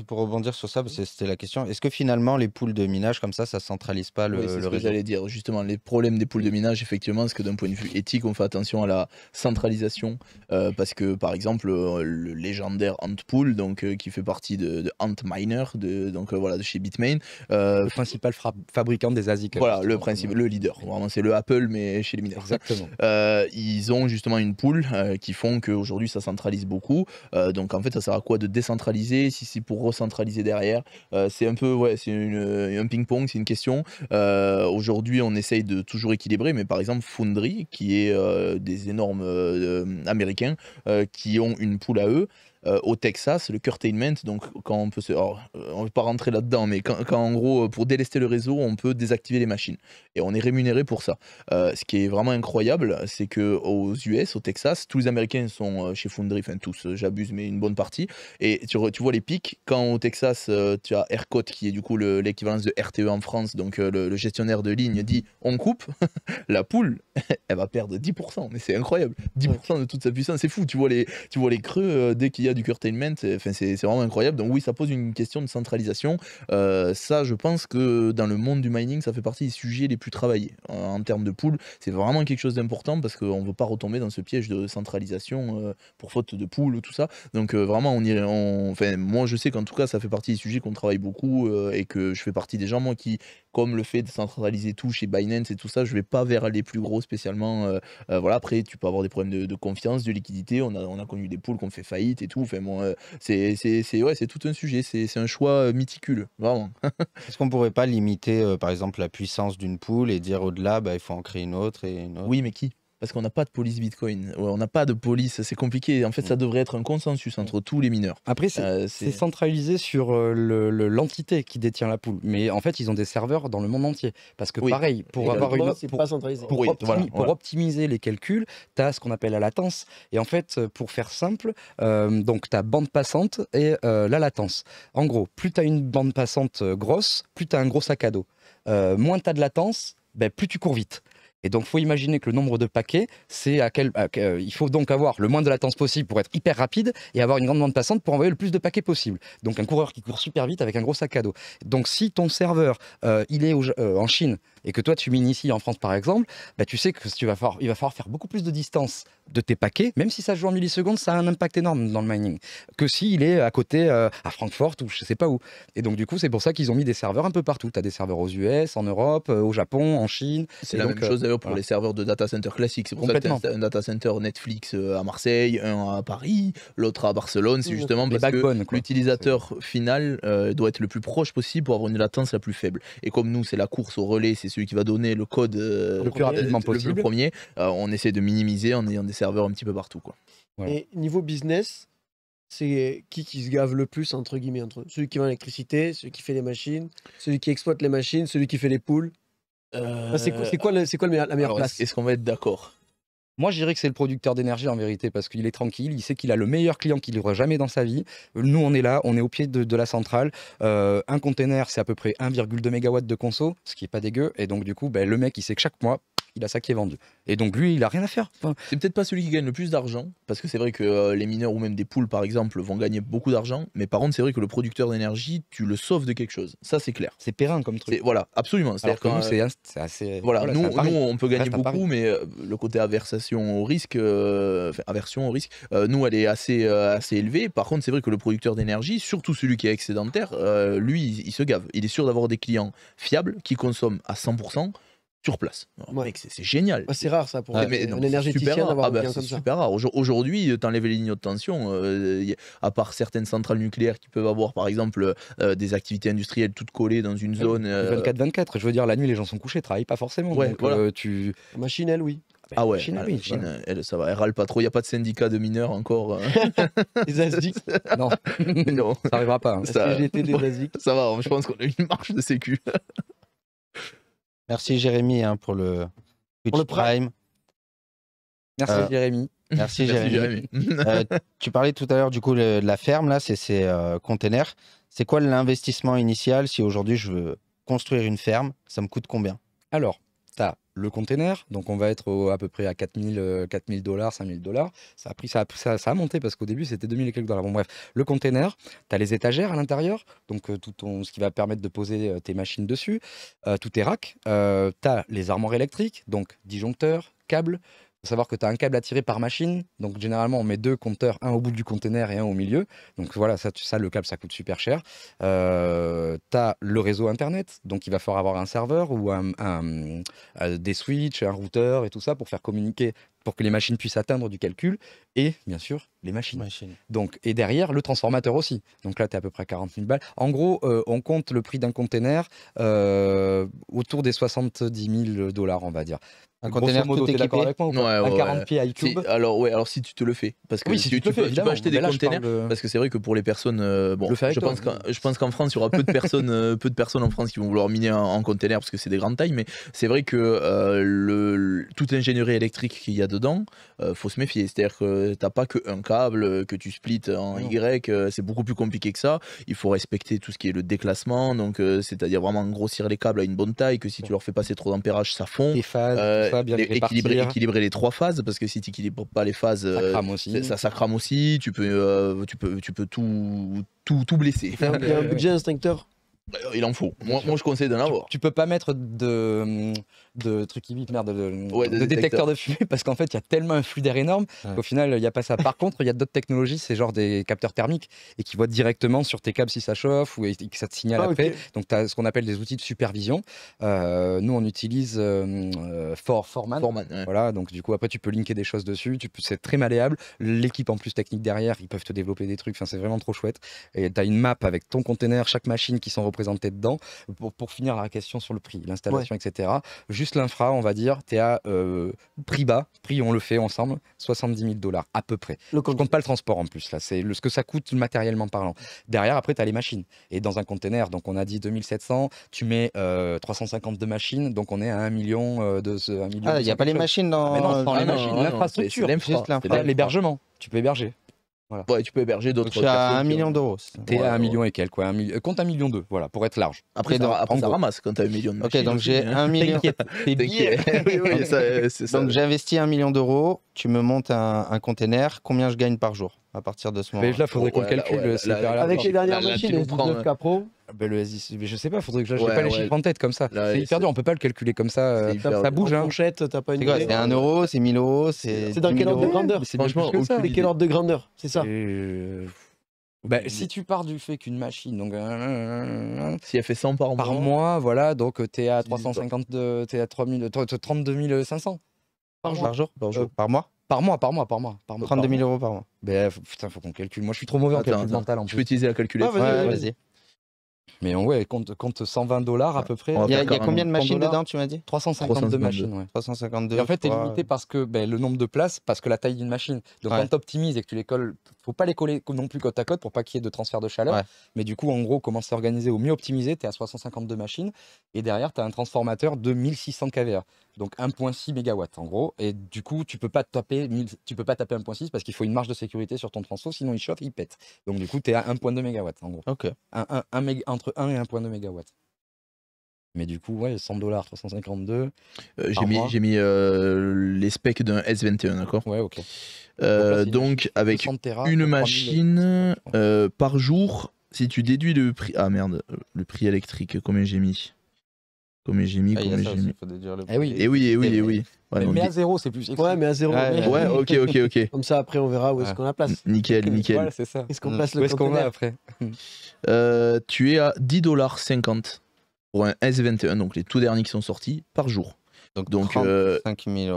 pour rebondir sur ça, parce mmh. que c'était la question, est-ce que finalement les poules de minage comme ça, ça centralise pas le, oui, le ce que j'allais dire. Justement, les problèmes des poules de minage, effectivement, ce que d'un point de vue éthique, on fait attention à la centralisation, euh, parce que par exemple, euh, le légendaire Antpool, donc euh, qui fait partie de, de Miner, de, donc voilà, de chez Bitmain, le principal fabricant des ASIC. Voilà, le principe, le leader. Vraiment, c'est le Apple mais chez les mineurs. Exactement. ils ont justement une poule qui font qu'aujourd'hui ça centralise beaucoup. donc en fait, ça sert à quoi de décentraliser si c'est pour recentraliser derrière. Euh, c'est un peu, ouais, c'est euh, un ping-pong, c'est une question. Euh, aujourd'hui, on essaye de toujours équilibrer, mais par exemple, Foundry, qui est des énormes américains qui ont une poule à eux, euh, au Texas, le curtailment, donc quand on peut se... Euh, on ne pas rentrer là-dedans, mais quand, en gros, pour délester le réseau, on peut désactiver les machines. Et on est rémunéré pour ça. Euh, ce qui est vraiment incroyable, c'est que aux US, au Texas, tous les Américains sont chez Foundry, enfin tous, j'abuse, mais une bonne partie. Et tu, vois les pics, quand au Texas, tu as ERCOT, qui est du coup l'équivalence de RTE en France, donc le, gestionnaire de ligne dit on coupe, la poule, elle va perdre 10%, mais c'est incroyable. 10% de toute sa puissance, c'est fou. Tu vois les, tu vois les creux dès qu'il y a du curtailment, c'est vraiment incroyable. Donc oui, ça pose une question de centralisation. Euh, ça, je pense que dans le monde du mining, ça fait partie des sujets les plus travaillés euh, en termes de pool. C'est vraiment quelque chose d'important parce qu'on ne veut pas retomber dans ce piège de centralisation euh, pour faute de pool ou tout ça. Donc vraiment, on moi je sais qu'en tout cas, ça fait partie des sujets qu'on travaille beaucoup et que je fais partie des gens moi qui comme le fait de centraliser tout chez Binance et tout ça, je vais pas vers les plus gros spécialement. Euh, euh, voilà, après, tu peux avoir des problèmes de, confiance, de liquidité. On a, connu des poules qu'on fait faillite et tout. Enfin, euh, c'est, c'est, c'est, c'est tout un sujet. C'est, un choix méticuleux, vraiment. Est-ce qu'on ne pourrait pas limiter, par exemple, la puissance d'une poule et dire au-delà, bah, il faut en créer une autre et une autre Oui, mais qui parce qu'on n'a pas de police Bitcoin. on n'a pas de police, c'est compliqué. En fait, ça mm. devrait être un consensus entre tous les mineurs. Après, c'est euh, centralisé sur euh, l'entité qui détient la poule. Mais en fait, ils ont des serveurs dans le monde entier. Parce que pareil, pour Pour, optimiser les calculs, tu as ce qu'on appelle la latence. Et en fait, euh, pour faire simple, donc tu as bande passante et la latence. En gros, plus tu as une bande passante grosse, plus tu as un gros sac à dos. moins tu as de latence, ben, plus tu cours vite. Et donc, faut imaginer que le nombre de paquets, c'est à quel. Euh, il faut donc avoir le moins de latence possible pour être hyper rapide et avoir une grande bande passante pour envoyer le plus de paquets possible. Donc, un coureur qui court super vite avec un gros sac à dos. Donc, si ton serveur, euh, il est euh, en Chine, et que toi tu mines ici en France par exemple, bah, tu sais que tu vas il va falloir faire beaucoup plus de distance de tes paquets, même si ça joue en millisecondes, ça a un impact énorme dans le mining, que s'il est à côté euh, à Francfort ou je sais pas où. Et donc du coup c'est pour ça qu'ils ont mis des serveurs un peu partout. Tu as des serveurs aux US, en Europe, euh, au Japon, en Chine. C'est la même chose euh, d'ailleurs pour les serveurs de data center classiques. C'est pour ça que un data center Netflix à Marseille, un à Paris, l'autre à Barcelone. C'est justement parce que l'utilisateur final doit être le plus proche possible pour avoir une latence la plus faible. Et comme nous c'est la course au relais, c'est celui qui va donner le code euh, le plus rapidement possible, le premier. Euh, on essaie de minimiser en ayant des serveurs un petit peu partout. Quoi. Et niveau business, c'est qui qui se gave le plus entre guillemets entre Celui qui vend l'électricité, celui qui fait les machines, celui qui exploite les machines, celui qui fait les poules. C'est quoi, quoi, quoi la meilleure, place Est-ce qu'on va être d'accord moi, je dirais que c'est le producteur d'énergie en vérité, parce qu'il est tranquille, il sait qu'il a le meilleur client qu'il aura jamais dans sa vie. Nous, on est là, on est au pied de, la centrale. Euh, un container, c'est à peu près 1,2 MW de conso, ce qui est pas dégueu. Et donc, du coup, ben, le mec, il sait que chaque mois, il a ça qui est vendu. Et donc lui, il a rien à faire. C'est peut-être pas celui qui gagne le plus d'argent, parce que c'est vrai que euh, les mineurs ou même des poules, par exemple, vont gagner beaucoup d'argent, mais par contre, c'est vrai que le producteur d'énergie, tu le sauves de quelque chose. Ça, c'est clair. C'est périn comme truc. Voilà, absolument. Euh, c'est assez. Voilà, nous, on peut gagner beaucoup, mais euh, le côté aversion au risque, aversion au risque, nous, elle est assez, assez élevée. Par contre, c'est vrai que le producteur d'énergie, surtout celui qui est excédentaire, lui, il, il se gave. Il est sûr d'avoir des clients fiables qui consomment à 100% sur place. Ah, mec, c'est génial. Ah, c'est rare ça pour un énergéticien d'avoir ah, bah, comme ça. C'est super rare. Aujourd'hui, euh, t'enlèves les lignes de tension, euh, à part certaines centrales nucléaires qui peuvent avoir par exemple euh, des activités industrielles toutes collées dans une zone. 24-24, je veux dire, la nuit les gens sont couchés, travaillent pas forcément. Ouais, tu... Machine, elle, oui. Ah ouais, Chine, oui, elle, ça va, elle râle pas trop, il n'y a pas de syndicat de mineurs encore. Hein les ASDIC Non, non. ça n'arrivera pas. que hein. j'étais Des ASDIC ça va, hein, je pense qu'on a une marche de sécu. Merci Jérémy hein, pour le Prime. Merci euh, Jérémy. Merci Jérémy. Euh, tu parlais tout à l'heure du coup de la ferme là, c'est ces euh, containers. C'est quoi l'investissement initial si aujourd'hui je veux construire une ferme Ça me coûte combien Alors, ça le container. Donc on va être à peu près à 4000 4000 euh, dollars, 5000 dollars. Ça a pris ça a, ça, monté parce qu'au début c'était 2000 et quelques dollars. Bon bref, le container, tu as les étagères à l'intérieur, donc euh, tout ce qui va permettre de poser euh, tes machines dessus, tout tous tes racks, tu as les armoires électriques, donc disjoncteurs, câbles, faut savoir que tu as un câble à tirer par machine. Donc, généralement, on met deux compteurs, un au bout du container et un au milieu. Donc, voilà, ça, le câble, ça coûte super cher. Euh, tu as le réseau Internet. Donc, il va falloir avoir un serveur ou euh, des switches, un routeur et tout ça pour faire communiquer pour que les machines puissent atteindre du calcul, et bien sûr les machines. Donc, et derrière, le transformateur aussi. Donc là, tu es à peu près 40 000 balles. En gros, euh, on compte le prix d'un container euh, autour des 70 000 dollars, on va dire. Un container modo, tout équipé. Avec moi, un Alors ouais, alors si tu te le fais, parce que si tu, tu, le fais, tu peux acheter des containers, parce que c'est vrai que pour les personnes, euh, bon, je, pense hein. qu'en, je pense qu'en France, il y aura peu de personnes, peu de personnes en France qui vont vouloir miner en, conteneur container parce que c'est des grandes tailles, mais c'est vrai que le, toute l'ingénierie électrique qu'il y a dedans euh, faut se méfier. C'est-à-dire que t'as pas qu'un câble euh, que tu splits en Y, euh, c'est beaucoup plus compliqué que ça. Il faut respecter tout ce qui est le déclassement, donc c'est-à-dire vraiment grossir les câbles à une bonne taille, que si tu leur fais passer trop d'ampérage, ça fond. Les phases, équilibrer, les trois phases, parce que si tu n'équilibres pas les phases, ça crame aussi. Ça, crame aussi. Tu peux, tu peux, tu peux tout, tout, tout blesser. Il un budget instincteur bah, euh, il en faut. Moi, moi je conseille d'en avoir. Tu, peux pas mettre de, hum, de trucs qui merde, de, hum, de, de, détecteur de fumée parce qu'en fait, il y a tellement un flux d'air énorme qu'au final, il n'y a pas ça. Par contre, il y a d'autres technologies, c'est genre des capteurs thermiques et qui voient directement sur tes câbles si ça chauffe ou que ça te signale ah, après. Donc, tu as ce qu'on appelle des outils de supervision. Euh, nous, on utilise hum, euh, Fort Foreman. Voilà, donc du coup, après, tu peux linker des choses dessus. C'est très malléable. L'équipe en plus technique derrière, ils peuvent te développer des trucs. Enfin, c'est vraiment trop chouette. Et tu as une map avec ton container, chaque machine qui s'en présenter dedans. Pour, pour finir la question sur le prix, l'installation, etc. Juste l'infra, on va dire, es à euh, prix bas, prix on le fait ensemble, 70 000 dollars à peu près. Le compte. Je compte pas le transport en plus là, c'est ce que ça coûte matériellement parlant. Derrière, après, tu as les machines. Et dans un container, donc on a dit 2700, tu mets euh, 350 de machines, donc on est à 1 million euh, de ah, il n'y a pas les machines dans. l'hébergement. Tu peux héberger tu peux héberger d'autres. Tu as un million d'euros. T'es à un million et quelques, quoi, compte un million deux, voilà, pour être large. Après, ça, ramasse quand t'as un million de Ok, donc j'ai un hein. million. T'es oui, oui, euh, Donc j'investis un million d'euros, tu me montes un, container, combien je gagne par jour à partir de ce moment. Mais là, il faudrait qu'on calcule. avec les dernières machines, les 9 k Pro, je sais pas, faudrait que je pas les chiffres en tête comme ça. C'est perdu, dur, on peut pas le calculer comme ça. Euh, ça bouge. Hein. t'as C'est 1 euro, c'est 1000 euros, c'est. C'est dans quel ordre de grandeur C'est franchement, c'est quel ordre de grandeur C'est ça. Euh, bah, si tu pars du fait qu'une machine, donc. Euh, si elle fait 100 par, mois. par mois. voilà, donc t'es à 352 t'es à 32 500. Par jour. Par jour, par, mois par mois, par mois, par mois, 32 000 euros par mois. Ben, putain, faut qu'on calcule. Moi, je suis trop mauvais en calcul mental. Tu je peux utiliser la calculatrice. Ah, vas-y. Mais ouais, compte, compte 120 dollars à peu près. Il y a, combien de machines dedans, tu m'as dit 352, machines. Ouais. 352. Et en fait, tu es limité parce que, ben, le nombre de places, parce que la taille d'une machine. Donc quand tu optimises et que tu les colles faut pas les coller non plus côte à côte pour pas qu'il y ait de transfert de chaleur. Mais du coup, en gros, comment c'est organisé au mieux optimisé, tu es à 652 machines et derrière, tu as un transformateur de 1600 kVA, donc 1.6 MW en gros. Et du coup, tu peux pas taper, tu peux pas taper 1.6 parce qu'il faut une marge de sécurité sur ton transfo, sinon il chauffe, il pète. Donc du coup, tu es à 1.2 MW en gros. entre 1 et 1.2 MW. Mais du coup, ouais, 100 dollars, 352. Euh, j'ai mis, j'ai euh, mis les specs d'un S21, d'accord Ouais, ok. Euh, donc, avec une machine par jour, si tu déduis le prix. Ah merde, le prix électrique, combien j'ai mis Combien j'ai mis, ah, combien j'ai mis. Eh oui, et eh oui, et eh oui, et eh oui. Ouais, mais, à zéro, c'est plus. Ouais, mais à zéro. Ouais, ok, ok, ok. Comme ça, après, on verra où est-ce qu'on la place. Nickel, nickel. c'est ça. Est-ce qu'on place mmh. le Où est-ce après Tu es à 10 dollars 50 pour un S21, donc les tout derniers qui sont sortis, par jour. Donc, donc 000 euros.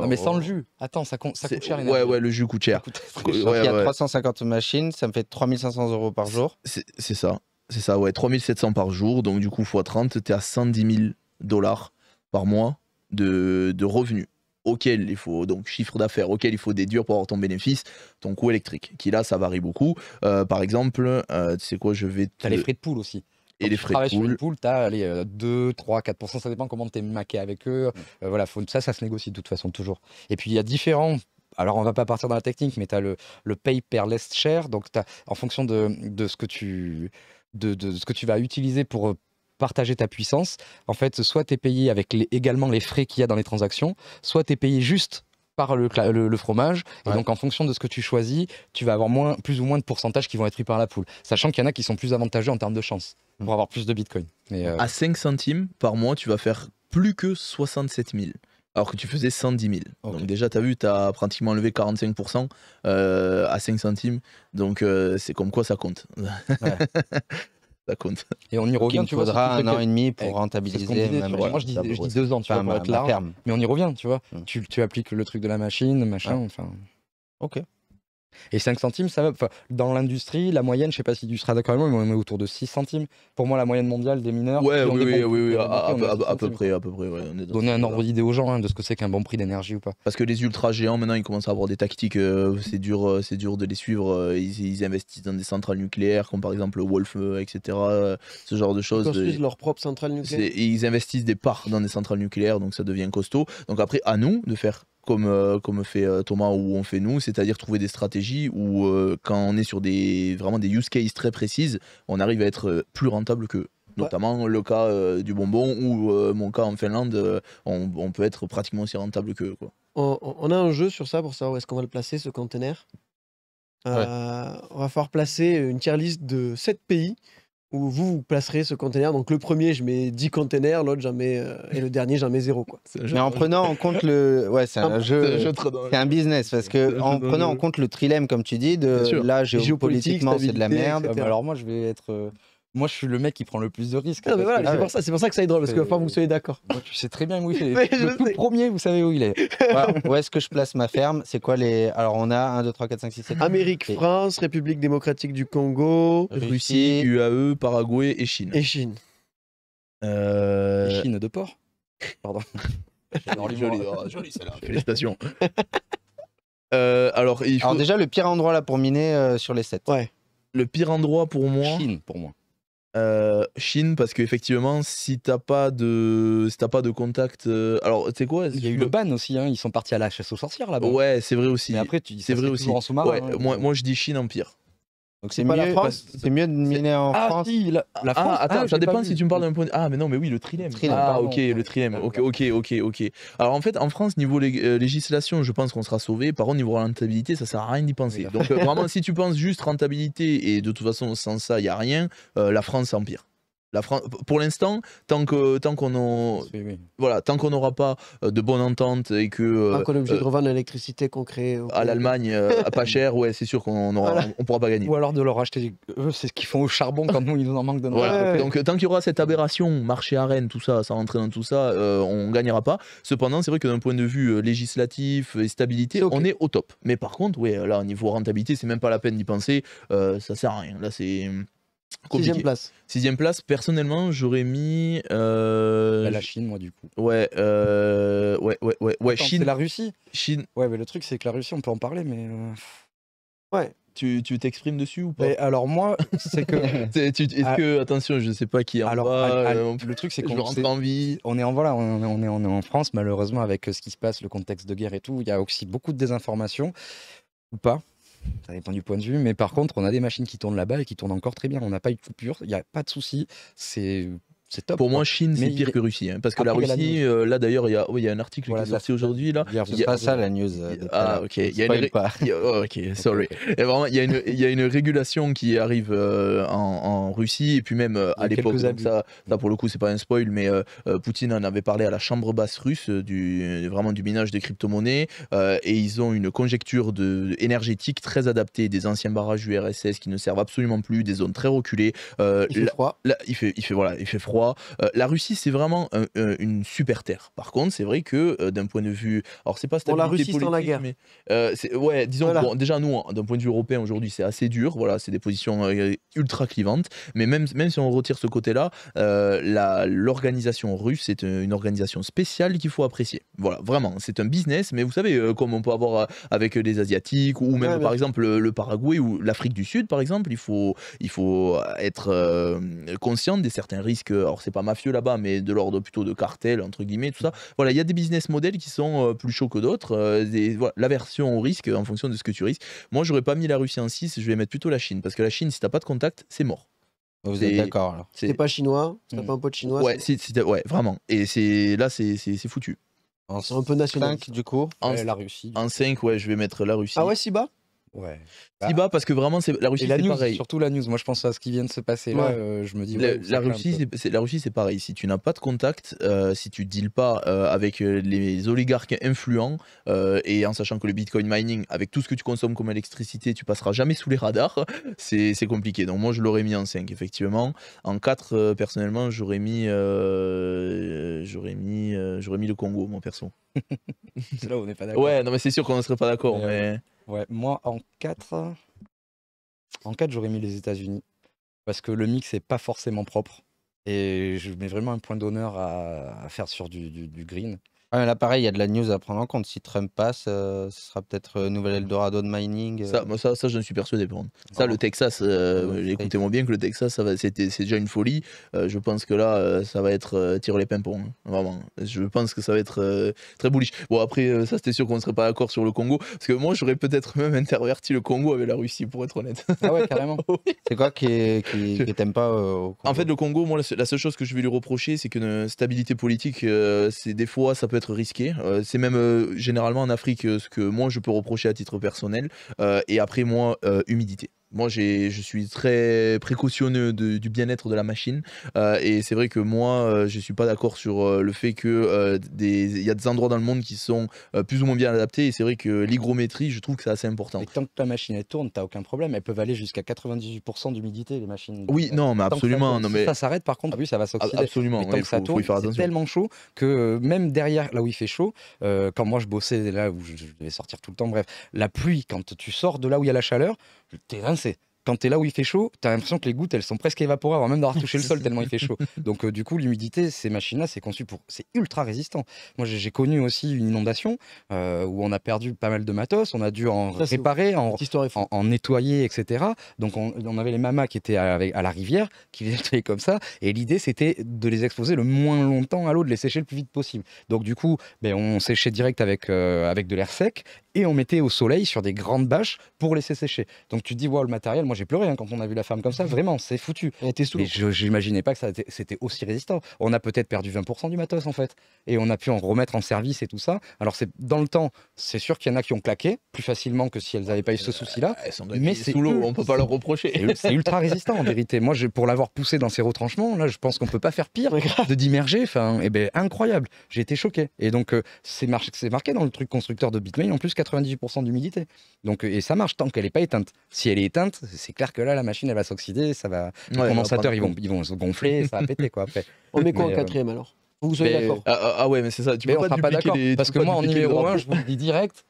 Non, mais sans le jus. Attends, ça, coûte cher. Ouais, ouais, le jus coûte cher. Il y a 350 machines, ça me fait 3500 euros par jour. C'est ça. C'est ça, ouais. 3700 par jour. Donc, du coup, x 30, t'es à 110 000 dollars par mois de, de revenus auquel il faut donc chiffre d'affaires auquel il faut déduire pour avoir ton bénéfice ton coût électrique qui là ça varie beaucoup euh, par exemple euh, tu sais quoi je vais t'as les frais de poule aussi et les frais de Sur une poule, tu as 2, 3, 4 ça dépend comment tu es maqué avec eux. Mm. Euh, voilà, faut, ça, ça se négocie de toute façon toujours. Et puis il y a différents alors, on va pas partir dans la technique, mais tu as le, pay per less share. Donc, as, en fonction de, ce que tu, de, ce que tu vas utiliser pour euh, partager ta puissance, en fait, soit tu es payé avec également les frais qu'il y a dans les transactions, soit tu es payé juste par le, fromage. Et donc, en fonction de ce que tu choisis, tu vas avoir moins, plus ou moins de pourcentages qui vont être pris par la poule. Sachant qu'il y en a qui sont plus avantageux en termes de chance pour hmm. avoir plus de bitcoin. Euh, à 5 centimes par mois, tu vas faire plus que 67 000 alors que tu faisais 110 000. Donc déjà, tu as vu, tu as pratiquement enlevé 45% euh, à 5 centimes. Donc euh, c'est comme quoi ça compte. ça compte. Et on y revient, il tu vois. faudra un an et demi pour rentabiliser. Même moi, je bah, dis, deux ans, tu vois, Mais on y revient, tu vois. Mm. Tu, appliques le truc de la machine, machin, enfin. Ok. Et 5 centimes, ça va. Dans l'industrie, la moyenne, je sais pas si tu seras d'accord avec moi, mais on est autour de 6 centimes. Pour moi, la moyenne mondiale des mineurs. Ouais, oui, oui, oui, oui, à, peu près, à peu près. on Donner un ordre d'idée aux gens hein, de ce que c'est qu'un bon prix d'énergie ou pas. Parce que les ultra géants, maintenant, ils commencent à avoir des tactiques. Euh, c'est dur, euh, c'est dur de les suivre. Euh, ils, investissent dans des centrales nucléaires, comme par exemple Wolf, etc. ce genre de choses. Ils construisent leur propre centrale nucléaire. Ils investissent des parts dans des centrales nucléaires, donc ça devient costaud. Donc après, à nous de faire comme, euh, comme fait euh, Thomas ou on fait nous, c'est-à-dire trouver des stratégies où euh, quand on est sur des, vraiment des use cases très précises, on arrive à être plus rentable qu'eux notamment le cas du bonbon ou mon cas en Finlande, on, peut être pratiquement aussi rentable que On, a un jeu sur ça pour savoir où est-ce qu'on va le placer ce container. On va falloir placer une tier list de 7 pays où vous, vous placerez ce container. Donc le premier, je mets 10 containers, l'autre, j'en mets, euh, et le dernier, j'en mets zéro. Quoi. Mais en prenant en compte le. Ouais, c'est un, un jeu. c'est un business, parce que en prenant en compte le trilemme, comme tu dis, de là, géopolitiquement, c'est de la merde. Bah, alors moi, je vais être. Euh, moi, je suis le mec qui prend le plus de risques. Ah c'est pour, ça, que ça est drôle, parce que vous soyez d'accord. Moi, tu sais très bien où il est. le tout premier, vous savez où il est. où est-ce que je place ma ferme C'est quoi les. Alors, on a 1, 2, 3, 4, 5, 6, 7. Amérique, France, République démocratique du Congo, Russie, UAE, e, Paraguay et Chine. Et Chine. Euh, Chine de port Pardon. joli, joli, oh, joli celle-là. Félicitations. Euh, alors, il faut... déjà, le pire endroit là pour miner euh, sur les 7. Ouais. Le pire endroit pour moi. Chine, pour moi. Chine, euh, parce qu'effectivement, si t'as pas de, pas de contact, euh, alors c'est quoi Il y a eu le ban aussi, hein, ils sont partis à la chasse aux sorcières là-bas. Ouais, c'est vrai aussi. Mais après, tu, c'est vrai aussi. En hein, moi, euh, moi, je dis Chine empire. Donc c'est mieux, mieux de miner en ah, France. Ah, France. Ah, attends, ça dépend si tu me parles d'un point. De... Ah, mais non, mais oui, le trilemme. ah, ok, le trilemme. Ok, ok, ok, ok. Alors en fait, en France, niveau euh, législation, je pense qu'on sera sauvé. Par contre, niveau rentabilité, ça sert à rien d'y penser. Donc euh, vraiment, si tu penses juste rentabilité et de toute façon sans ça, il y a rien. Euh, la France empire pour l'instant, tant que tant qu'on n'aura pas euh, de bonne entente et que euh, qu'on est obligé de euh, l'électricité qu'on crée à l'Allemagne à pas cher, ouais, c'est sûr qu'on ne pourra pas gagner. Ou alors de leur acheter, c'est ce qu'ils font au charbon quand nous ils nous en manquent de Donc tant qu'il y aura cette aberration, marché à Rennes, tout ça, ça rentrer dans tout ça, on on gagnera pas. Cependant, c'est vrai que d'un point de vue législatif et stabilité, on est au top. Mais par contre, ouais, là au niveau rentabilité, c'est même pas la peine d'y penser, ça sert à rien. Là, c'est Sixième place. Sixième place, personnellement, j'aurais mis. Euh, bah, la Chine, moi, du coup. Ouais, euh, ouais, ouais, ouais. ouais. Chine. La Russie Chine. Ouais, mais le truc, c'est que la Russie, on peut en parler, mais. Euh, ouais. Tu t'exprimes dessus ou pas Alors, moi, c'est que. Est-ce ah. que. Attention, je sais pas qui est en alors, bas, Le truc, c'est qu'on. on est en, voilà, on on, est, on est en France, malheureusement, avec ce qui se passe, le contexte de guerre et tout. Il y a aussi beaucoup de désinformation. Ou pas ça dépend du point de vue, mais par contre, on a des machines qui tournent là-bas et qui tournent encore très bien. On n'a pas eu de coupure, il n'y a pas de souci. C'est c'est top. Pour moi, Chine, c'est pire que Russie. Hein, parce que la Russie, euh, là d'ailleurs, il y, a, il y a un article qui est sorti aujourd'hui. là. C'est pas ça la news. Euh, ah, ok. Il y a une... Oh, ok, sorry. et vraiment, il, y a une, y a une régulation qui arrive euh, en, Russie. Et puis même à l'époque, ça, pour le coup, c'est pas un spoil, mais Poutine en avait parlé à la chambre basse russe, du, vraiment du minage des crypto-monnaies. et ils ont une conjecture de, énergétique très adaptée des anciens barrages URSS qui ne servent absolument plus, des zones très reculées. il fait Là, il, fait, il, fait, voilà, il fait froid euh, la Russie, c'est vraiment une super terre. Par contre, c'est vrai que euh, d'un point de vue. Alors, c'est pas stabilité la Russie, dans la guerre. mais. Euh, ouais, disons, déjà, nous, hein, d'un point de vue européen aujourd'hui, c'est assez dur. Voilà, c'est des positions ultra clivantes. Mais même, même si on retire ce côté-là, l'organisation russe, c'est une organisation spéciale qu'il faut apprécier. Voilà, vraiment. C'est un business, mais vous savez, comme on peut avoir avec les Asiatiques ou même, par exemple, le, Paraguay ou l'Afrique du Sud, par exemple, il faut, il faut être conscient des certains risques alors c'est pas mafieux là-bas, mais de l'ordre plutôt de cartel, entre guillemets, tout ça. Voilà, il y a des business models qui sont euh, plus chauds que d'autres. Euh, la version au risque en fonction de ce que tu risques. Moi, j'aurais pas mis la Russie en 6, je vais mettre plutôt la Chine, parce que la Chine, si tu t'as pas de contact, c'est mort. Vous êtes d'accord alors pas chinois, si mm. pas un pote chinois. Ouais, vraiment. Et c'est là, c'est foutu. un peu national. du coup, en, euh, la Russie. En 5, ouais, je vais mettre la Russie. Ah ouais, si bas Ouais. parce que vraiment c'est la Russie c'est pareil. Surtout la news. Moi je pense à ce qui vient de se passer là. Euh, je me dis. la, Russie c'est la Russie c'est pareil. Si tu n'as pas de contact, euh, si tu deals pas euh, avec les oligarques influents et en sachant que le Bitcoin mining avec tout ce que tu consommes comme électricité, tu passeras jamais sous les radars. C'est compliqué. Donc moi je l'aurais mis en 5 effectivement. En 4 personnellement j'aurais mis j'aurais mis j'aurais mis le Congo mon perso. c'est là on n'est pas d'accord. Ouais non mais c'est sûr qu'on ne serait pas d'accord mais... Ouais, moi en 4, en j'aurais mis les États-Unis parce que le mix n'est pas forcément propre et je mets vraiment un point d'honneur à, faire sur du green. Ah, là, pareil, il y a de la news à prendre en compte. Si Trump passe, euh, ce sera peut-être euh, nouvelle nouvel Eldorado de mining. Euh. Ça, ça, ça, je ne suis persuadé. Par contre. Ça, ah le Texas, j'ai ah, bah, bah, écoutez-moi bien que le Texas, ça va- c'est déjà une folie. je pense que là, ça va être tirer tire les pimpons. Hein, vraiment. Je pense que ça va être très bullish. Bon, après, ça, c'était sûr qu'on ne serait pas d'accord sur le Congo. Parce que moi, j'aurais peut-être même interverti le Congo avec la Russie, pour être honnête. Ah ouais, carrément. C'est quoi qui qui, t'aime pas En fait, le Congo, moi, la seule chose que je vais lui reprocher, c'est qu'une stabilité politique, c'est des fois, ça peut être risqué. Euh, c'est même euh, généralement en Afrique euh, ce que moi je peux reprocher à titre personnel. et après moi, humidité. Moi, je suis très précautionneux du bien-être de la machine. Euh, et c'est vrai que moi, euh, je ne suis pas d'accord sur euh, le fait qu'il des y a des endroits dans le monde qui sont plus ou moins bien adaptés. Et c'est vrai que l'hygrométrie, je trouve que c'est assez important. Et tant que ta machine elle tourne, tu n'as aucun problème. Elles peuvent aller jusqu'à 98% d'humidité, les machines. Oui, non, mais absolument. non, mais... Si ça s'arrête, par contre, ah ça va s'oxyder. Absolument. tant que ça tourne, c'est tellement chaud que même derrière, là où il fait chaud, quand moi je bossais, là où je devais sortir tout le temps, bref, la pluie, quand tu sors de là où il y a la chaleur, t'es rincé. Quand tu es là où il fait chaud, tu as l'impression que les gouttes, elles sont presque évaporées avant même d'avoir touché le sol tellement il fait chaud. Donc euh, du coup, l'humidité, ces machines-là, c'est conçu pour, c'est ultra résistant. Moi, j'ai connu aussi une inondation euh, où on a perdu pas mal de matos, on a dû en réparer, en, nettoyer, etc. Donc on, avait les mamas qui étaient à, la rivière, qui étaient comme ça, et l'idée c'était de les exposer le moins longtemps à l'eau, de les sécher le plus vite possible. Donc du coup, ben, on séchait direct avec euh, de l'air sec et on mettait au soleil sur des grandes bâches pour laisser sécher. Donc tu te dis, wow, le matériel, moi j'ai pleuré hein, quand on a vu la ferme comme ça, vraiment, c'est foutu. On était sous j'imaginais pas que c'était aussi résistant. On a peut-être perdu 20% du matos en fait, et on a pu en remettre en service et tout ça. Alors c'est dans le temps, c'est sûr qu'il y en a qui ont claqué plus facilement que si elles n'avaient pas eu ce euh, souci-là. Mais c'est sous l'eau, on peut pas leur reprocher. C'est ultra résistant en vérité. Moi, pour l'avoir poussé dans ces retranchements, là, je pense qu'on peut pas faire pire de d'immerger. Enfin, et eh ben incroyable. J'ai été choqué. Et donc euh, c'est marqué dans le truc constructeur de Bitmain en plus 98% d'humidité. Donc, euh, et ça marche tant qu'elle n'est pas éteinte. Si elle est éteinte, c'est clair que là, la machine, elle va s'oxyder, ça va. Les condensateurs, ils vont, ils vont se gonfler, ça va péter, quoi, On met quoi en euh, quatrième, alors Vous, soyez êtes d'accord ah, ah, ah, ouais, mais c'est ça. Tu peux pas, pas d'accord. Parce que moi, en numéro 1, je vous le dis direct,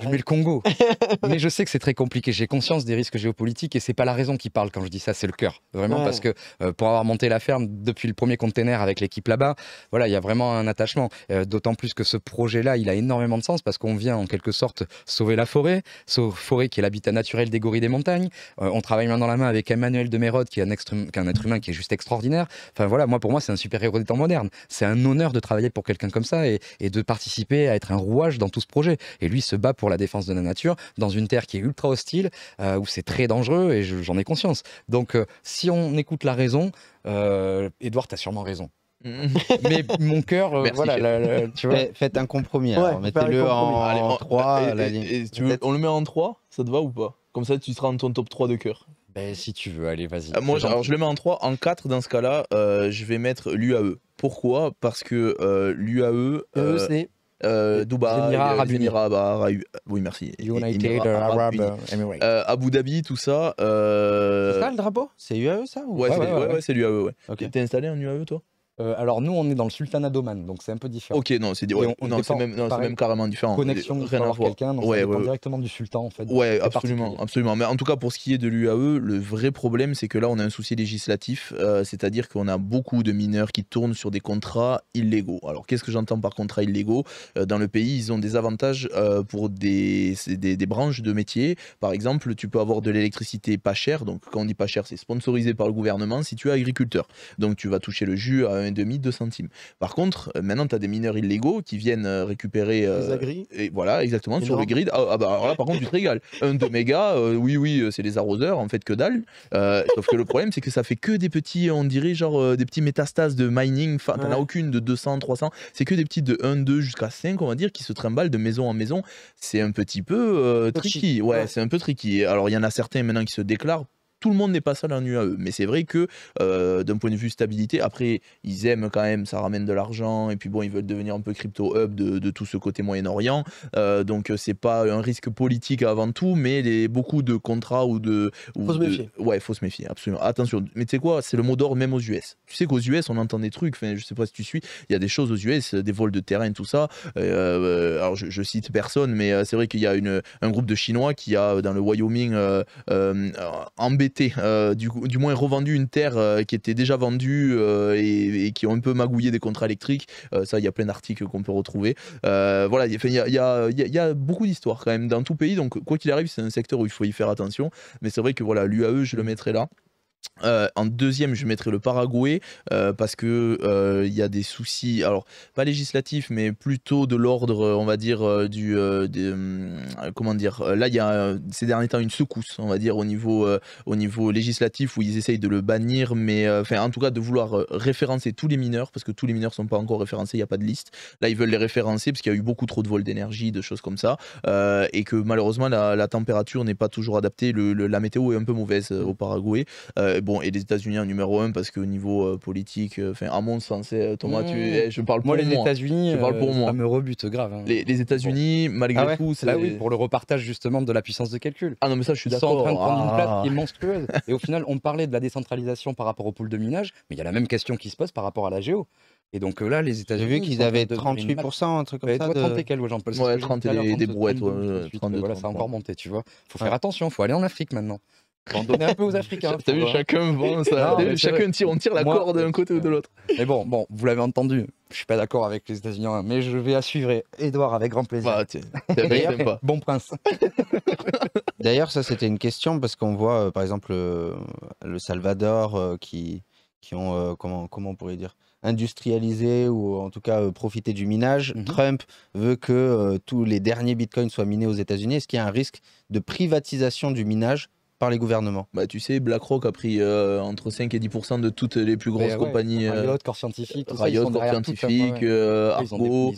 je mets le Congo. mais je sais que c'est très compliqué. J'ai conscience des risques géopolitiques et c'est pas la raison qui parle quand je dis ça, c'est le cœur. Vraiment, parce que euh, pour avoir monté la ferme depuis le premier container avec l'équipe là-bas, voilà, il y a vraiment un attachement. Euh, d'autant plus que ce projet-là, il a énormément de sens parce qu'on vient en quelque sorte sauver la forêt, sauver forêt qui est l'habitat naturel des gorilles des montagnes. Euh, on travaille main dans la main avec Emmanuel de Mérode, qui est un, être humain qui est juste extraordinaire. Enfin voilà, moi pour moi, c'est un super héros des temps modernes. C'est un honneur de travailler pour quelqu'un comme ça et, et de participer à être un rouage dans tout ce projet. Et lui se bat pour pour la défense de la nature dans une terre qui est ultra hostile, euh, où c'est très dangereux et j'en ai conscience. Donc euh, si on écoute la raison, euh, Edouard, tu as sûrement raison. Mm. mais mon cœur, euh, voilà, tu vois. Faites un compromis. Mettez-le en, on le met en 3 Ça te va ou pas Comme ça, tu seras dans ton top 3 de cœur. Ben, si tu veux, allez, vas-y. moi, je le mets en 3. En 4, dans ce cas-là, je vais mettre l'UAE. Pourquoi Parce que l'UAE. c'est euh, Dubaï, Émirats euh, bah, euh, oui merci, United Arab euh, Emirates, Abu Dhabi, tout ça. C'est ça le drapeau C'est UAE ça Ouais, ouais, ouais, c'est l'UAE. Ouais. T'es installé en UAE toi euh, alors nous, on est dans le sultanat d'Oman, donc c'est un peu différent. Ok, non, c'est même, même carrément différent. quelqu'un, dépend directement du sultan en fait. Ouais, absolument, absolument. Mais en tout cas, pour ce qui est de l'UAE, le vrai problème, c'est que là, on a un souci législatif, euh, c'est-à-dire qu'on a beaucoup de mineurs qui tournent sur des contrats illégaux. Alors qu'est-ce que j'entends par contrat illégaux euh, Dans le pays, ils ont des avantages pour des, des, branches de métier. Par exemple, tu peux avoir de l'électricité pas chère, donc quand on dit pas chère, c'est sponsorisé par le gouvernement si tu es agriculteur. Donc tu vas toucher le jus à demi 2 centimes. Par contre, euh, maintenant, tu as des mineurs illégaux qui viennent euh, récupérer. les euh, et voilà, exactement, sur le grid. Ah, ah, bah, alors là, par contre, tu te régales. 1,2 mégas, méga, oui, oui, c'est les arroseurs, en fait, que dalle. sauf que le problème, c'est que ça fait que des petits, on dirait, genre des petits métastases de mining. Enfin, t'en as aucune de 200, 300. C'est que des petits de 1, 2 jusqu'à 5, on va dire, qui se trimballent de maison en maison. C'est un petit peu tricky. ouais. c'est un peu tricky. Alors, il y en a certains maintenant qui se déclarent tout le monde n'est pas seul en UAE. Mais c'est vrai que euh, d'un point de vue stabilité, après, ils aiment quand même, ça ramène de l'argent, et puis bon, ils veulent devenir un peu crypto-hub de, tout ce côté Moyen-Orient. Euh, donc euh, c'est pas un risque politique avant tout, mais les, beaucoup de contrats ou de... faut se méfier. ouais, faut se méfier, absolument. Attention, mais tu sais quoi, c'est le mot d'or même aux US. Tu sais qu'aux US, on entend des trucs, enfin, je sais pas si tu suis, il y a des choses aux US, des vols de terrain, tout ça. alors je, cite personne, mais c'est vrai qu'il y a une, un groupe de Chinois qui a dans le Wyoming embêté euh, du, moins, revendu une terre euh, qui était déjà vendue euh, et, qui ont un peu magouillé des contrats électriques. ça, il y a plein d'articles qu'on peut retrouver. voilà, il y, y, a beaucoup d'histoires quand même dans tout pays. Donc, quoi qu'il arrive, c'est un secteur où il faut y faire attention. Mais c'est vrai que voilà, l'UAE, je le mettrai là. Euh, en deuxième, je mettrai le Paraguay euh, parce que euh, il y a des soucis, alors pas législatifs, mais plutôt de l'ordre, on va dire du, hum, comment dire. Là, il y a ces derniers temps une secousse, on va dire au niveau au niveau législatif où ils essayent de le bannir, mais enfin en tout cas de vouloir référencer tous les mineurs parce que tous les mineurs ne sont pas encore référencés, il n'y a pas de liste. Là, ils veulent les référencer parce qu'il y a eu beaucoup trop de vols d'énergie, de choses comme ça, et que malheureusement la, température n'est pas toujours adaptée, la météo est un peu mauvaise au Paraguay euh, bon, et les États-Unis en numéro un parce qu'au niveau euh, politique, euh, enfin, à mon sens, hein, Thomas, mmh. tu, eh, je parle pour moi. Moi, les États-Unis, parle pour moi. Ça me rebute grave. Hein. Les, États-Unis, malgré ah tout, c'est là, oui, pour le repartage justement de la puissance de calcul. Ah non, mais ça, je suis d'accord. Ils sont en train de prendre une place ah. qui est monstrueuse. et au final, on parlait de la décentralisation par rapport au pôle de minage, mais il y a la même question qui se pose par rapport à la géo. Et donc là, les États-Unis. J'ai vu qu'ils avaient 38%, un truc comme ça. De... 30 et Jean-Paul 30 et des, brouettes. voilà, ça a encore monté, tu vois. Faut faire attention, faut aller en Afrique maintenant un peu aux Africains. T'as vu, hein. chacun vend ça. chacun tire, on tire la corde d'un côté ou de l'autre. Mais bon, bon, vous l'avez entendu. Je suis pas d'accord avec les États-Unis, mais je vais à suivre Edouard avec grand plaisir. Bah, bon prince. D'ailleurs, ça c'était une question parce qu'on voit euh, par exemple euh, le Salvador euh, qui qui ont comment comment on pourrait dire industrialisé ou en tout cas profité profiter du minage. Mhm. Trump veut que tous les derniers bitcoins soient minés aux États-Unis. Est-ce qu'il y a un risque de privatisation du minage les gouvernements. Bah, tu sais, BlackRock a pris euh, entre 5 et 10 de toutes les plus grosses compagnies. Euh, Riot, Corps Scientifique, Scientifique, Argo. Ils,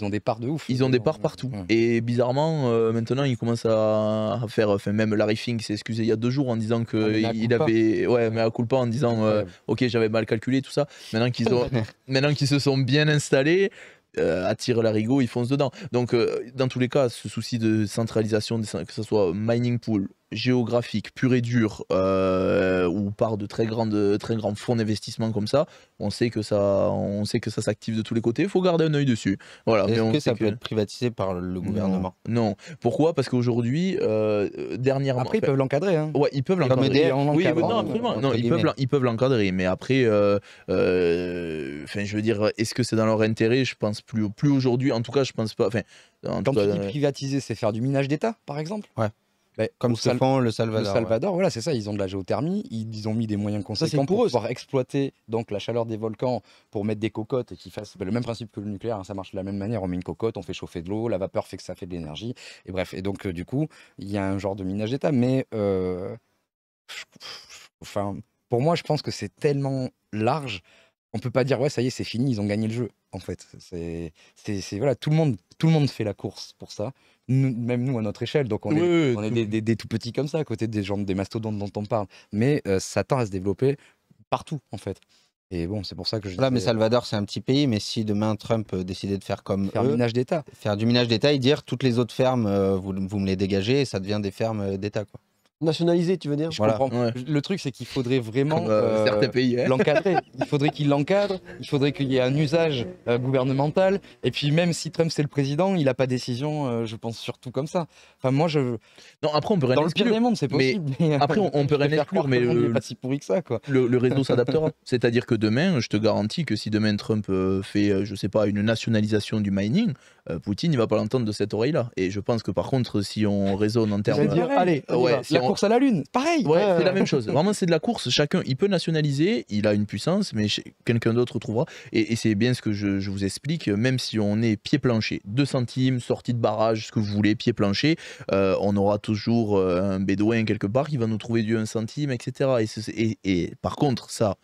ont des, parts de ouf. Ils ont des parts partout. Et bizarrement, euh, maintenant, ils commencent à faire. même Larry Fink s'est excusé il y a deux jours en disant qu'il ah, il avait. Ouais, mais à coup pas en disant Ok, j'avais mal calculé, tout ça. Maintenant qu'ils ont... maintenant qu'ils se sont bien installés. Euh, attire l'arigot, ils foncent dedans. Donc, dans tous les cas, ce souci de centralisation, que ce soit mining pool géographique pur et dur euh, ou par de très, grandes, très grands fonds d'investissement comme ça, on sait que ça, on sait que ça s'active de tous les côtés. Il faut garder un œil dessus. Voilà. Est-ce que ça peut être privatisé par le gouvernement Non. Pourquoi Parce qu'aujourd'hui, euh, dernièrement, après ils peuvent l'encadrer. Hein. Ouais, ils peuvent l'encadrer. ils peuvent, l'encadrer, mais après, euh, euh, enfin, je veux dire, est-ce que c'est dans leur intérêt Je pense plus, plus aujourd'hui. En tout cas, je pense pas. Enfin, quand tu dis privatiser, c'est faire du minage d'État, par exemple. Ouais. Bah, comme le Salvador. Le Salvador, voilà, c'est ça. Ils ont de la géothermie, ils, ont mis des moyens conséquents pour, pouvoir exploiter donc la chaleur des volcans pour mettre des cocottes et qu'ils fassent bah, le même principe que le nucléaire. Hein, ça marche de la même manière. On met une cocotte, on fait chauffer de l'eau, la vapeur fait que ça fait de l'énergie. Et bref, et donc euh, du coup, il y a un genre de minage d'état. Mais euh, enfin, pour moi, je pense que c'est tellement large on peut pas dire ouais ça y est c'est fini ils ont gagné le jeu en fait c'est voilà tout le monde tout le monde fait la course pour ça même nous à notre échelle donc on est, des, tout petits comme ça à côté des gens des mastodontes dont on parle mais euh, ça tend à se développer partout en fait et bon, c'est pour ça que je. Là, mais Salvador, c'est un petit pays, mais si demain Trump euh, décidait de faire comme. Faire minage d'État. Faire du minage d'État et dire toutes les autres fermes, euh, vous, vous, me les dégagez ça devient des fermes d'État, quoi nationaliser tu veux dire Le truc, c'est qu'il faudrait vraiment euh, euh, hein. l'encadrer. Il faudrait qu'il l'encadre. Il faudrait qu'il y ait un usage euh, gouvernemental. Et puis, même si Trump c'est le président, il n'a pas décision. je pense surtout comme ça. Enfin, moi, je. Non, après, on peut rien Dans le pire des mondes, c'est possible. Mais après, on, peut rien exclure, mais le, ça, quoi. Le, réseau s'adaptera. C'est-à-dire que demain, je te garantis que si demain Trump fait, je sais pas, une nationalisation du mining, Poutine, il va pas l'entendre de cette oreille-là. Et je pense que par contre, si on raisonne en termes, allez, ouais, si à la Lune. Pareil. Ouais, c'est la même chose. Vraiment, c'est de la course. Chacun, il peut nationaliser, il a une puissance, mais quelqu'un d'autre trouvera. Et, c'est bien ce que je, vous explique. Même si on est pied plancher, 2 centimes, sortie de barrage, ce que vous voulez, pied plancher, euh, on aura toujours euh, un bédouin quelque part qui va nous trouver du 1 centime, etc. et par contre, ça,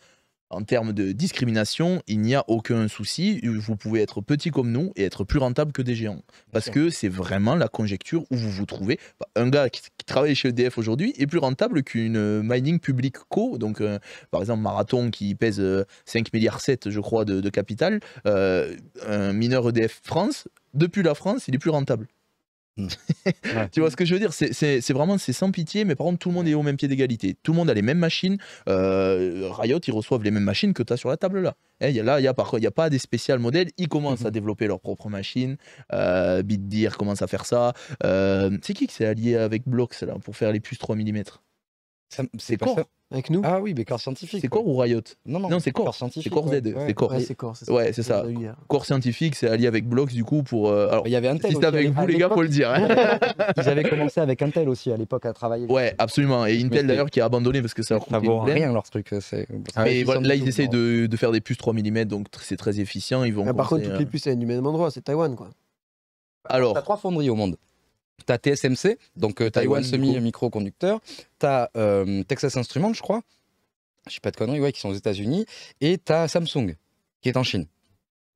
en termes de discrimination, il n'y a aucun souci. Vous pouvez être petit comme nous et être plus rentable que des géants. Parce que c'est vraiment la conjecture où vous vous trouvez. Bah, un gars qui, travaille chez EDF aujourd'hui est plus rentable qu'une euh, mining public co. Donc, euh, par exemple, Marathon qui pèse 5,7 euh, 5 milliards je crois, de, capital. un mineur EDF France, depuis la France, il est plus rentable. Mmh. Tu vois ce que je veux dire C'est vraiment c'est sans pitié, mais par contre tout le monde est au même pied d'égalité. Tout le monde a les mêmes machines. Euh, Riot, ils reçoivent les mêmes machines que tu as sur la table là. Et eh, là, il n'y a, par, y a pas des spécial modèles. Ils commencent à mmh développer leurs propres machines. Euh, BitDeer commence à faire ça. Euh, c'est qui qui s'est allié avec Blox là, pour faire les puces 3 mm c'est corps avec nous Ah oui, mais corps scientifique. C'est corps ou Riot Non, non, c'est corps. scientifique. C'est Core Z. Ouais. C'est corps. Ouais, c'est ça. Core scientifique, c'est allié avec Blocks du coup pour. Euh, alors, il y avait Intel. Si t'es avec vous, les gars, pour le dire. Hein. Ils avaient commencé avec Intel aussi à l'époque à travailler. Ouais, absolument. Et Intel d'ailleurs qui a abandonné parce que ça leur rien leur truc. Euh, ah mais là, ils essayent de, faire des puces 3 mm, donc c'est très efficient. Ils vont. Ah, par contre, toutes les puces elles du même endroit, c'est Taïwan quoi. Alors. T'as trois fonderies au monde tu TSMC, donc euh, Taiwan Semi-Microconducteur, tu as euh, Texas Instruments, je crois, je ne sais pas de conneries, ouais, qui sont aux États-Unis, et tu Samsung, qui est en Chine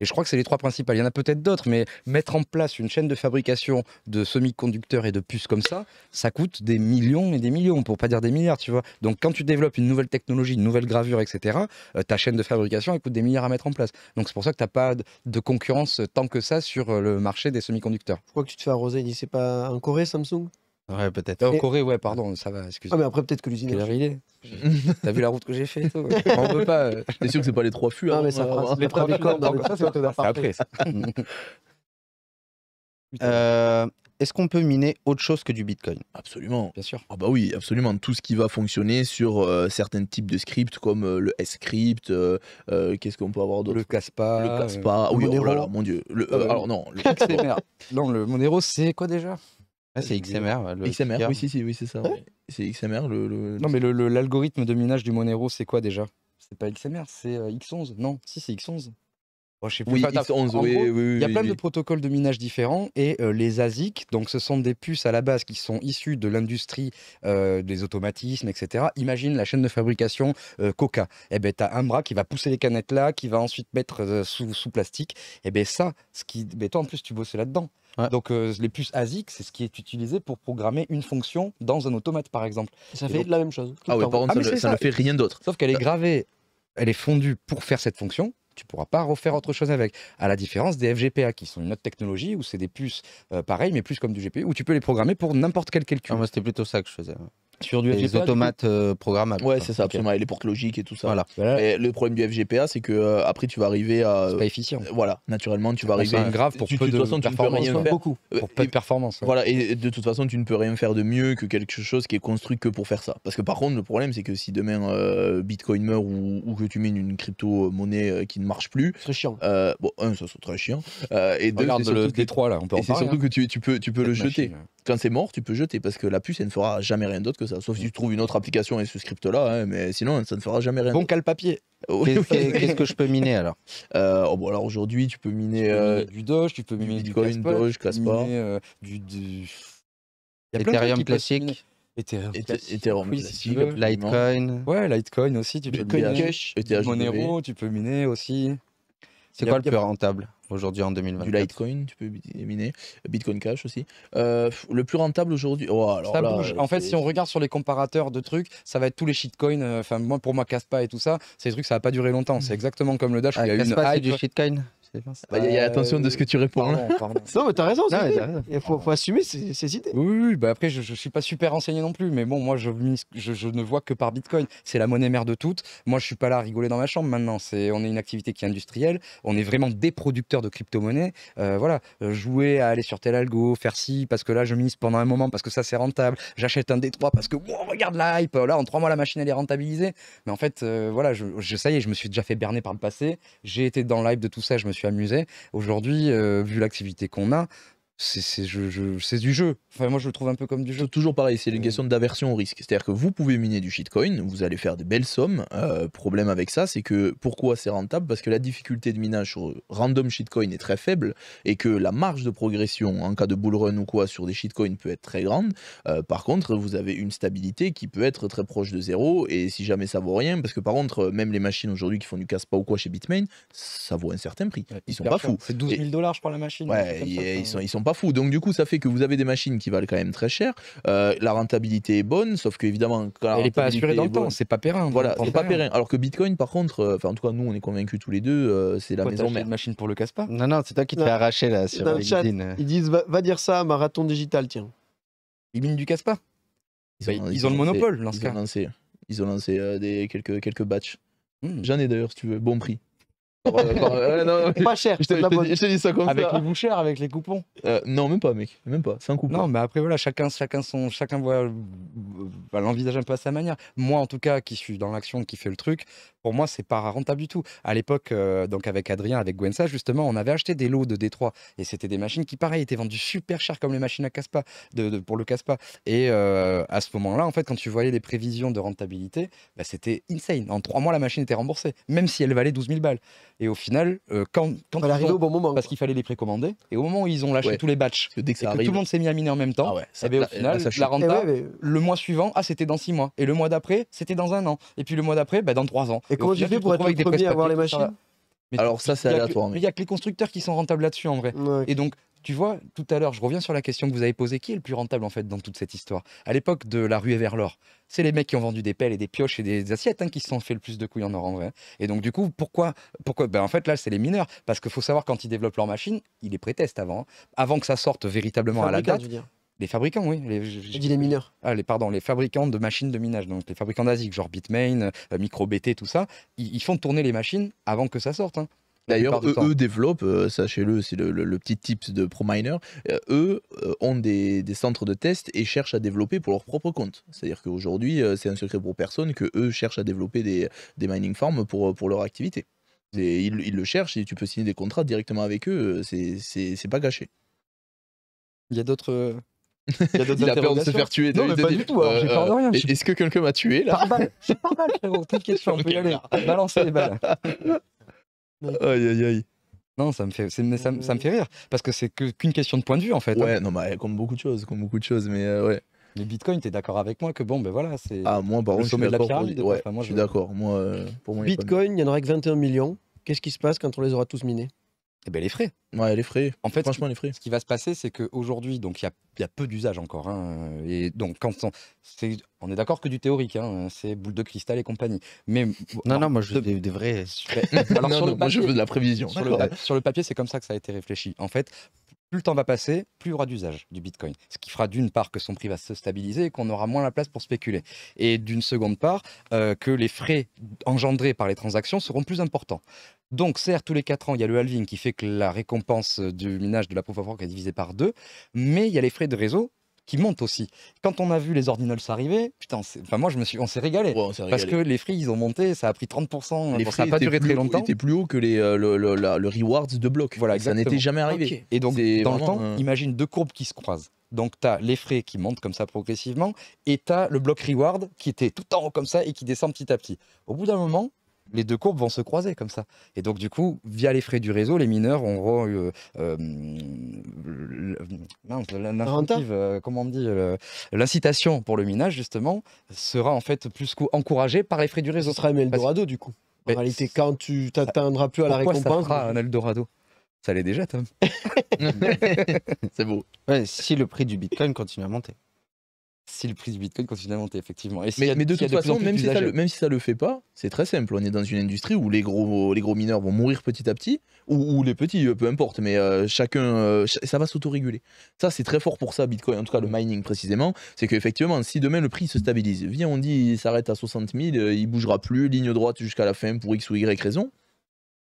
je crois que c'est les trois principales. Il y en a peut-être d'autres, mais mettre en place une chaîne de fabrication de semi-conducteurs et de puces comme ça, ça coûte des millions et des millions, pour pas dire des milliards, tu vois. Donc quand tu développes une nouvelle technologie, une nouvelle gravure, etc., euh, ta chaîne de fabrication, elle coûte des milliards à mettre en place. Donc c'est pour ça que tu n'as pas de concurrence euh, tant que ça sur euh, le marché des semi-conducteurs. Pourquoi que tu te fais arroser, c'est pas en Corée Samsung Ouais, peut-être. En Corée, ouais, pardon, ça va, excuse. Ah, mais après, peut-être que l'usine. est heure T'as vu la route que j'ai fait toi On peut pas. Euh, T'es sûr que c'est pas les trois fûts hein mais ça c'est euh, après euh, Est-ce qu'on peut miner autre chose que du Bitcoin Absolument. Bien sûr. Ah bah oui, absolument. Tout ce qui va fonctionner sur certains types de scripts comme le S-script, qu'est-ce qu'on peut avoir d'autre Le Caspa. Le Caspa. oui, oh là là, mon dieu. alors non, le Non, le Monero, c'est quoi déjà ah, c'est XMR. Euh, XMR, oui, oui, c'est ça. C'est XMR. Le, Non, mais l'algorithme de minage du Monero, c'est quoi déjà C'est pas XMR, c'est euh, X11. Non, si, c'est X11. sais oui, Il y a plein de protocoles de minage différents et euh, les ASIC, donc ce sont des puces à la base qui sont issues de l'industrie des automatismes, etc. Imagine la chaîne de fabrication Coca. Eh ben, tu as un bras qui va pousser les canettes là, qui va ensuite mettre sous, plastique. Eh ben, ça, ce qui... Mais ben, toi en plus, tu bosses là-dedans. Donc euh, les puces ASIC, c'est ce qui est utilisé pour programmer une fonction dans un automate, par exemple. Ça fait la même chose. Ah oui, par contre, ça, ne, fait rien d'autre. Sauf qu'elle est euh. gravée, elle est fondue pour faire cette fonction. Tu pourras pas refaire autre chose avec. À la différence des FGPA, qui sont une autre technologie où c'est des puces euh, pareilles, mais plus comme du GPU, où tu peux les programmer pour n'importe quel calcul. Ah, moi, c'était plutôt ça que je faisais. Sur les automates euh, programmables. Ouais, c'est ça, absolument. Et les portes logiques et tout ça. Voilà. le problème du FGPA, c'est que euh, après, tu vas arriver à. C'est pas efficient. Euh, voilà, naturellement, tu vas arriver. C'est grave pour peu de, de Beaucoup. Pour peu de performance. Voilà, et de toute façon, tu ne peux rien faire de mieux que quelque chose qui est construit que pour faire ça. Parce que par contre, le problème, c'est que si demain Bitcoin meurt ou, que tu mets une crypto-monnaie qui ne marche plus. très chiant. bon, un, ça serait très chiant. et deux, Regarde le là, on peut en C'est surtout hein. que tu peux le jeter. Quand c'est mort, tu peux jeter parce que la puce, elle ne fera jamais rien d'autre que ça. Sauf si tu trouves une autre application avec ce script-là, hein, mais sinon, ça ne fera jamais rien. Bon cale papier. Qu'est-ce que je peux miner alors euh, oh, bon, alors aujourd'hui, tu peux miner, euh, du Doge, tu peux miner du Bitcoin, Doge, pas euh, du, du... Ethereum classique. Ethereum, Ethereum Litecoin. Ouais, Litecoin aussi, tu peux miner. Monero, tu peux miner aussi. C'est quoi le plus rentable aujourd'hui en 2022 Du Litecoin, tu peux miner. Bitcoin Cash aussi. Euh, le plus rentable aujourd'hui. Oh, ça bouge. En fait, si on regarde sur les comparateurs de trucs, ça va être tous les shitcoins. Euh, enfin, moi, pour moi, Caspa et tout ça, ces trucs, ça va pas durer longtemps. C'est mm. exactement comme le Dash. Ah, Caspa, une du shitcoin il bah, y a attention de ce que tu réponds. Hein. non, mais t'as raison. Il faut, assumer ses, idées. Oui, Bah après, je, ne suis pas super renseigné non plus, mais bon, moi, je, je, ne vois que par Bitcoin. C'est la monnaie mère de toutes. Moi, je suis pas là à rigoler dans ma chambre maintenant. C'est, on est une activité qui est industrielle. On est vraiment des producteurs de crypto-monnaies. Euh, voilà, euh, jouer à aller sur tel algo, faire ci parce que là, je mise pendant un moment parce que ça c'est rentable. J'achète un D3 parce que wow, regarde la hype. Là, en trois mois, la machine elle est rentabilisée. Mais en fait, euh, voilà, je, ça y est, je me suis déjà fait berner par le passé. J'ai été dans l'hype de tout ça. Je me suis amusé. Aujourd'hui, euh, vu l'activité qu'on a, c'est je, je, du jeu. Enfin, moi, je le trouve un peu comme du jeu. Toujours pareil, c'est une question d'aversion au risque. C'est-à-dire que vous pouvez miner du shitcoin, vous allez faire des belles sommes. Euh, problème avec ça, c'est que pourquoi c'est rentable Parce que la difficulté de minage sur random shitcoin est très faible et que la marge de progression en cas de bull run ou quoi sur des shitcoins peut être très grande. Euh, par contre, vous avez une stabilité qui peut être très proche de zéro et si jamais ça vaut rien, parce que par contre, même les machines aujourd'hui qui font du casse-pas ou quoi chez Bitmain, ça vaut un certain prix. Ils sont pas fous. C'est 12 000 dollars, je la machine. Ouais, ils, sont, ils sont pas fou. Donc du coup, ça fait que vous avez des machines qui valent quand même très cher. Euh, la rentabilité est bonne, sauf que évidemment, quand elle est pas assurée dans le temps. C'est pas périn. Voilà, c'est pas périn. Alors que Bitcoin, par contre, euh, enfin en tout cas, nous, on est convaincus tous les deux, euh, c'est la maison machine pour le casse Non, non, c'est toi qui t'es arraché là sur ils disent va, dire ça Marathon Digital, tiens. Ils minent du casse bah, Ils, ont, le monopole dans ce Ils ont lancé, des, quelques, quelques batchs. Hmm. J'en ai d'ailleurs, si tu veux, bon prix. Euh, euh, pas cher. je, t'ai dit ça Avec ça. les bouchères, avec les coupons. Euh, non, même pas, mec. Même pas. C'est un coupon. Non, mais après, voilà, chacun, chacun, son, chacun voit, bah, l'envisage un peu à sa manière. Moi, en tout cas, qui suis dans l'action, qui fait le truc, pour moi, c'est pas rentable du tout. À l'époque, euh, donc avec Adrien, avec Gwensa, justement, on avait acheté des lots de Détroit et c'était des machines qui, pareil, étaient vendues super cher comme les machines à Caspa, de, pour le Caspa. Et euh, à ce moment-là, en fait, quand tu voyais les prévisions de rentabilité, bah, c'était insane. En trois mois, la machine était remboursée, même si elle valait 12 000 balles. Et au final, euh, quand, elle arrivait au bon moment, parce qu'il fallait les précommander, et au moment où ils ont lâché tous les batchs, dès tout le monde s'est mis à miner en même temps, ah ça, et eh ben, au final, la rentabilité, eh le mois suivant, ah, c'était dans six mois, et le mois d'après, c'était dans un an, et puis le mois d'après, bah, dans trois ans comment tu fais pour être des premier à avoir les machines Alors ça, c'est aléatoire. il n'y a que les constructeurs qui sont rentables là-dessus en vrai. Et donc, tu vois, tout à l'heure, je reviens sur la question que vous avez posée. Qui est le plus rentable en fait dans toute cette histoire À l'époque de la et vers l'or, c'est les mecs qui ont vendu des pelles et des pioches et des assiettes hein, qui se sont fait le plus de couilles en or en vrai. Et donc, du coup, pourquoi, pourquoi ben, En fait, là, c'est les mineurs. Parce qu'il faut savoir, quand ils développent leur machine, ils les prétestent avant. Hein. Avant que ça sorte véritablement à la date, les fabricants, oui. Les, je dis les mineurs. Ah, les, pardon, les fabricants de machines de minage, donc les fabricants d'ASIC, genre Bitmain, euh, MicroBT, tout ça, ils, font tourner les machines avant que ça sorte. Hein, D'ailleurs, eux, développent, euh, sachez-le, c'est le, petit tips de Pro Miner. Euh, eux ont des, centres de test et cherchent à développer pour leur propre compte. C'est-à-dire qu'aujourd'hui, c'est un secret pour personne que eux cherchent à développer des, mining farms pour, pour leur activité. ils, ils, le cherchent et tu peux signer des contrats directement avec eux, c'est pas gâché. Il y a d'autres Il, a, peur de se faire tuer. Non, mais pas du tout. Hein, j'ai peur de rien. Euh, est-ce que quelqu'un m'a tué là C'est pas mal, T'inquiète, on peut y aller. Balancer les balles. Aïe, aïe, aïe. Non, ça me fait, ça, me fait rire parce que c'est qu'une question de point de vue en fait. Hein. Ouais, non, mais comme beaucoup de choses, comme beaucoup de choses, mais euh, ouais. Les Bitcoin, t'es d'accord avec moi que bon, ben voilà, c'est. Ah, moi, par contre, je suis d'accord. je suis d'accord. Euh, Bitcoin, il y en aurait que 21 millions. Qu'est-ce qui se passe quand on les aura tous minés et eh bien, les frais. Ouais, les frais. En fait, franchement, les frais. Ce qui va se passer, c'est qu'aujourd'hui, donc il y, a, peu d'usages encore. Hein. et donc, quand on est, on est d'accord que du théorique, hein, c'est boule de cristal et compagnie. Mais non, non, moi je veux des, vrais. alors, je veux de la prévision. Sur, le, sur le papier, c'est comme ça que ça a été réfléchi. En fait, plus le temps va passer, plus il y aura d'usage du Bitcoin. Ce qui fera d'une part que son prix va se stabiliser et qu'on aura moins la place pour spéculer. Et d'une seconde part, euh, que les frais engendrés par les transactions seront plus importants. Donc, certes, tous les 4 ans, il y a le halving qui fait que la récompense du minage de la proof of est divisée par deux. mais il y a les frais de réseau qui monte aussi. Quand on a vu les ordinals arriver, putain, enfin moi je me suis, on s'est régalé, parce que les frais ils ont monté, ça a pris 30%, les ça n'a pas duré très longtemps. étaient plus haut que les, euh, le, le, rewards de bloc. Voilà, ça n'était jamais arrivé. Et donc dans le temps, imagine deux courbes qui se croisent. Donc, tu as les frais qui montent comme ça progressivement et tu as le bloc reward qui était tout en haut comme ça et qui descend petit à petit. Au bout d'un moment, les deux courbes vont se croiser comme ça. Et donc, du coup, via les frais du réseau, les mineurs ont euh, euh, euh, comment on dit, l'incitation pour le minage, justement, sera en fait plus encouragée par les frais du réseau. Ce sera un Eldorado, du coup. En réalité, quand tu t'atteindras plus à la récompense. Ça sera un Eldorado Ça l'est déjà, Tom. C'est beau. si le prix du bitcoin continue à monter si le prix du Bitcoin continue à monter, effectivement. mais, de toute, façon, même si, ça le, le, fait pas, c'est très simple. On est dans une industrie où les gros, les gros mineurs vont mourir petit à petit, ou, les petits, euh, peu importe, mais euh, chacun, euh, ça va s'autoréguler. Ça, c'est très fort pour ça, Bitcoin, en tout cas le mining précisément, c'est qu'effectivement, si demain le prix se stabilise, viens, on dit il s'arrête à 60 000, il bougera plus, ligne droite jusqu'à la fin pour X ou Y raison,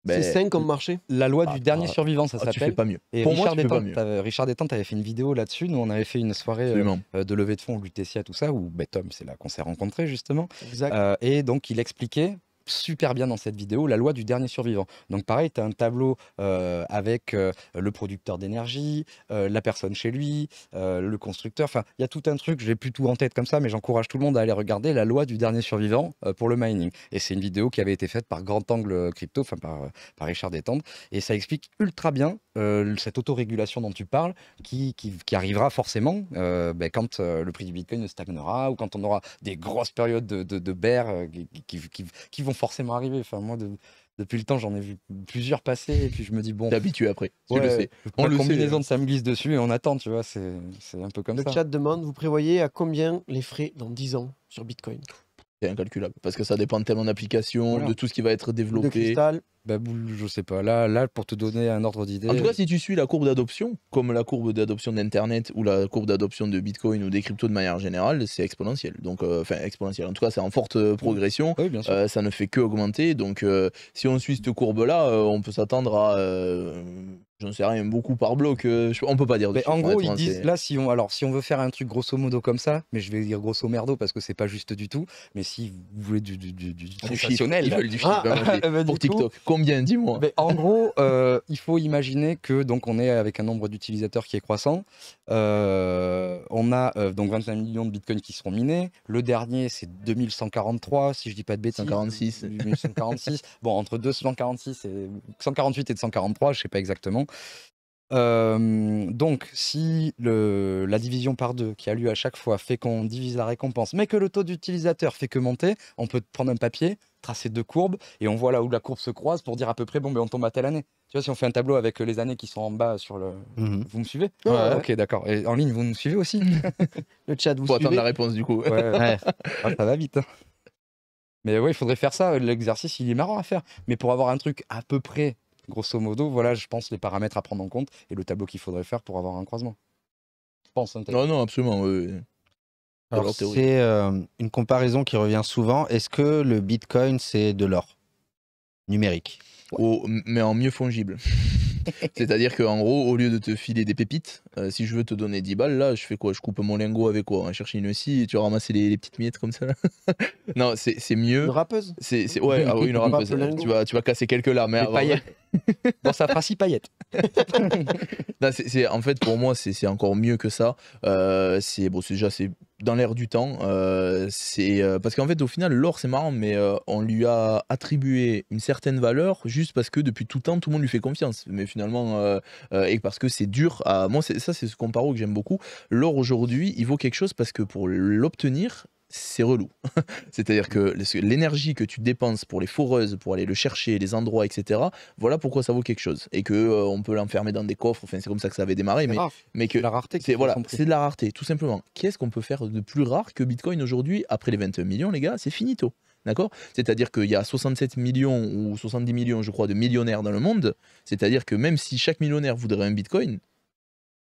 c'est ben, sain comme marché La loi du ah, dernier ah, survivant, ça ah, s'appelle. pas mieux. Pour Richard moi, tu Richard Détente avait fait une vidéo là-dessus. Nous, on avait fait une soirée euh, euh, de levée de fonds l'UTC tout ça, où ben, Tom, c'est là qu'on s'est rencontrés, justement. Euh, et donc, il expliquait super bien dans cette vidéo, la loi du dernier survivant. Donc pareil, tu as un tableau euh, avec euh, le producteur d'énergie, euh, la personne chez lui, le constructeur, enfin il y a tout un truc, j'ai plus tout en tête comme ça, mais j'encourage tout le monde à aller regarder la loi du dernier survivant pour le mining. Et c'est une vidéo qui avait été faite par Grand Angle Crypto, enfin par, par Richard Détendre et ça explique ultra bien euh, cette autorégulation dont tu parles qui, arrivera forcément euh, ben, quand euh, le prix du Bitcoin stagnera ou quand on aura des grosses périodes de, de, qui, vont forcément arriver. Enfin, moi, depuis le temps, j'en ai vu plusieurs passer et puis je me dis bon. T'es après. Tu le sais. On la combinaison hein. de ça me glisse dessus et on attend, tu vois. C'est un peu comme ça. Le chat demande vous prévoyez à combien les frais dans 10 ans sur Bitcoin C'est incalculable parce que ça dépend de tellement d'applications, de tout ce qui va être développé je bah, je sais pas. Là, là, pour te donner un ordre d'idée. En tout cas, si tu suis la courbe d'adoption, comme la courbe d'adoption d'Internet ou la courbe d'adoption de Bitcoin ou des cryptos de manière générale, c'est exponentiel. Donc, euh, enfin, exponentiel. En tout cas, c'est en forte euh, progression. Euh, ça ne fait que augmenter. Donc, si on suit cette courbe-là, on peut s'attendre à. J'en sais rien, beaucoup par bloc. on peut pas dire. Mais en gros, hein, ils disent là, si on, alors, si on veut faire un truc grosso modo comme ça, mais je vais dire grosso merdo parce que c'est pas juste du tout. Mais si vous voulez du, du, du, ils veulent du ah, hein, pour TikTok combien Dis-moi. en gros, euh, il faut imaginer que donc on est avec un nombre d'utilisateurs qui est croissant. Euh, on a euh, donc 25 millions de bitcoins qui seront minés. Le dernier, c'est 2143, si je dis pas de bêtises. 146. bon, entre 246 et 148 et 143, je sais pas exactement. donc, si le, la division par deux qui a lieu à chaque fois fait qu'on divise la récompense, mais que le taux d'utilisateur fait que monter, on peut prendre un papier, tracer deux courbes et on voit là où la courbe se croise pour dire à peu près, bon, mais ben, on tombe à telle année. Tu vois, si on fait un tableau avec euh, les années qui sont en bas sur le. Mhm. Vous me suivez euh, ouais, Ok, d'accord. Et en ligne, vous me suivez aussi Le chat, vous Pour attendre la réponse, du coup. Ouais, ah, ça va vite. Hein. Mais ouais, il faudrait faire ça. L'exercice, il est marrant à faire. Mais pour avoir un truc à peu près, grosso modo, voilà, je pense les paramètres à prendre en compte et le tableau qu'il faudrait faire pour avoir un croisement. Je pense. Hein, non, non, absolument. Oui c'est euh, une comparaison qui revient souvent. Est-ce que le Bitcoin c'est de l'or numérique oh, Mais en mieux fongible. C'est-à-dire qu'en gros, au lieu de te filer des pépites, euh, si je veux te donner 10 balles, là, je fais quoi Je coupe mon lingot avec quoi hein Chercher une scie et tu ramasses les, les petites miettes comme ça Non, c'est mieux. Une rappeuse Ouais, une ah rappeuse. tu, vas, tu vas casser quelques larmes. Mais hein, Dans sa principe paillette. en fait, pour moi, c'est encore mieux que ça. Euh, c'est bon, déjà, c'est dans l'air du temps. Euh, c'est euh, parce qu'en fait, au final, l'or, c'est marrant, mais euh, on lui a attribué une certaine valeur juste parce que depuis tout temps, tout le monde lui fait confiance. Mais finalement, et parce que c'est dur à. Moi, ça, c'est ce comparo que j'aime beaucoup. L'or aujourd'hui, il vaut quelque chose parce que pour l'obtenir, c'est relou. C'est-à-dire que l'énergie que tu dépenses pour les foreuses, pour aller le chercher, les endroits, etc., voilà pourquoi ça vaut quelque chose. Et que euh, on peut l'enfermer dans des coffres, enfin, c'est comme ça que ça avait démarré. Mais, mais que, la rareté. C'est voilà, de la rareté, tout simplement. Qu'est-ce qu'on peut faire de plus rare que Bitcoin aujourd'hui Après les 21 millions, les gars, c'est finito. D'accord C'est-à-dire qu'il y a 67 millions ou 70 millions, je crois, de millionnaires dans le monde. C'est-à-dire que même si chaque millionnaire voudrait un Bitcoin,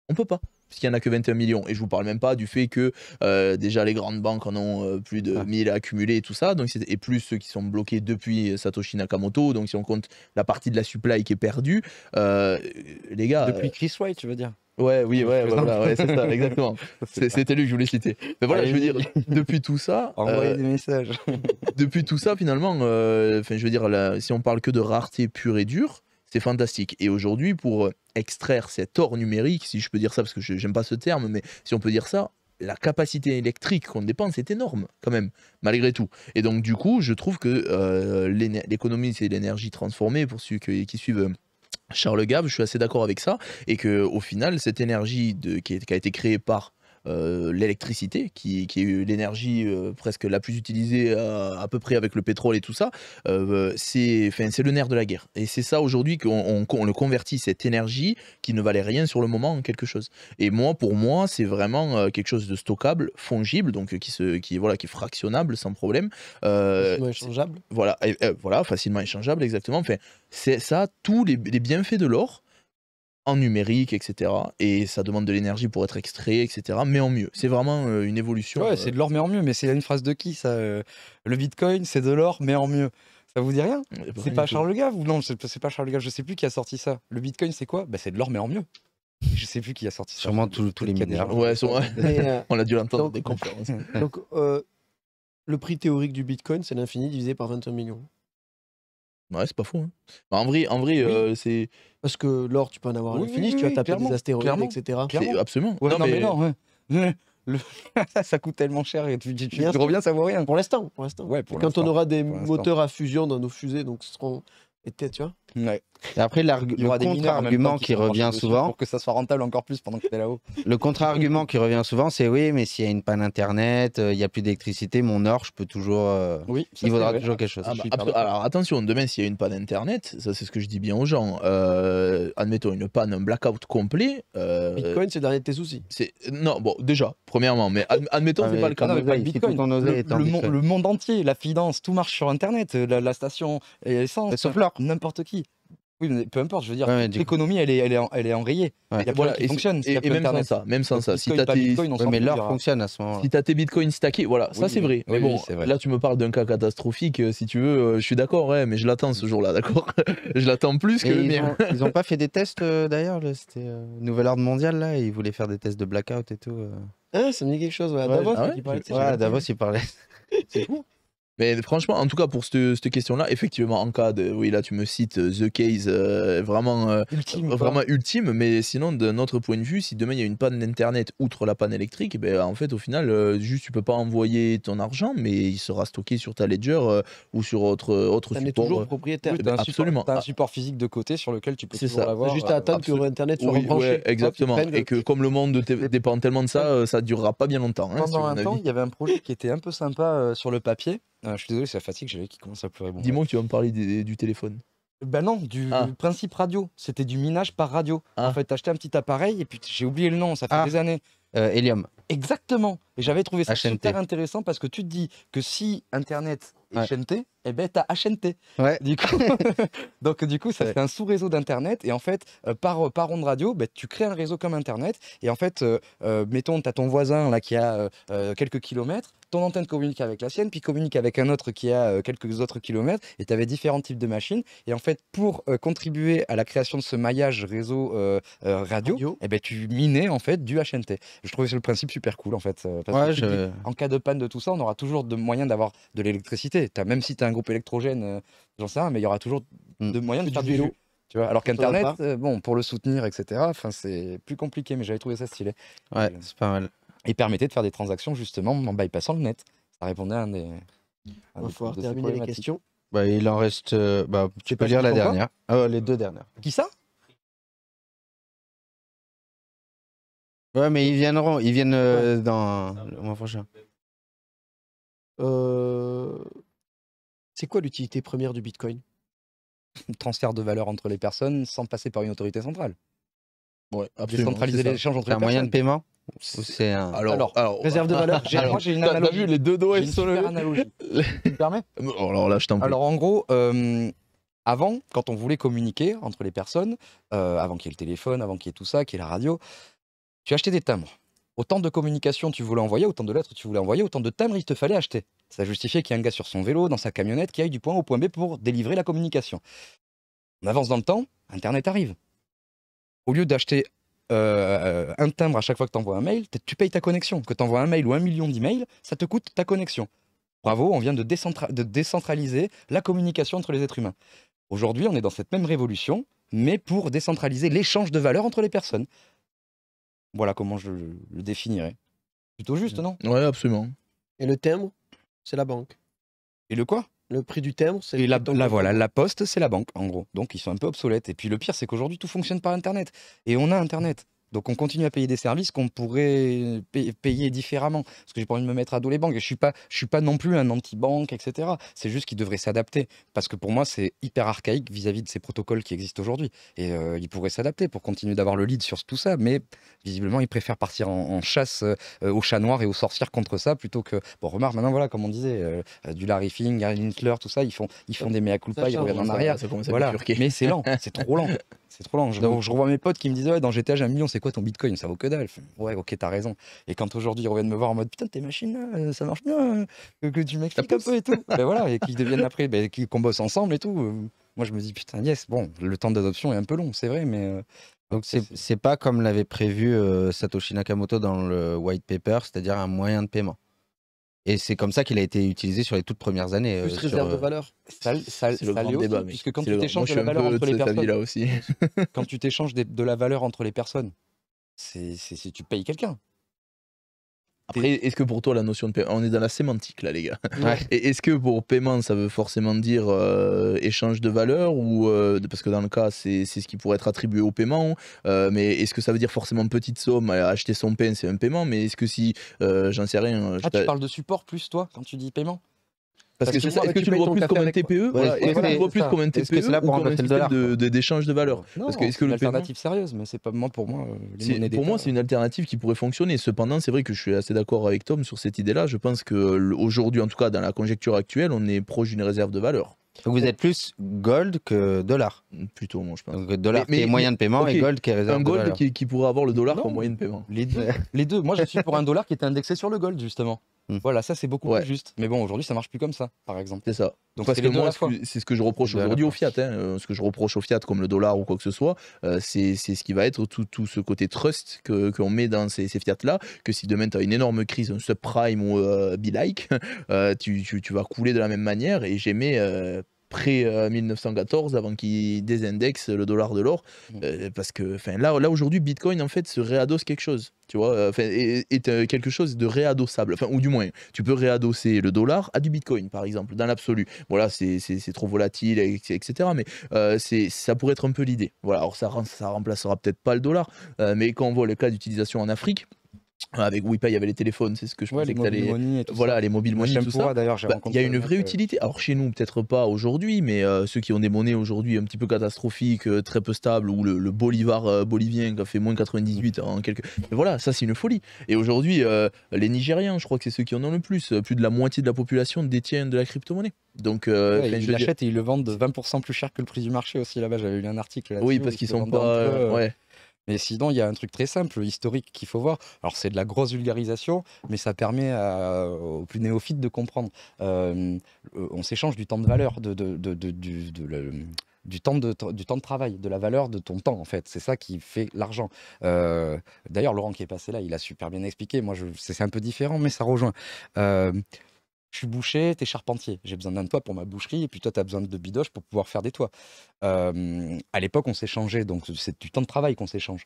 on peut pas puisqu'il qu'il n'y en a que 21 millions. Et je ne vous parle même pas du fait que euh, déjà les grandes banques en ont euh, plus de 1000 ah. accumulés et tout ça, donc et plus ceux qui sont bloqués depuis Satoshi Nakamoto, donc si on compte la partie de la supply qui est perdue, euh, les gars... Depuis Chris White, je veux dire Ouais, oui, ouais, voilà, c'est ça, exactement. C'était lui que je voulais citer. Mais voilà, je veux dire, depuis tout ça. Envoyez des messages. depuis tout ça, finalement, je veux dire, si on parle que de rareté pure et dure, c'est fantastique. Et aujourd'hui, pour euh, extraire cet or numérique, si je peux dire ça, parce que je j'aime pas ce terme, mais si on peut dire ça, la capacité électrique qu'on dépense est énorme quand même, malgré tout. Et donc du coup, je trouve que euh, l'économie, c'est l'énergie transformée, pour ceux qui, suivent... Euh, Charles Gave, je suis assez d'accord avec ça, et que au final, cette énergie qui, a été créée par euh, l'électricité, qui, est l'énergie euh, presque la plus utilisée à, peu près avec le pétrole et tout ça, euh, c'est le nerf de la guerre. Et c'est ça aujourd'hui qu'on le convertit, cette énergie qui ne valait rien sur le moment en quelque chose. Et moi, pour moi, c'est vraiment quelque chose de stockable, fongible, donc qui, se, qui, voilà, qui est fractionnable sans problème. facilement échangeable. Voilà, voilà, facilement échangeable, exactement. Enfin, c'est ça, tous les bienfaits de l'or en numérique, etc. Et ça demande de l'énergie pour être extrait, etc. Mais en mieux. C'est vraiment euh, une évolution. Ouais, euh, c'est de l'or, mais en mieux. Mais c'est une phrase de qui, ça euh, Le bitcoin, c'est de l'or, mais en mieux. Ça vous dit rien C'est pas Charles Gave ou non C'est pas Charles Gave, je sais plus qui a sorti ça. Le bitcoin, c'est quoi bah, C'est de l'or, mais en mieux. Je sais plus qui a sorti ça. Sûrement tous les mineurs. Ouais, on a dû l'entendre dans des conférences. donc, le prix théorique du bitcoin, c'est l'infini divisé par 21 millions. Ouais, c'est pas fou Hein. Bah, en vrai, en vrai euh, c'est. Parce que l'or, tu peux en avoir oui, l'infini, tu vas taper des astéroïdes, etc. Absolument. non, mais, non, ça coûte tellement cher et tu, tu, tu, reviens, ça vaut rien. Pour l'instant, pour l'instant. quand on aura des moteurs à fusion dans nos fusées, donc ce seront. Et tu vois et après, le contre-argument qui, revient souvent. Pour que ça soit rentable encore plus pendant que tu es là-haut. Le contre-argument qui revient souvent, c'est oui, mais s'il y a une panne internet, euh, il n'y a plus d'électricité, mon or, je peux toujours. Euh, oui, il vaudra toujours quelque chose. Ah bah, alors attention, demain, s'il y a une panne internet, ça c'est ce que je dis bien aux gens, euh, admettons une panne, un blackout complet. Bitcoin, c'est derrière dernier tes soucis. Non, bon, déjà, premièrement, mais admettons, fait ah pas le cas. Non, pas Bitcoin. Le, le, monde entier, la finance, tout marche sur internet, la, station, et essence, sauf N'importe qui. Oui, peu importe, je veux dire, l'économie, elle est, elle, est, elle est enrayée. Il y a voilà, et, fonctionne. Et, même sans ça, même sans ça. si t'as tes... Bitcoin, bitcoins stackés, voilà, ça c'est vrai. mais bon, là tu me parles d'un cas catastrophique, euh, si tu veux, euh, je suis d'accord, mais je l'attends ce jour-là, d'accord Je l'attends plus que le mien. Ils, ont pas fait des tests euh, d'ailleurs, c'était Nouvelle Ordre Mondiale, là, ils voulaient faire des tests de blackout et tout. Ah, ça me dit quelque chose, ouais. Davos, il parlait. Ouais, Davos, ah il parlait. C'est mais franchement, en tout cas, pour cette, question-là, effectivement, en cas de. Oui, là, tu me cites euh, The Case euh, vraiment, euh, ultime, vraiment ultime, mais sinon, de notre point de vue, si demain il y a une panne d'Internet, outre la panne électrique, eh ben, en fait, au final, juste tu peux pas envoyer ton argent, mais il sera stocké sur ta ledger ou sur autre, autre support. Tu toujours propriétaire. absolument. Support, as un ah. support physique de côté sur lequel tu peux toujours l'avoir. juste à attendre que Internet soit oui, exactement. Et que, comme le monde dépend tellement de ça, ça durera pas bien longtemps. Hein, Pendant un temps, il y avait un projet qui était un peu sympa sur le papier. Ah, je suis désolé, c'est fatigue, j'ai commence à pleurer. Dis-moi que tu vas me parler du téléphone. Ben non, du ah. principe radio. C'était du minage par radio. Ah. En fait, acheté un petit appareil et puis j'ai oublié le nom, ça fait des années. Euh, Helium. Exactement. Et j'avais trouvé ça super intéressant parce que tu te dis que si Internet est HNT, eh ben t'as HNT. Ouais. Du coup, donc du coup, ça fait un sous-réseau d'Internet et en fait, euh, par euh, par onde radio, ben, tu crées un réseau comme Internet et en fait, mettons euh, tu mettons, t'as ton voisin là qui a quelques kilomètres, ton antenne communique avec la sienne, puis communique avec un autre qui a quelques autres kilomètres et tu avais différents types de machines et en fait, pour contribuer à la création de ce maillage réseau radio, Eh ben tu minais en fait du HNT. Je trouvais le principe super cool en fait. Euh, en cas de panne de tout ça, on aura toujours de moyens d'avoir de l'électricité. Même si tu as un groupe électrogène, euh, j'en sais rien, mais il y aura toujours hmm. de moyens de faire du vélo. Tu vois, alors qu'Internet, euh, bon, pour le soutenir, etc., c'est plus compliqué, mais j'avais trouvé ça stylé. Ouais, c'est pas mal. Et permettait de faire des transactions justement en bypassant le net. Ça répondait à un des. On va terminer les questions. Bah, il en reste. Bah, tu peux lire la dernière. Oh, les deux dernières. Qui ça Ouais, mais ils viendront, ils viennent euh, dans le mois prochain. Euh, c'est quoi l'utilité première du Bitcoin Transfert de valeur entre les personnes sans passer par une autorité centrale. Ouais, absolument, c'est entre l'échange entre C'est un moyen de paiement c'est un... Alors, Réserve de valeur. J'ai- une analogie. Tu analogie. vu les deux doigts sont Tu me permets Alors oh là, je t'en prie. Alors en gros, euh, avant, quand on voulait communiquer entre les personnes, avant qu'il y ait le téléphone, avant qu'il y ait tout ça, qu'il y ait la radio, tu achetais des timbres. Autant de communications tu voulais envoyer, autant de lettres tu voulais envoyer, autant de timbres il te fallait acheter. Ça justifiait qu'il y ait un gars sur son vélo, dans sa camionnette, qui aille du point A au point B pour délivrer la communication. On avance dans le temps, Internet arrive. Au lieu d'acheter euh, un timbre à chaque fois que tu envoies un mail, tu payes ta connexion. Que tu envoies un mail ou un million d'emails, ça te coûte ta connexion. Bravo, on vient de, de décentraliser la communication entre les êtres humains. Aujourd'hui, on est dans cette même révolution, mais pour décentraliser l'échange de valeur entre les personnes. Voilà comment je le définirais. Plutôt juste, non Ouais, absolument. Et le timbre, c'est la banque. Et le quoi Le prix du timbre, c'est. la, la voilà, la poste, c'est la banque, en gros. Donc ils sont un peu obsolètes. Et puis le pire, c'est qu'aujourd'hui tout fonctionne par Internet. Et on a Internet. Donc on continue à payer des services qu'on pourrait payer différemment. Parce que j'ai pas envie de me mettre à dos les banques. Je suis pas, je suis pas non plus un anti-banque, etc. C'est juste qu'ils devraient s'adapter. Parce que pour moi, c'est hyper archaïque vis-à-vis de ces protocoles qui existent aujourd'hui. Et euh, ils pourraient s'adapter pour continuer d'avoir le lead sur tout ça. Mais visiblement, ils préfèrent partir en, chasse au euh, aux chats noirs et aux sorcières contre ça plutôt que. Bon, remarque, maintenant, voilà, comme on disait, euh, du Larry Fink, Gary tout ça, ils font, ils font des mea culpa, ils reviennent en arrière. Ça, Mais c'est lent, c'est trop lent. C'est trop long. Donc je revois mes potes qui me disent Ouais, dans GTA, j'ai un million, c'est quoi ton bitcoin Ça vaut que dalle. ouais, ok, t'as raison. Et quand aujourd'hui ils reviennent me voir en mode Putain, tes machines, euh, ça marche bien, euh, que, tu m'expliques un peu et tout. Ben voilà, et qu'ils deviennent après, ben, qu'on bosse ensemble et tout. Euh. Moi, je me dis Putain, yes, bon, le temps d'adoption est un peu long, c'est vrai, mais. Donc c'est pas comme l'avait prévu Satoshi Nakamoto dans le white paper, c'est-à-dire un moyen de paiement. Et c'est comme ça qu'il a été utilisé sur les toutes premières années. Euh, Plus réserve de euh, valeur. Ça, ça, c'est le grand débat. puisque quand tu t'échanges de la valeur entre les personnes. Là aussi. quand tu t'échanges de, la valeur entre les personnes, c'est tu payes quelqu'un est-ce que pour toi la notion de paiement, on est dans la sémantique là, les gars. Est-ce que pour paiement, ça veut forcément dire euh, échange de valeur ou euh, parce que dans le cas, c'est ce qui pourrait être attribué au paiement. Euh, mais est-ce que ça veut dire forcément petite somme Acheter son pain, c'est un paiement. Mais est-ce que si j'en sais rien. Ah, tu parles de support plus toi quand tu dis paiement est-ce que tu, le vois plus comme un TPE Est-ce que tu le vois plus comme un TPE là pour ou comme un d'échange de, valeur non, une e alternative sérieuse, mais c'est pas moi pour moi. Euh, pour moi, c'est une alternative qui pourrait fonctionner. Cependant, c'est vrai que je suis assez d'accord avec Tom sur cette idée-là. Je pense que euh, aujourd'hui, en tout cas dans la conjecture actuelle, on est proche d'une réserve de valeur. vous êtes plus gold que dollar. Plutôt, moi, je pense. Donc dollar qui est moyen de paiement et gold qui est réserve Un gold qui, pourrait avoir le dollar comme moyen de paiement. Les deux. les deux. Moi, je suis pour un dollar qui est indexé sur le gold, justement. Mmh. Voilà, ça c'est beaucoup plus juste. Mais bon, aujourd'hui ça marche plus comme ça, par exemple. C'est ça. Donc c'est ce que je reproche bah, aujourd'hui au Fiat. Hein, euh, ce que je reproche au Fiat, comme le dollar ou quoi que ce soit, euh, c'est ce qui va être tout, tout ce côté trust qu'on met dans ces, ces Fiat-là. Que si demain tu as une énorme crise, un subprime ou euh, be-like, tu, tu, vas couler de la même manière. Et j'aimais pré-1914, euh, avant qu'il désindexe le dollar de l'or. Mmh. Euh, parce que là, là aujourd'hui, Bitcoin, en fait, se réadosse quelque chose. Tu vois, euh, est, est quelque chose de réadossable. Enfin, ou du moins, tu peux réadosser le dollar à du Bitcoin, par exemple, dans l'absolu. Voilà, c'est trop volatile, etc. Mais c'est ça pourrait être un peu l'idée. Voilà, alors ça, ça remplacera peut-être pas le dollar, mais quand on voit le cas d'utilisation en Afrique, avec WePay, il y avait les téléphones, c'est ce que je pensais Voilà, les mobiles money, tout ça. Bah, il y a une vraie utilité. Alors chez nous, peut-être pas aujourd'hui, mais euh, ceux qui ont des monnaies aujourd'hui un petit peu catastrophiques, euh, très peu stables, ou le, bolivar euh, bolivien qui a fait moins 98 en quelques. Mais voilà, ça c'est une folie. Et aujourd'hui, les Nigériens, je crois que c'est ceux qui en ont le plus. Plus de la moitié de la population détient de la crypto-monnaie. Donc, ils l'achètent et ils le vendent 20% plus cher que le prix du marché aussi là-bas. J'avais lu un article. Là oui, parce qu'ils sont pas. Ouais mais sinon, il y a un truc très simple, historique, qu'il faut voir. Alors, c'est de la grosse vulgarisation, mais ça permet aux plus néophytes de comprendre. Euh, euh, on s'échange du temps de valeur, de, du, temps, de, travail, de la valeur de ton temps, en fait. C'est ça qui fait l'argent. Euh, d'ailleurs, Laurent qui est passé là, il a super bien expliqué. Moi, c'est un peu différent, mais ça rejoint je suis boucher, t'es charpentier. J'ai besoin d'un toit pour ma boucherie, et puis toi, t'as besoin de bidoches pour pouvoir faire des toits. à l'époque, on s'est s'échangeait, donc c'est du temps de travail qu'on s'échange.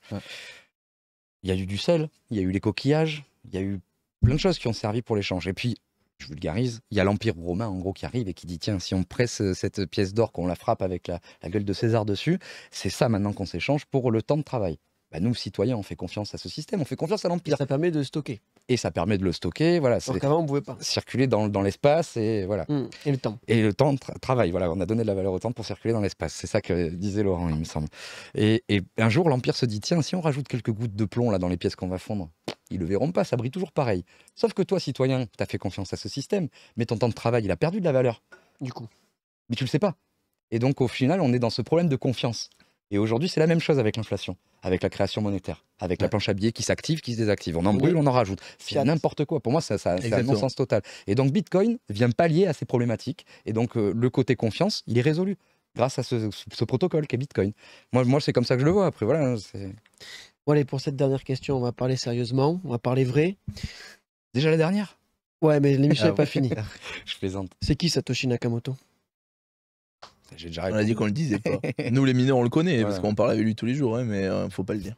Il y a eu du sel, il y a eu les coquillages, il y a eu plein de choses qui ont servi pour l'échange. Et puis, je vulgarise, il y a l'Empire romain en gros qui arrive et qui dit tiens, si on presse euh, cette pièce d'or, qu'on la frappe avec la, gueule de César dessus, c'est ça maintenant qu'on s'échange pour le temps de travail. Bah, nous, citoyens, on fait confiance à ce système, on fait confiance à l'Empire. Ça permet de stocker et ça permet de le stocker. Voilà, c'est avant, on pouvait pas. Circuler dans, dans l'espace et voilà. Mmh, et le temps. Et le temps travail. Voilà, on a donné de la valeur au temps pour circuler dans l'espace. C'est ça que disait Laurent, il me semble. Et, et un jour, l'Empire se dit tiens, si on rajoute quelques gouttes de plomb là dans les pièces qu'on va fondre, ils le verront pas, ça brille toujours pareil. Sauf que toi, citoyen, tu as fait confiance à ce système, mais ton temps de travail, il a perdu de la valeur. Du coup. Mais tu le sais pas. Et donc, au final, on est dans ce problème de confiance. Et aujourd'hui, c'est la même chose avec l'inflation, avec la création monétaire, avec la planche à billets qui s'active, qui se désactive. On en brûle, on en rajoute. C'est n'importe quoi. Pour moi, ça, a un non-sens total. Et donc, Bitcoin vient pallier à ces problématiques. Et donc, euh, le côté confiance, il est résolu grâce à ce, protocole qui protocole qu'est Bitcoin. Moi, moi c'est comme ça que je le vois. Après, voilà. Voilà, hein, pour cette dernière question, on va parler sérieusement, on va parler vrai. Déjà la dernière Ouais, mais l'émission n'est ah pas fini. finie. je plaisante. C'est qui Satoshi Nakamoto on a dit qu'on le disait pas. Nous, les mineurs, on le connaît parce qu'on parle avec lui tous les jours, hein, mais euh, faut pas le dire.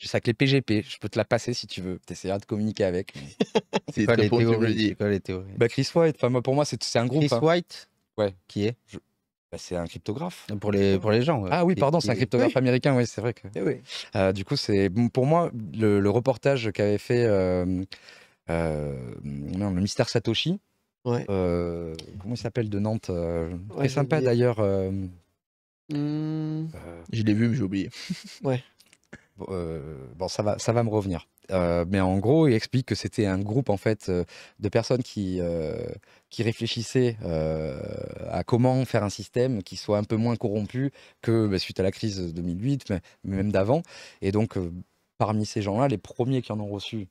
J'ai sa les PGP, je peux te la passer si tu veux. T'essaieras de communiquer avec. c'est pas les théories, les bah, théories Chris White, pour moi, c'est un groupe. Chris hein. White Qui est bah, C'est un cryptographe. Pour les, pour les gens. Ah oui, pardon, c'est un cryptographe américain, oui, c'est vrai. Que... Eh oui. Euh, du coup, c'est pour moi, le, reportage qu'avait fait euh, le mystère Satoshi, euh, comment il s'appelle de Nantes euh, Très sympa d'ailleurs. Euh, mmh. Je l'ai vu, mais j'ai oublié. bon, ça va, ça va me revenir. mais en gros, il explique que c'était un groupe en fait de personnes qui, qui réfléchissaient à comment faire un système qui soit un peu moins corrompu que bah, suite à la crise de 2008, mais, même d'avant. Et donc, parmi ces gens-là, les premiers qui en ont reçu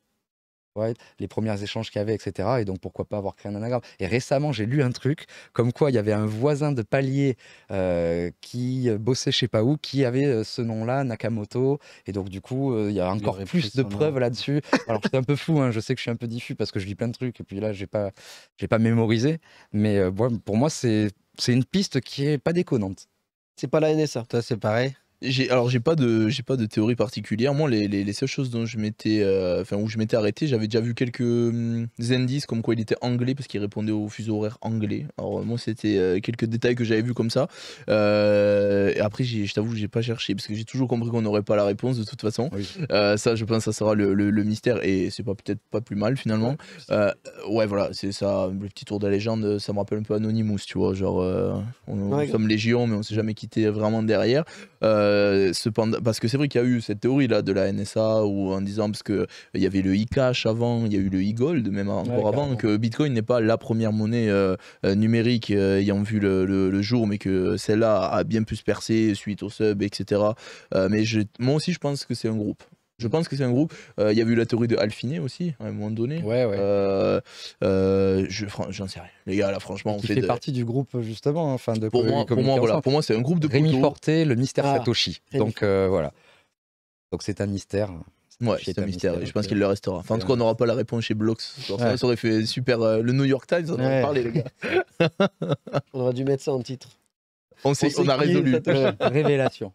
les premiers échanges qu'il y avait, etc. Et donc, pourquoi pas avoir créé un anagramme Et récemment, j'ai lu un truc comme quoi il y avait un voisin de palier euh, qui bossait je sais pas où, qui avait euh, ce nom-là, Nakamoto. Et donc, du coup, euh, il y a encore plus de preuves là-dessus. Alors, c'est un peu fou hein. je sais que je suis un peu diffus parce que je lis plein de trucs et puis là, j'ai pas, pas mémorisé. Mais bon, pour moi, c'est, une piste qui n'est pas déconnante. C'est pas la NSA. Toi, c'est pareil alors j'ai pas de j'ai pas de théorie particulière. Moi, les, les, seules choses dont je m'étais euh, enfin où je m'étais arrêté, j'avais déjà vu quelques mm, indices comme quoi il était anglais parce qu'il répondait au fuseau horaire anglais. Alors euh, moi, c'était euh, quelques détails que j'avais vu comme ça. Euh, et après, je t'avoue, j'ai pas cherché parce que j'ai toujours compris qu'on n'aurait pas la réponse de toute façon. ça, je pense, ça sera le, le, mystère et c'est pas peut-être pas plus mal finalement. Ouais, voilà, c'est ça. Le petit tour de la légende, ça me rappelle un peu Anonymous, tu vois, genre on, est légion mais on s'est jamais quitté vraiment derrière. Euh, cependant, parce que c'est vrai qu'il y a eu cette théorie là de la NSA ou en disant parce que il y avait le e-cash avant, il y a eu le e-gold même encore avant que Bitcoin n'est pas la première monnaie euh, euh, numérique ayant vu le, jour, mais que celle-là a bien pu se percer suite au sub, etc. mais moi aussi je pense que c'est un groupe. Je pense que c'est un groupe. Euh, il y a eu la théorie de Alphine aussi, à un moment donné. Ouais, ouais. Euh, euh, je, j'en sais rien. Les gars, là, franchement, on fait, partie du groupe justement. Enfin, de pour moi, pour moi, voilà. Pour moi, c'est un groupe de Rémi le mystère ah, Satoshi. Donc voilà. Donc c'est un mystère. Ouais, c'est un mystère. je pense qu'il le restera. Enfin, en tout cas, on n'aura pas la réponse chez Blox. Ça, aurait fait super. le New York Times, on en a parlé, les gars. on aurait dû mettre ça en titre. On, s'est on a résolu. Révélation.